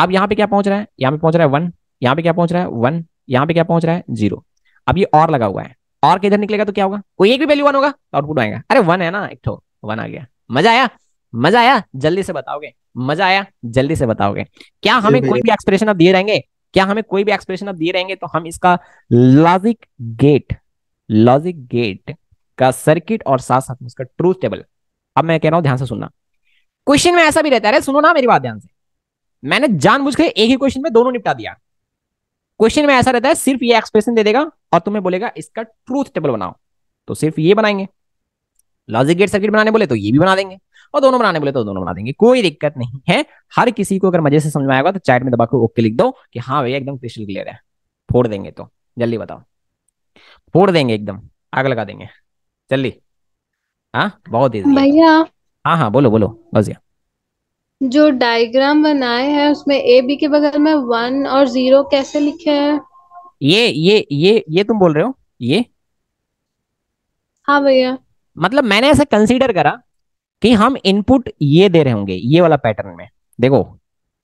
अब यहाँ पे क्या पहुंच रहा है यहाँ पे पहुंच रहा है वन यहाँ पे क्या पहुंच रहा है वन यहाँ पे क्या पहुंच रहा है जीरो अब ये और लगा हुआ है और किधर निकलेगा तो क्या होगा कोई एक भी वैल्यू वन होगा आउटपुट तो आएगा अरे वन है ना एक ठो वन आ गया मजा आया मजा आया जल्दी से बताओगे मजा आया जल्दी से बताओगे क्या हमें कोई भी एक्सप्रेशन आप दिए रहेंगे क्या हमें कोई भी एक्सप्रेशन आप दिए रहेंगे तो हम इसका लॉजिक गेट लॉजिक गेट का सर्किट और साथ साथ में उसका ट्रूथ टेबल अब मैं कह रहा हूं ध्यान से सुनना क्वेश्चन में ऐसा भी रहता है सुनो ना मेरी बात ध्यान से मैंने जानबूझ के एक ही क्वेश्चन में दोनों निपटा दिया क्वेश्चन में ऐसा रहता है सिर्फ ये एक्सप्रेशन दे देगा और तुम्हें बोलेगा इसका ट्रूथ टेबल बनाओ तो सिर्फ ये बनाएंगे लॉजिक गेट सर्किट बनाने बोले तो ये भी बना देंगे और दोनों बनाने बोले तो दोनों बना देंगे कोई दिक्कत नहीं है हर किसी को अगर मजे से समझ में आएगा तो चैट में दबा के ओके लिख दो कि हाँ भैया एकदम क्रिस्टल क्लियर है फोड़ देंगे तो जल्दी बताओ फोड़ देंगे एकदम आग लगा देंगे जल्दी हाँ बहुत इजी भैया हाँ हाँ बोलो बोलो बस यार जो डायग्राम बनाए हैं उसमें ए बी के बगल में वन और जीरो कैसे लिखे हैं ये ये ये ये तुम बोल रहे हो ये हाँ भैया मतलब मैंने ऐसा कंसीडर करा कि हम इनपुट ये दे रहे होंगे ये वाला पैटर्न में देखो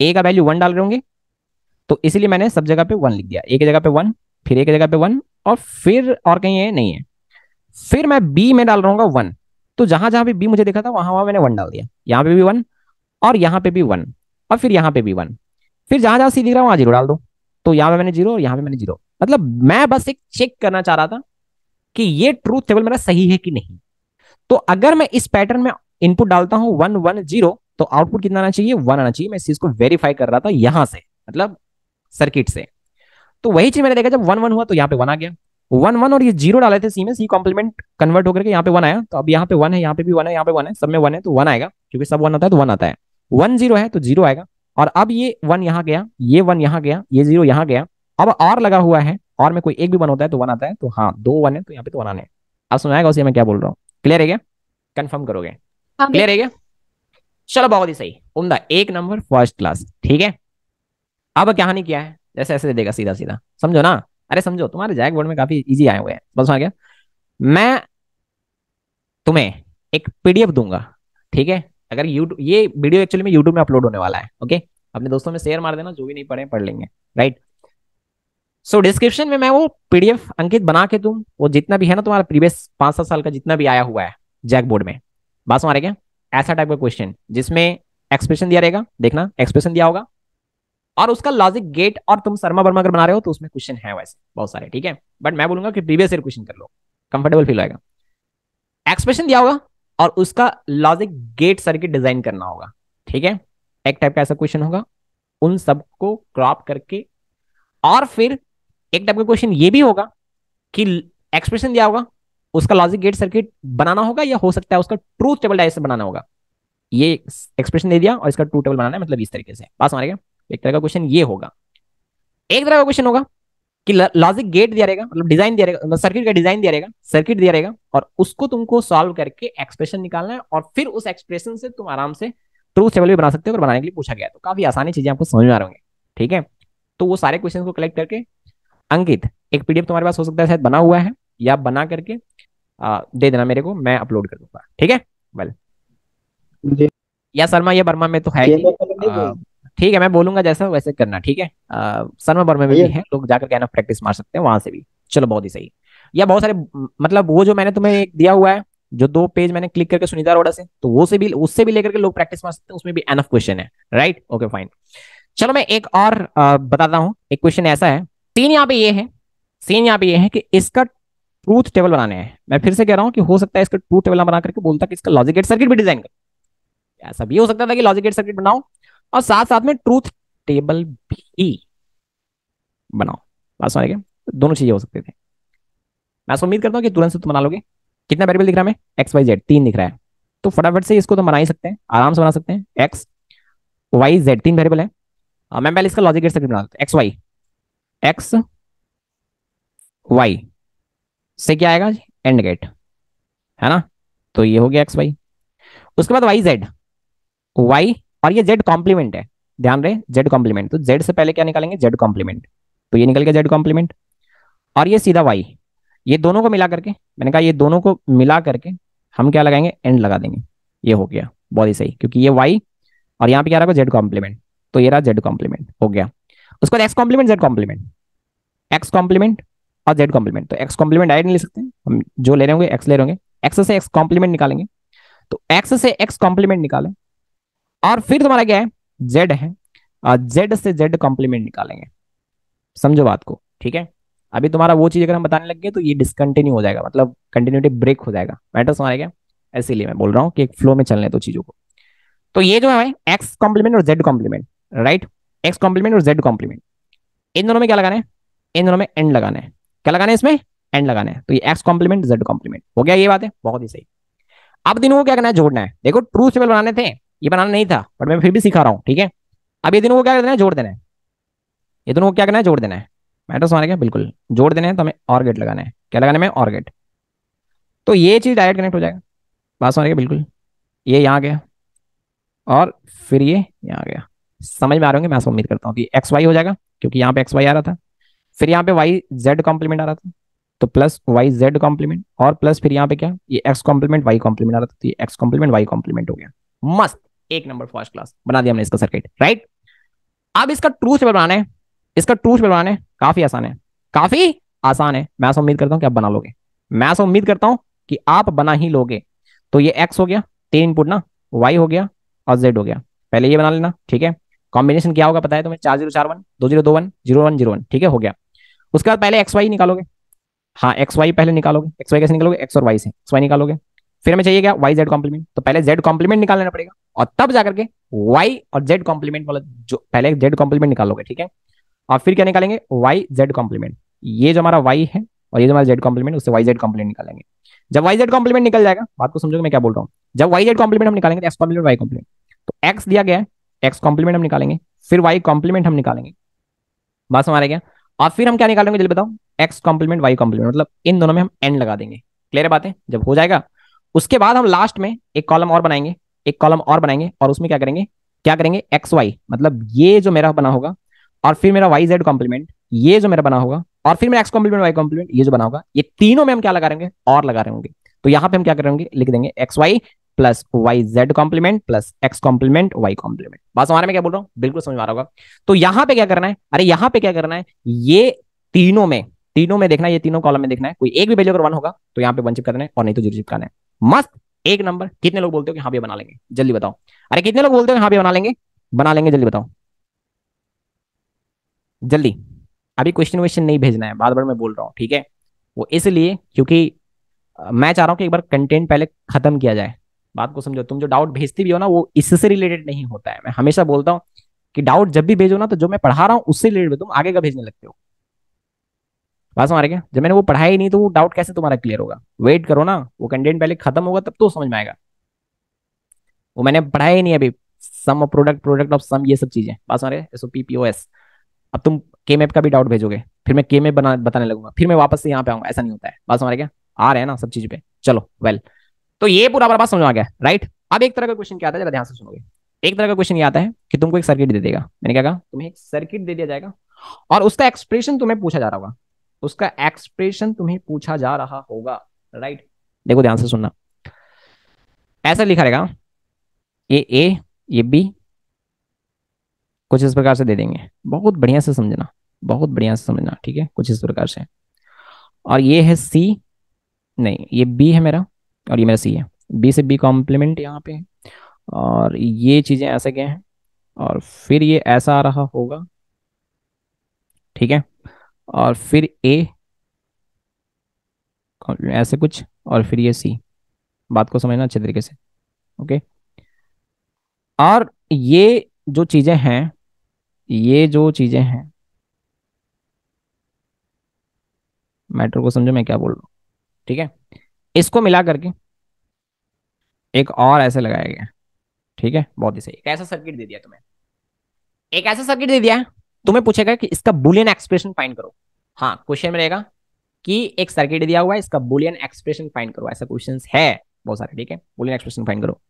ए का वैल्यू वन डाल रहे होंगे तो इसलिए मैंने सब जगह पे वन लिख दिया एक जगह पे वन फिर एक जगह पे वन और फिर और कहीं है नहीं है फिर मैं बी में डाल रहा हूँ वन तो जहां जहां भी बी मुझे देखा था वहां वहां मैंने वन डाल दिया यहाँ पे भी वन और यहाँ पे भी वन और फिर यहाँ पे भी वन फिर जहां जहां सी दिख रहा वहां जीरो डाल दो तो यहाँ पे मैंने जीरो और यहाँ पे मैंने जीरो मतलब मैं बस एक चेक करना चाह रहा था कि ये ट्रूथ टेबल मेरा सही है कि नहीं तो अगर मैं इस पैटर्न में इनपुट डालता हूं वन वन जीरो तो आउटपुट कितना आना चाहिए वन आना चाहिए मैं इस चीज को वेरीफाई कर रहा था यहां से मतलब सर्किट से तो वही चीज मैंने देखा जब वन वन हुआ तो यहाँ पे वन आ गया वन वन और ये जीरो डाले थे सी में सी कॉम्प्लीमेंट कन्वर्ट होकर यहाँ पे वन आया तो अब यहाँ पे वन है यहाँ पे भी वन है यहाँ पे वन है सब में वन है तो वन आएगा क्योंकि सब वन आता है तो वन आता है वन जीरो है तो जीरो आएगा और अब ये वन यहाँ गया ये वन यहाँ गया ये जीरो यहाँ गया अब आर लगा हुआ है और में कोई एक भी वन होता है तो वन आता है तो हाँ दो वन है तो यहाँ पे तो वन आने अब सुनाएगा उसे मैं क्या बोल रहा हूँ क्लियर है क्या कन्फर्म करोगे क्लियर हाँ है क्या चलो बहुत ही सही उमदा एक नंबर फर्स्ट क्लास ठीक है अब कहानी क्या है जैसे ऐसे देगा सीधा सीधा समझो ना अरे समझो तुम्हारे जैक बोर्ड में काफी इजी आए हुए हैं बस आ गया मैं तुम्हें एक पीडीएफ दूंगा ठीक है अगर यूट्यूब ये वीडियो एक्चुअली में यूट्यूब में अपलोड होने वाला है ओके अपने दोस्तों में शेयर मार देना जो भी नहीं पढ़े पढ़ लेंगे राइट सो डिस्क्रिप्शन में मैं वो पीडीएफ अंकित बना के तुम वो जितना भी है ना तुम्हारा प्रीवियस पांच सात साल का जितना भी आया हुआ है जैक बोर्ड में बात समझ रहे क्या ऐसा टाइप का क्वेश्चन जिसमें एक्सप्रेशन दिया रहेगा देखना एक्सप्रेशन दिया होगा और उसका लॉजिक गेट और तुम शर्मा वर्मा अगर बना रहे हो तो उसमें क्वेश्चन है वैसे बहुत सारे ठीक है बट मैं बोलूंगा कि प्रीवियस ईयर क्वेश्चन कर लो कंफर्टेबल फील होगा एक्सप्रेशन दिया होगा और उसका लॉजिक गेट सर्किट डिजाइन करना होगा ठीक है एक टाइप का ऐसा क्वेश्चन होगा उन सबको क्रॉप करके और फिर एक टाइप का क्वेश्चन ये भी होगा कि एक्सप्रेशन दिया होगा उसका लॉजिक गेट सर्किट बनाना होगा या हो सकता है उसका ट्रूथ टेबल डायरेक्शन बनाना होगा ये एक्सप्रेशन दे दिया और इसका ट्रू टेबल बनाना है मतलब इस तरीके से पास मारेगा एक तरह का क्वेश्चन ये होगा एक तरह का क्वेश्चन होगा कि लॉजिक गेट दिया रहेगा मतलब डिजाइन दिया रहेगा सर्किट मतलब का डिजाइन दिया रहेगा सर्किट दिया रहेगा और उसको तुमको सॉल्व करके एक्सप्रेशन निकालना है और फिर उस एक्सप्रेशन से तुम आराम से ट्रूथ टेबल भी बना सकते हो और बनाने के लिए पूछा गया तो काफी आसानी चीजें आपको समझ में आ रही ठीक है तो वो सारे क्वेश्चन को कलेक्ट करके अंकित एक पीडीएफ तुम्हारे पास हो सकता है शायद बना हुआ है या बना करके आ, दे देना मेरे को मैं अपलोड कर दूंगा ठीक है वेल या शर्मा या वर्मा में तो है ठीक है मैं बोलूंगा जैसा वैसे करना ठीक है शर्मा वर्मा में भी है लोग जाकर कहना प्रैक्टिस मार सकते हैं वहां से भी चलो बहुत ही सही या बहुत सारे मतलब वो जो मैंने तुम्हें दिया हुआ है जो दो पेज मैंने क्लिक करके सुनीता अरोड़ा से तो वो से भी उससे भी लेकर के लोग प्रैक्टिस मार सकते हैं उसमें भी एनफ क्वेश्चन है राइट ओके फाइन चलो मैं एक और बताता हूँ एक क्वेश्चन ऐसा है सीन यहाँ पे ये है सीन यहाँ पे ये है कि इसका ट्रूथ टेबल बनाने हैं मैं फिर से कह रहा हूँ कि हो सकता है इसका ट्रूथ टेबल बना करके बोलता कि इसका लॉजिकेट सर्किट भी डिजाइन कर ऐसा भी हो सकता था कि लॉजिकेट सर्किट बनाओ और साथ साथ में ट्रूथ टेबल भी बनाओ बात समझ दोनों चीजें हो सकते थे मैं उम्मीद करता हूँ कि तुरंत से तुम बना लोगे कितना वेरिएबल दिख रहा है हमें एक्स वाई जेड तीन दिख रहा है तो फटाफट से इसको तो बना ही सकते हैं आराम से बना सकते हैं एक्स वाई जेड तीन वेरिएबल है मैं पहले इसका लॉजिक गेट सर्किट बना सकता हूँ एक्स वाई एक्स वाई से क्या आएगा एंड गेट है ना तो ये हो गया एक्स वाई उसके बाद वाई जेड वाई और ये जेड कॉम्प्लीमेंट है ध्यान रहे जेड कॉम्प्लीमेंट तो जेड से पहले क्या निकालेंगे जेड कॉम्प्लीमेंट तो ये निकल गया जेड कॉम्प्लीमेंट और ये सीधा वाई ये दोनों को मिला करके मैंने कहा ये दोनों को मिला करके हम क्या लगाएंगे एंड लगा देंगे ये हो गया बहुत ही सही क्योंकि ये वाई और यहाँ पे क्या रहा जेड कॉम्प्लीमेंट तो ये रहा जेड कॉम्प्लीमेंट हो गया उसके बाद X complement Z complement X complement और जेड कॉम्प्लीमेंट तो एक्स कॉम्प्लीमेंट आई नहीं ले सकते हम जो ले रहे होंगे एक्स ले रहे होंगे एक्स से एक्स कॉम्प्लीमेंट निकालेंगे तो एक्स से एक्स कॉम्प्लीमेंट निकालें और फिर तुम्हारा क्या है जेड है और जेड से जेड कॉम्प्लीमेंट निकालेंगे समझो बात को ठीक है अभी तुम्हारा वो चीज अगर हम बताने लग गए तो ये डिसकंटिन्यू हो जाएगा मतलब कंटिन्यूटी ब्रेक हो जाएगा मैटर्स हमारे क्या इसीलिए मैं बोल रहा हूँ कि एक फ्लो में चलने दो चीजों को तो ये जो है एक्स कॉम्प्लीमेंट और Z complement right X complement और जेड कॉम्प्लीमेंट इन दोनों में क्या लगाना है इन दोनों में एंड लगाना है क्या लगाना है इसमें एंड लगाना है तो ये एक्स कॉम्प्लीमेंट जेड कॉम्प्लीमेंट हो गया ये बात है बहुत ही सही अब दिनों को क्या करना है जोड़ना है देखो ट्रू सेबल बनाने थे ये बनाना नहीं था बट मैं फिर भी सिखा रहा हूँ ठीक है अब ये दिनों को क्या करना है जोड़ देना है ये दोनों को क्या करना है जोड़ देना है मैटर समझ गया बिल्कुल जोड़ देना है तो हमें और गेट लगाना है क्या लगाना है और गेट तो ये चीज डायरेक्ट कनेक्ट हो जाएगा बात समझ गया बिल्कुल ये यहाँ गया और फिर ये यहाँ गया समझ में आ रहे होंगे मैं उम्मीद करता हूँ कि एक्स वाई हो जाएगा क्योंकि यहाँ पे एक्स वाई आ रहा था फिर यहाँ पे वाई जेड कॉम्प्लीमेंट आ रहा था तो प्लस वाई जेड कॉम्प्लीमेंट और प्लस फिर यहाँ पे क्या ये एक्स कॉम्प्लीमेंट वाई कॉम्प्लीमेंट आ रहा था तो ये एक्स कॉम्प्लीमेंट वाई कॉम्प्लीमेंट हो गया मस्त एक नंबर फर्स्ट क्लास बना दिया हमने इसका सर्किट राइट अब इसका ट्रू से बनाना है इसका ट्रू से बनाना है काफी आसान है काफी आसान है मैं उम्मीद करता हूँ कि आप बना लोगे मैं उम्मीद करता हूँ कि आप बना ही लोगे तो ये एक्स हो गया तीन इनपुट ना वाई हो गया और जेड हो गया पहले ये बना लेना ठीक है कॉम्बिनेशन क्या होगा पता है तुम्हें चार जीरो चार वन दो जीरो दो one zero one zero one ठीक है हो गया उसके बाद पहले एक्स वाई निकालोगे हाँ एक्स वाई पहले निकालोगे एक्स वाई कैसे निकालोगे एक्स और वाई से एक्स वाई निकालोगे फिर हमें चाहिए क्या वाई जेड कॉम्प्लीमेंट तो पहले जेड कॉम्प्लीमेंट निकाल लेना पड़ेगा और तब जाकर के वाई और जेड कॉम्प्लीमेंट वाला जो पहले जेड कॉम्प्लीमेंट निकालोगे ठीक है और फिर क्या निकालेंगे वाई जेड कॉम्प्लीमेंट ये जो हमारा वाई है और ये जो हमारा जेड कॉम्प्लीमेंट उससे वाई जेड कॉम्प्लीमेंट निकालेंगे जब वाई जेड कॉम्प्लीमेंट निकल जाएगा बात को समझोगे मैं क्या बोल रहा हूँ जब वाई जेड कॉम्प्लीमेंट हम निकालेंगे एक्स कॉम्प्लीमेंट वाई कॉम्प्लीमेंट तो एक्स तो दिया गया है एक्स कॉम्प्लीमेंट हम निकालेंगे फिर वाई कॉम्प्लीमेंट हम निकालेंगे बस हमारे क्या और फिर हम क्या निकालेंगे जल्दी बताओ एक्स कॉम्प्लीमेंट वाई कॉम्प्लीमेंट मतलब इन दोनों में हम एंड लगा देंगे क्लियर है बातें जब हो जाएगा उसके बाद हम लास्ट में एक कॉलम और बनाएंगे एक कॉलम और बनाएंगे और उसमें क्या करेंगे क्या करेंगे एक्स वाई मतलब ये जो मेरा बना होगा और फिर मेरा वाई जेड कॉम्प्लीमेंट ये जो मेरा बना होगा और फिर मेरा एक्स कॉम्प्लीमेंट वाई कॉम्प्लीमेंट ये जो बना होगा ये तीनों में हम क्या लगा हैं और लगा रहे होंगे तो यहाँ पे हम क्या करेंगे लिख देंगे X Y plus Y Z complement plus X complement Y complement बात समझ में क्या बोल रहा हूँ बिल्कुल समझ आ रहा होगा तो यहाँ पे क्या करना है अरे यहाँ पे क्या करना है ये तीनों में तीनों में देखना है ये तीनों कॉलम में देखना है कोई एक भी वैल्यू अगर वन होगा तो यहाँ पे वन चिप करना है और नहीं तो जीरो चिप करना है मस्त एक नंबर कितने लोग बोलते हो कि हाँ भैया बना लेंगे जल्दी बताओ अरे कितने लोग बोलते हो हाँ भैया बना लेंगे बना लेंगे जल्दी बताओ जल्दी अभी क्वेश्चन वेश्चन नहीं भेजना है बार बार मैं बोल रहा हूँ ठीक है वो इसलिए क्योंकि मैं चाह रहा हूँ कि एक बार कंटेंट पहले खत्म किया जाए बात को समझो तुम जो डाउट भेजती भी हो ना वो इससे रिलेटेड नहीं होता है मैं हमेशा बोलता हूँ कि डाउट जब भी भेजो ना तो जो मैं पढ़ा रहा हूँ उससे रिलेटेड तुम आगे का भेजने लगते हो बात समझ क्या जब मैंने वो पढ़ाया ही नहीं तो वो डाउट कैसे तुम्हारा क्लियर होगा वेट करो ना वो कंटेंट पहले खत्म होगा तब तो समझ में आएगा वो मैंने पढ़ाया ही नहीं अभी sum product product of sum ये सब चीजें बात समझ रहे S O P P O S अब तुम के मैप का भी डाउट भेजोगे फिर मैं के मैप बताने लगूंगा फिर मैं वापस से यहाँ पे आऊंगा ऐसा नहीं होता है बात समझ रहे क्या आ रहे हैं ना सब चीज पे चलो वेल well. तो ये पूरा बार समझ में आ गया राइट अब एक तरह का क्वेश्चन क्या आता है ध्यान से सुनोगे एक तरह का क्वेश्चन ये आता है कि तुमको एक सर्किट दे देगा मैंने क्या कहा तुम्हें एक सर्किट दे दिया जाएगा और उसका एक्सप्रेशन तुम्हें पूछा जा रहा होगा उसका एक्सप्रेशन तुम्हें पूछा जा रहा होगा राइट देखो ध्यान से सुनना ऐसा लिखा रहेगा ये ए ये बी कुछ इस प्रकार से दे देंगे बहुत बढ़िया से समझना बहुत बढ़िया से समझना ठीक है कुछ इस प्रकार से और ये है सी नहीं ये बी है मेरा और ये मेरा सी है बी से बी कॉम्प्लीमेंट यहाँ पे और ये चीज़ें ऐसे क्या हैं और फिर ये ऐसा आ रहा होगा ठीक है और फिर ए ऐसे कुछ और फिर ये सी बात को समझना अच्छे तरीके से ओके और ये जो चीज़ें हैं ये जो चीज़ें हैं मैटर को समझो मैं क्या बोल रहा हूँ ठीक है इसको मिला करके एक और ऐसे लगाया गया ठीक है बहुत ही सही एक ऐसा सर्किट दे दिया तुम्हें एक ऐसा सर्किट दे दिया तुम्हें पूछेगा कि इसका बुलियन एक्सप्रेशन फाइंड करो हाँ क्वेश्चन में रहेगा कि एक सर्किट दिया हुआ है इसका बुलियन एक्सप्रेशन फाइंड करो ऐसा क्वेश्चन है बहुत सारे ठीक है बुलियन एक्सप्रेशन फाइंड करो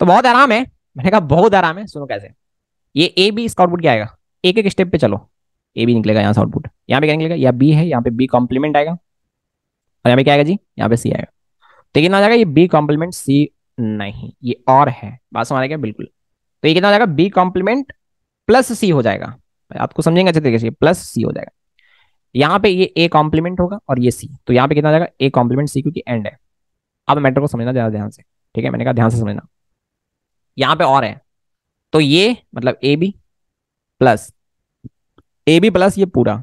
तो बहुत आराम है मैंने कहा बहुत आराम है सुनो कैसे ये ए बी इसका आउटपुट क्या आएगा एक एक स्टेप पे चलो ए बी निकलेगा यहाँ से आउटपुट यहाँ पे क्या निकलेगा या बी है यहाँ पे बी कॉम्प्लीमेंट आएगा और यहाँ पे क्या आएगा जी यहाँ पे सी आएगा लेकिन तो आ जाएगा ये बी कॉम्प्लीमेंट सी नहीं ये और है बात समझ आएगा बिल्कुल तो ये कितना जाएगा बी कॉम्प्लीमेंट प्लस सी हो जाएगा आपको समझेंगे अच्छे तरीके से प्लस सी हो जाएगा यहाँ पे ये ए कॉम्प्लीमेंट होगा और ये सी तो यहाँ पे कितना जाएगा ए कॉम्प्लीमेंट सी क्योंकि एंड है अब मैटर को समझना ज्यादा ध्यान से ठीक है मैंने कहा ध्यान से समझना यहाँ पे और है तो ये मतलब A B plus A B plus ये पूरा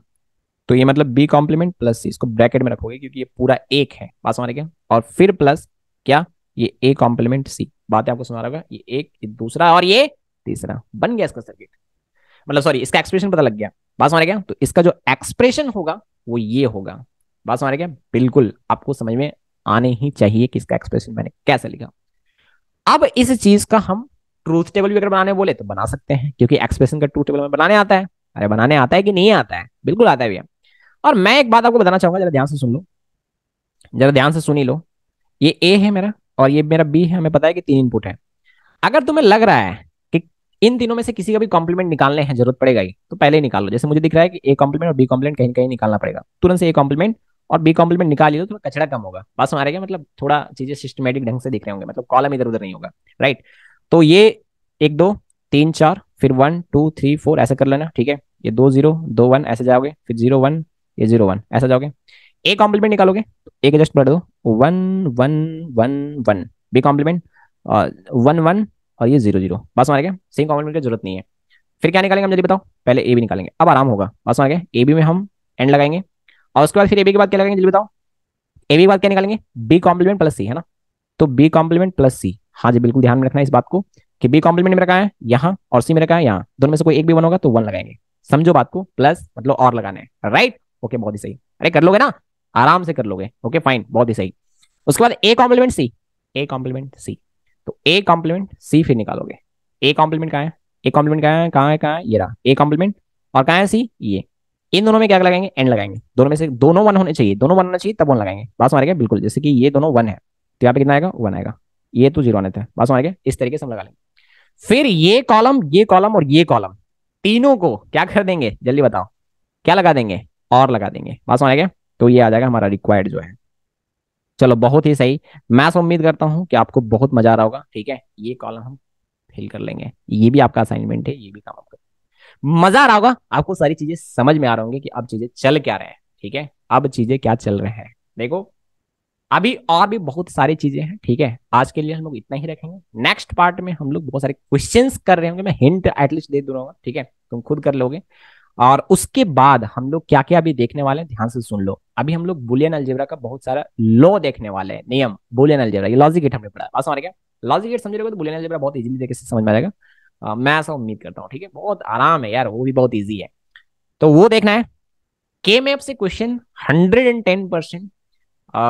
तो ये मतलब बी कॉम्प्लीमेंट प्लस सी इसको ब्रैकेट में रखोगे क्योंकि ये पूरा एक है बात समझ क्या और फिर प्लस क्या ये ए कॉम्प्लीमेंट सी बात आपको समझ रहा ये एक ये दूसरा और ये तीसरा बन गया इसका सर्किट मतलब सॉरी इसका एक्सप्रेशन पता लग गया बात समझ क्या तो इसका जो एक्सप्रेशन होगा वो ये होगा बात समझ क्या बिल्कुल आपको समझ में आने ही चाहिए कि इसका एक्सप्रेशन मैंने कैसे लिखा अब इस चीज का हम ट्रूथ टेबल भी अगर बनाने बोले तो बना सकते हैं क्योंकि एक्सप्रेशन का ट्रूथ टेबल में बनाने आता है अरे बनाने आता है कि नहीं आता है बिल्कुल आता है भैया और मैं एक बात आपको बताना चाहूंगा जरा ध्यान से सुन लो जरा ध्यान से सुनी लो ये ए है मेरा और ये मेरा बी है हमें पता है कि तीन इनपुट है अगर तुम्हें लग रहा है कि इन तीनों में से किसी का भी कॉम्प्लीमेंट निकालने हैं जरूरत पड़ेगा ही तो पहले ही निकालो जैसे मुझे दिख रहा है कि ए कॉम्प्लीमेंट और बी कॉम्प्लीमेंट कहीं कहीं निकालना पड़ेगा तुरंत से ए कॉम्प्लीमेंट और बी कॉम्प्लीमेंट निकाल लो तो कचरा कम होगा बस हमारे क्या मतलब थोड़ा चीजें सिस्टमेटिक ढंग से दिख रहे होंगे मतलब कॉलम इधर उधर नहीं होगा राइट तो ये एक दो तीन चार फिर वन टू थ्री फोर ऐसे कर लेना ठीक है ये दो जीरो दो वन ऐसे जाओगे फिर जीरो वन ये जीरो वन ऐसा जाओगे ए कॉम्प्लीमेंट निकालोगे तो ए के जस्ट बढ़ दो one one one one B complement one one और ये जीरो जीरो बस मारे सेम कॉम्प्लीमेंट की जरूरत नहीं है फिर क्या निकालेंगे हम जल्दी बताओ पहले ए बी निकालेंगे अब आराम होगा बस मारे ए बी में हम एंड लगाएंगे और उसके बाद फिर ए बी के बाद क्या लगाएंगे जल्दी बताओ ए बी के बाद क्या निकालेंगे बी कॉम्प्लीमेंट प्लस सी है ना तो बी कॉम्प्लीमेंट प्लस सी हाँ जी बिल्कुल ध्यान में रखना है इस बात को कि बी कॉम्प्लीमेंट में रखा है यहाँ और सी में रखा है यहाँ दोनों में से कोई एक भी वन होगा तो वन लगाएंगे समझो बात को प्लस मतलब और लगाना है राइट ओके बहुत ही सही अरे कर लोगे ना आराम से कर लोगे ओके फाइन बहुत ही सही उसके बाद A complement C A complement सी तो ए कॉम्प्लीमेंट सी फिर निकालोगे ए कॉम्प्लीमेंट कहाँ है ए कॉम्प्लीमेंट कहाँ है कहाँ है कहाँ है ये रहा ए कॉम्प्लीमेंट और कहाँ है सी ये इन दोनों में क्या लगाएंगे एंड लगाएंगे दोनों में से दोनों वन होने चाहिए दोनों वन होना चाहिए तब वन लगाएंगे बात मारे बिल्कुल जैसे कि ये दोनों वन है तो यहाँ पे कितना आएगा वन आएगा ये तो जीरो आने था बात इस तरीके से हम लगा लेंगे फिर ये कॉलम ये कॉलम और ये कॉलम तीनों को क्या कर देंगे जल्दी बताओ क्या लगा देंगे और लगा देंगे बात समझ गया तो ये आ जाएगा हमारा रिक्वायर्ड जो है चलो बहुत ही सही मैं उम्मीद करता हूँ कि आपको बहुत मजा आ रहा होगा ठीक है ये कॉलम हम फिल कर लेंगे ये भी आपका असाइनमेंट है ये भी काम आपका मजा आ रहा होगा आपको सारी चीजें समझ में आ रहा होंगे कि अब चीजें चल क्या रहे हैं ठीक है अब चीजें क्या चल रहे हैं देखो अभी और भी बहुत सारी चीजें हैं ठीक है आज के लिए हम लोग इतना ही रखेंगे नेक्स्ट पार्ट में हम लोग बहुत सारे क्वेश्चंस कर रहे होंगे मैं हिंट एटलीस्ट दे दूंगा ठीक है तुम खुद कर लोगे और उसके बाद हम लोग क्या क्या अभी देखने वाले हैं ध्यान से सुन लो अभी हम लोग बुलियन अलजेबरा का बहुत सारा लॉ देखने वाले हैं नियम बुलियन अलजेबरा ये गेट हमने पढ़ा बात क्या लॉजिक गेट समझ तो बुलियन अलजेबरा बहुत इजीली तरीके से समझ में आएगा मैं ऐसा उम्मीद करता हूँ ठीक है बहुत आराम है यार वो भी बहुत ईजी है तो वो देखना है के मैप से question hundred and ten percent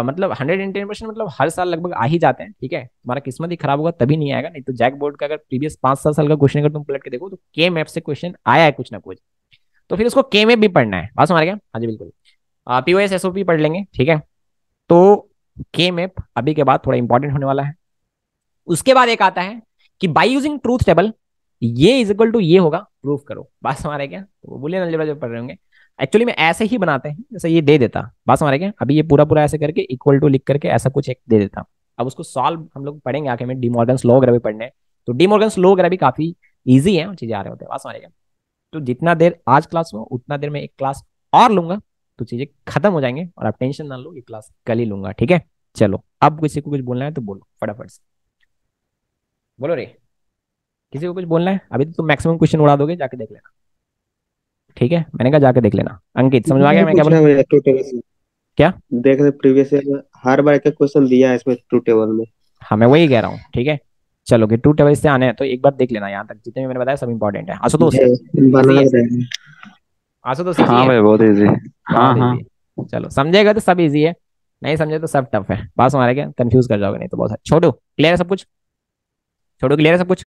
मतलब हंड्रेड एंड टेन परसेंट मतलब हर साल लगभग आ ही जाते हैं ठीक है हमारा किस्मत ही खराब होगा तभी नहीं आएगा नहीं तो जैक बोर्ड का अगर प्रीवियस पांच सात साल का क्वेश्चन अगर तुम पलट के देखो तो के मैप से क्वेश्चन आया है कुछ ना कुछ तो फिर उसको के में भी पढ़ना है बात समझ गया हाँ जी बिल्कुल P O S S O P पढ़ लेंगे ठीक है तो के मैप अभी के बाद थोड़ा इंपॉर्टेंट होने वाला है उसके बाद एक आता है कि बाई यूजिंग ट्रूथ टेबल ये इज इक्वल टू ये होगा प्रूफ करो बात समझ क्या तो वो बोलियन नलजेबा जो पढ़ रहे होंगे एक्चुअली मैं ऐसे ही बनाते हैं जैसे ये दे देता बात समझ क्या अभी ये पूरा पूरा ऐसे करके इक्वल टू लिख करके ऐसा कुछ एक दे देता अब उसको सॉल्व हम लोग पढ़ेंगे आके में डीमोर्गन स्लो वगैरह भी पढ़ने तो डीमोर्गन स्लो वगैरह भी काफी ईजी है चीजें आ रहे होते हैं बात समझ क्या तो जितना देर आज क्लास हुआ उतना देर में एक क्लास और लूंगा तो चीजें खत्म हो जाएंगे और आप टेंशन ना लो ये क्लास कल ही लूंगा ठीक है चलो अब किसी को कुछ बोलना है तो बोलो फटाफट से बोलो रे किसी को कुछ बोलना है अभी तो तुम मैक्सिमम क्वेश्चन उड़ा दोगे जाके देख लेना ठीक है मैंने कहा जाके देख लेना अंकित समझ में आ गया मैं क्या बोला क्या देख रहे प्रीवियस हर बार का क्वेश्चन दिया है इसमें टू टेबल में हाँ मैं वही कह रहा हूँ ठीक है चलोगे टू टेबल से आने हैं तो एक बार देख लेना यहाँ तक जितने भी मैंने बताया सब इम्पोर्टेंट है दोस्त आशुतोष दोस्त हाँ भाई बहुत इजी हाँ हाँ चलो समझेगा तो सब इजी है नहीं समझे तो सब टफ है पास मारेगा कंफ्यूज कर जाओगे नहीं तो बहुत अच्छा। छोटू क्लियर है सब कुछ छोटू क्लियर है सब कुछ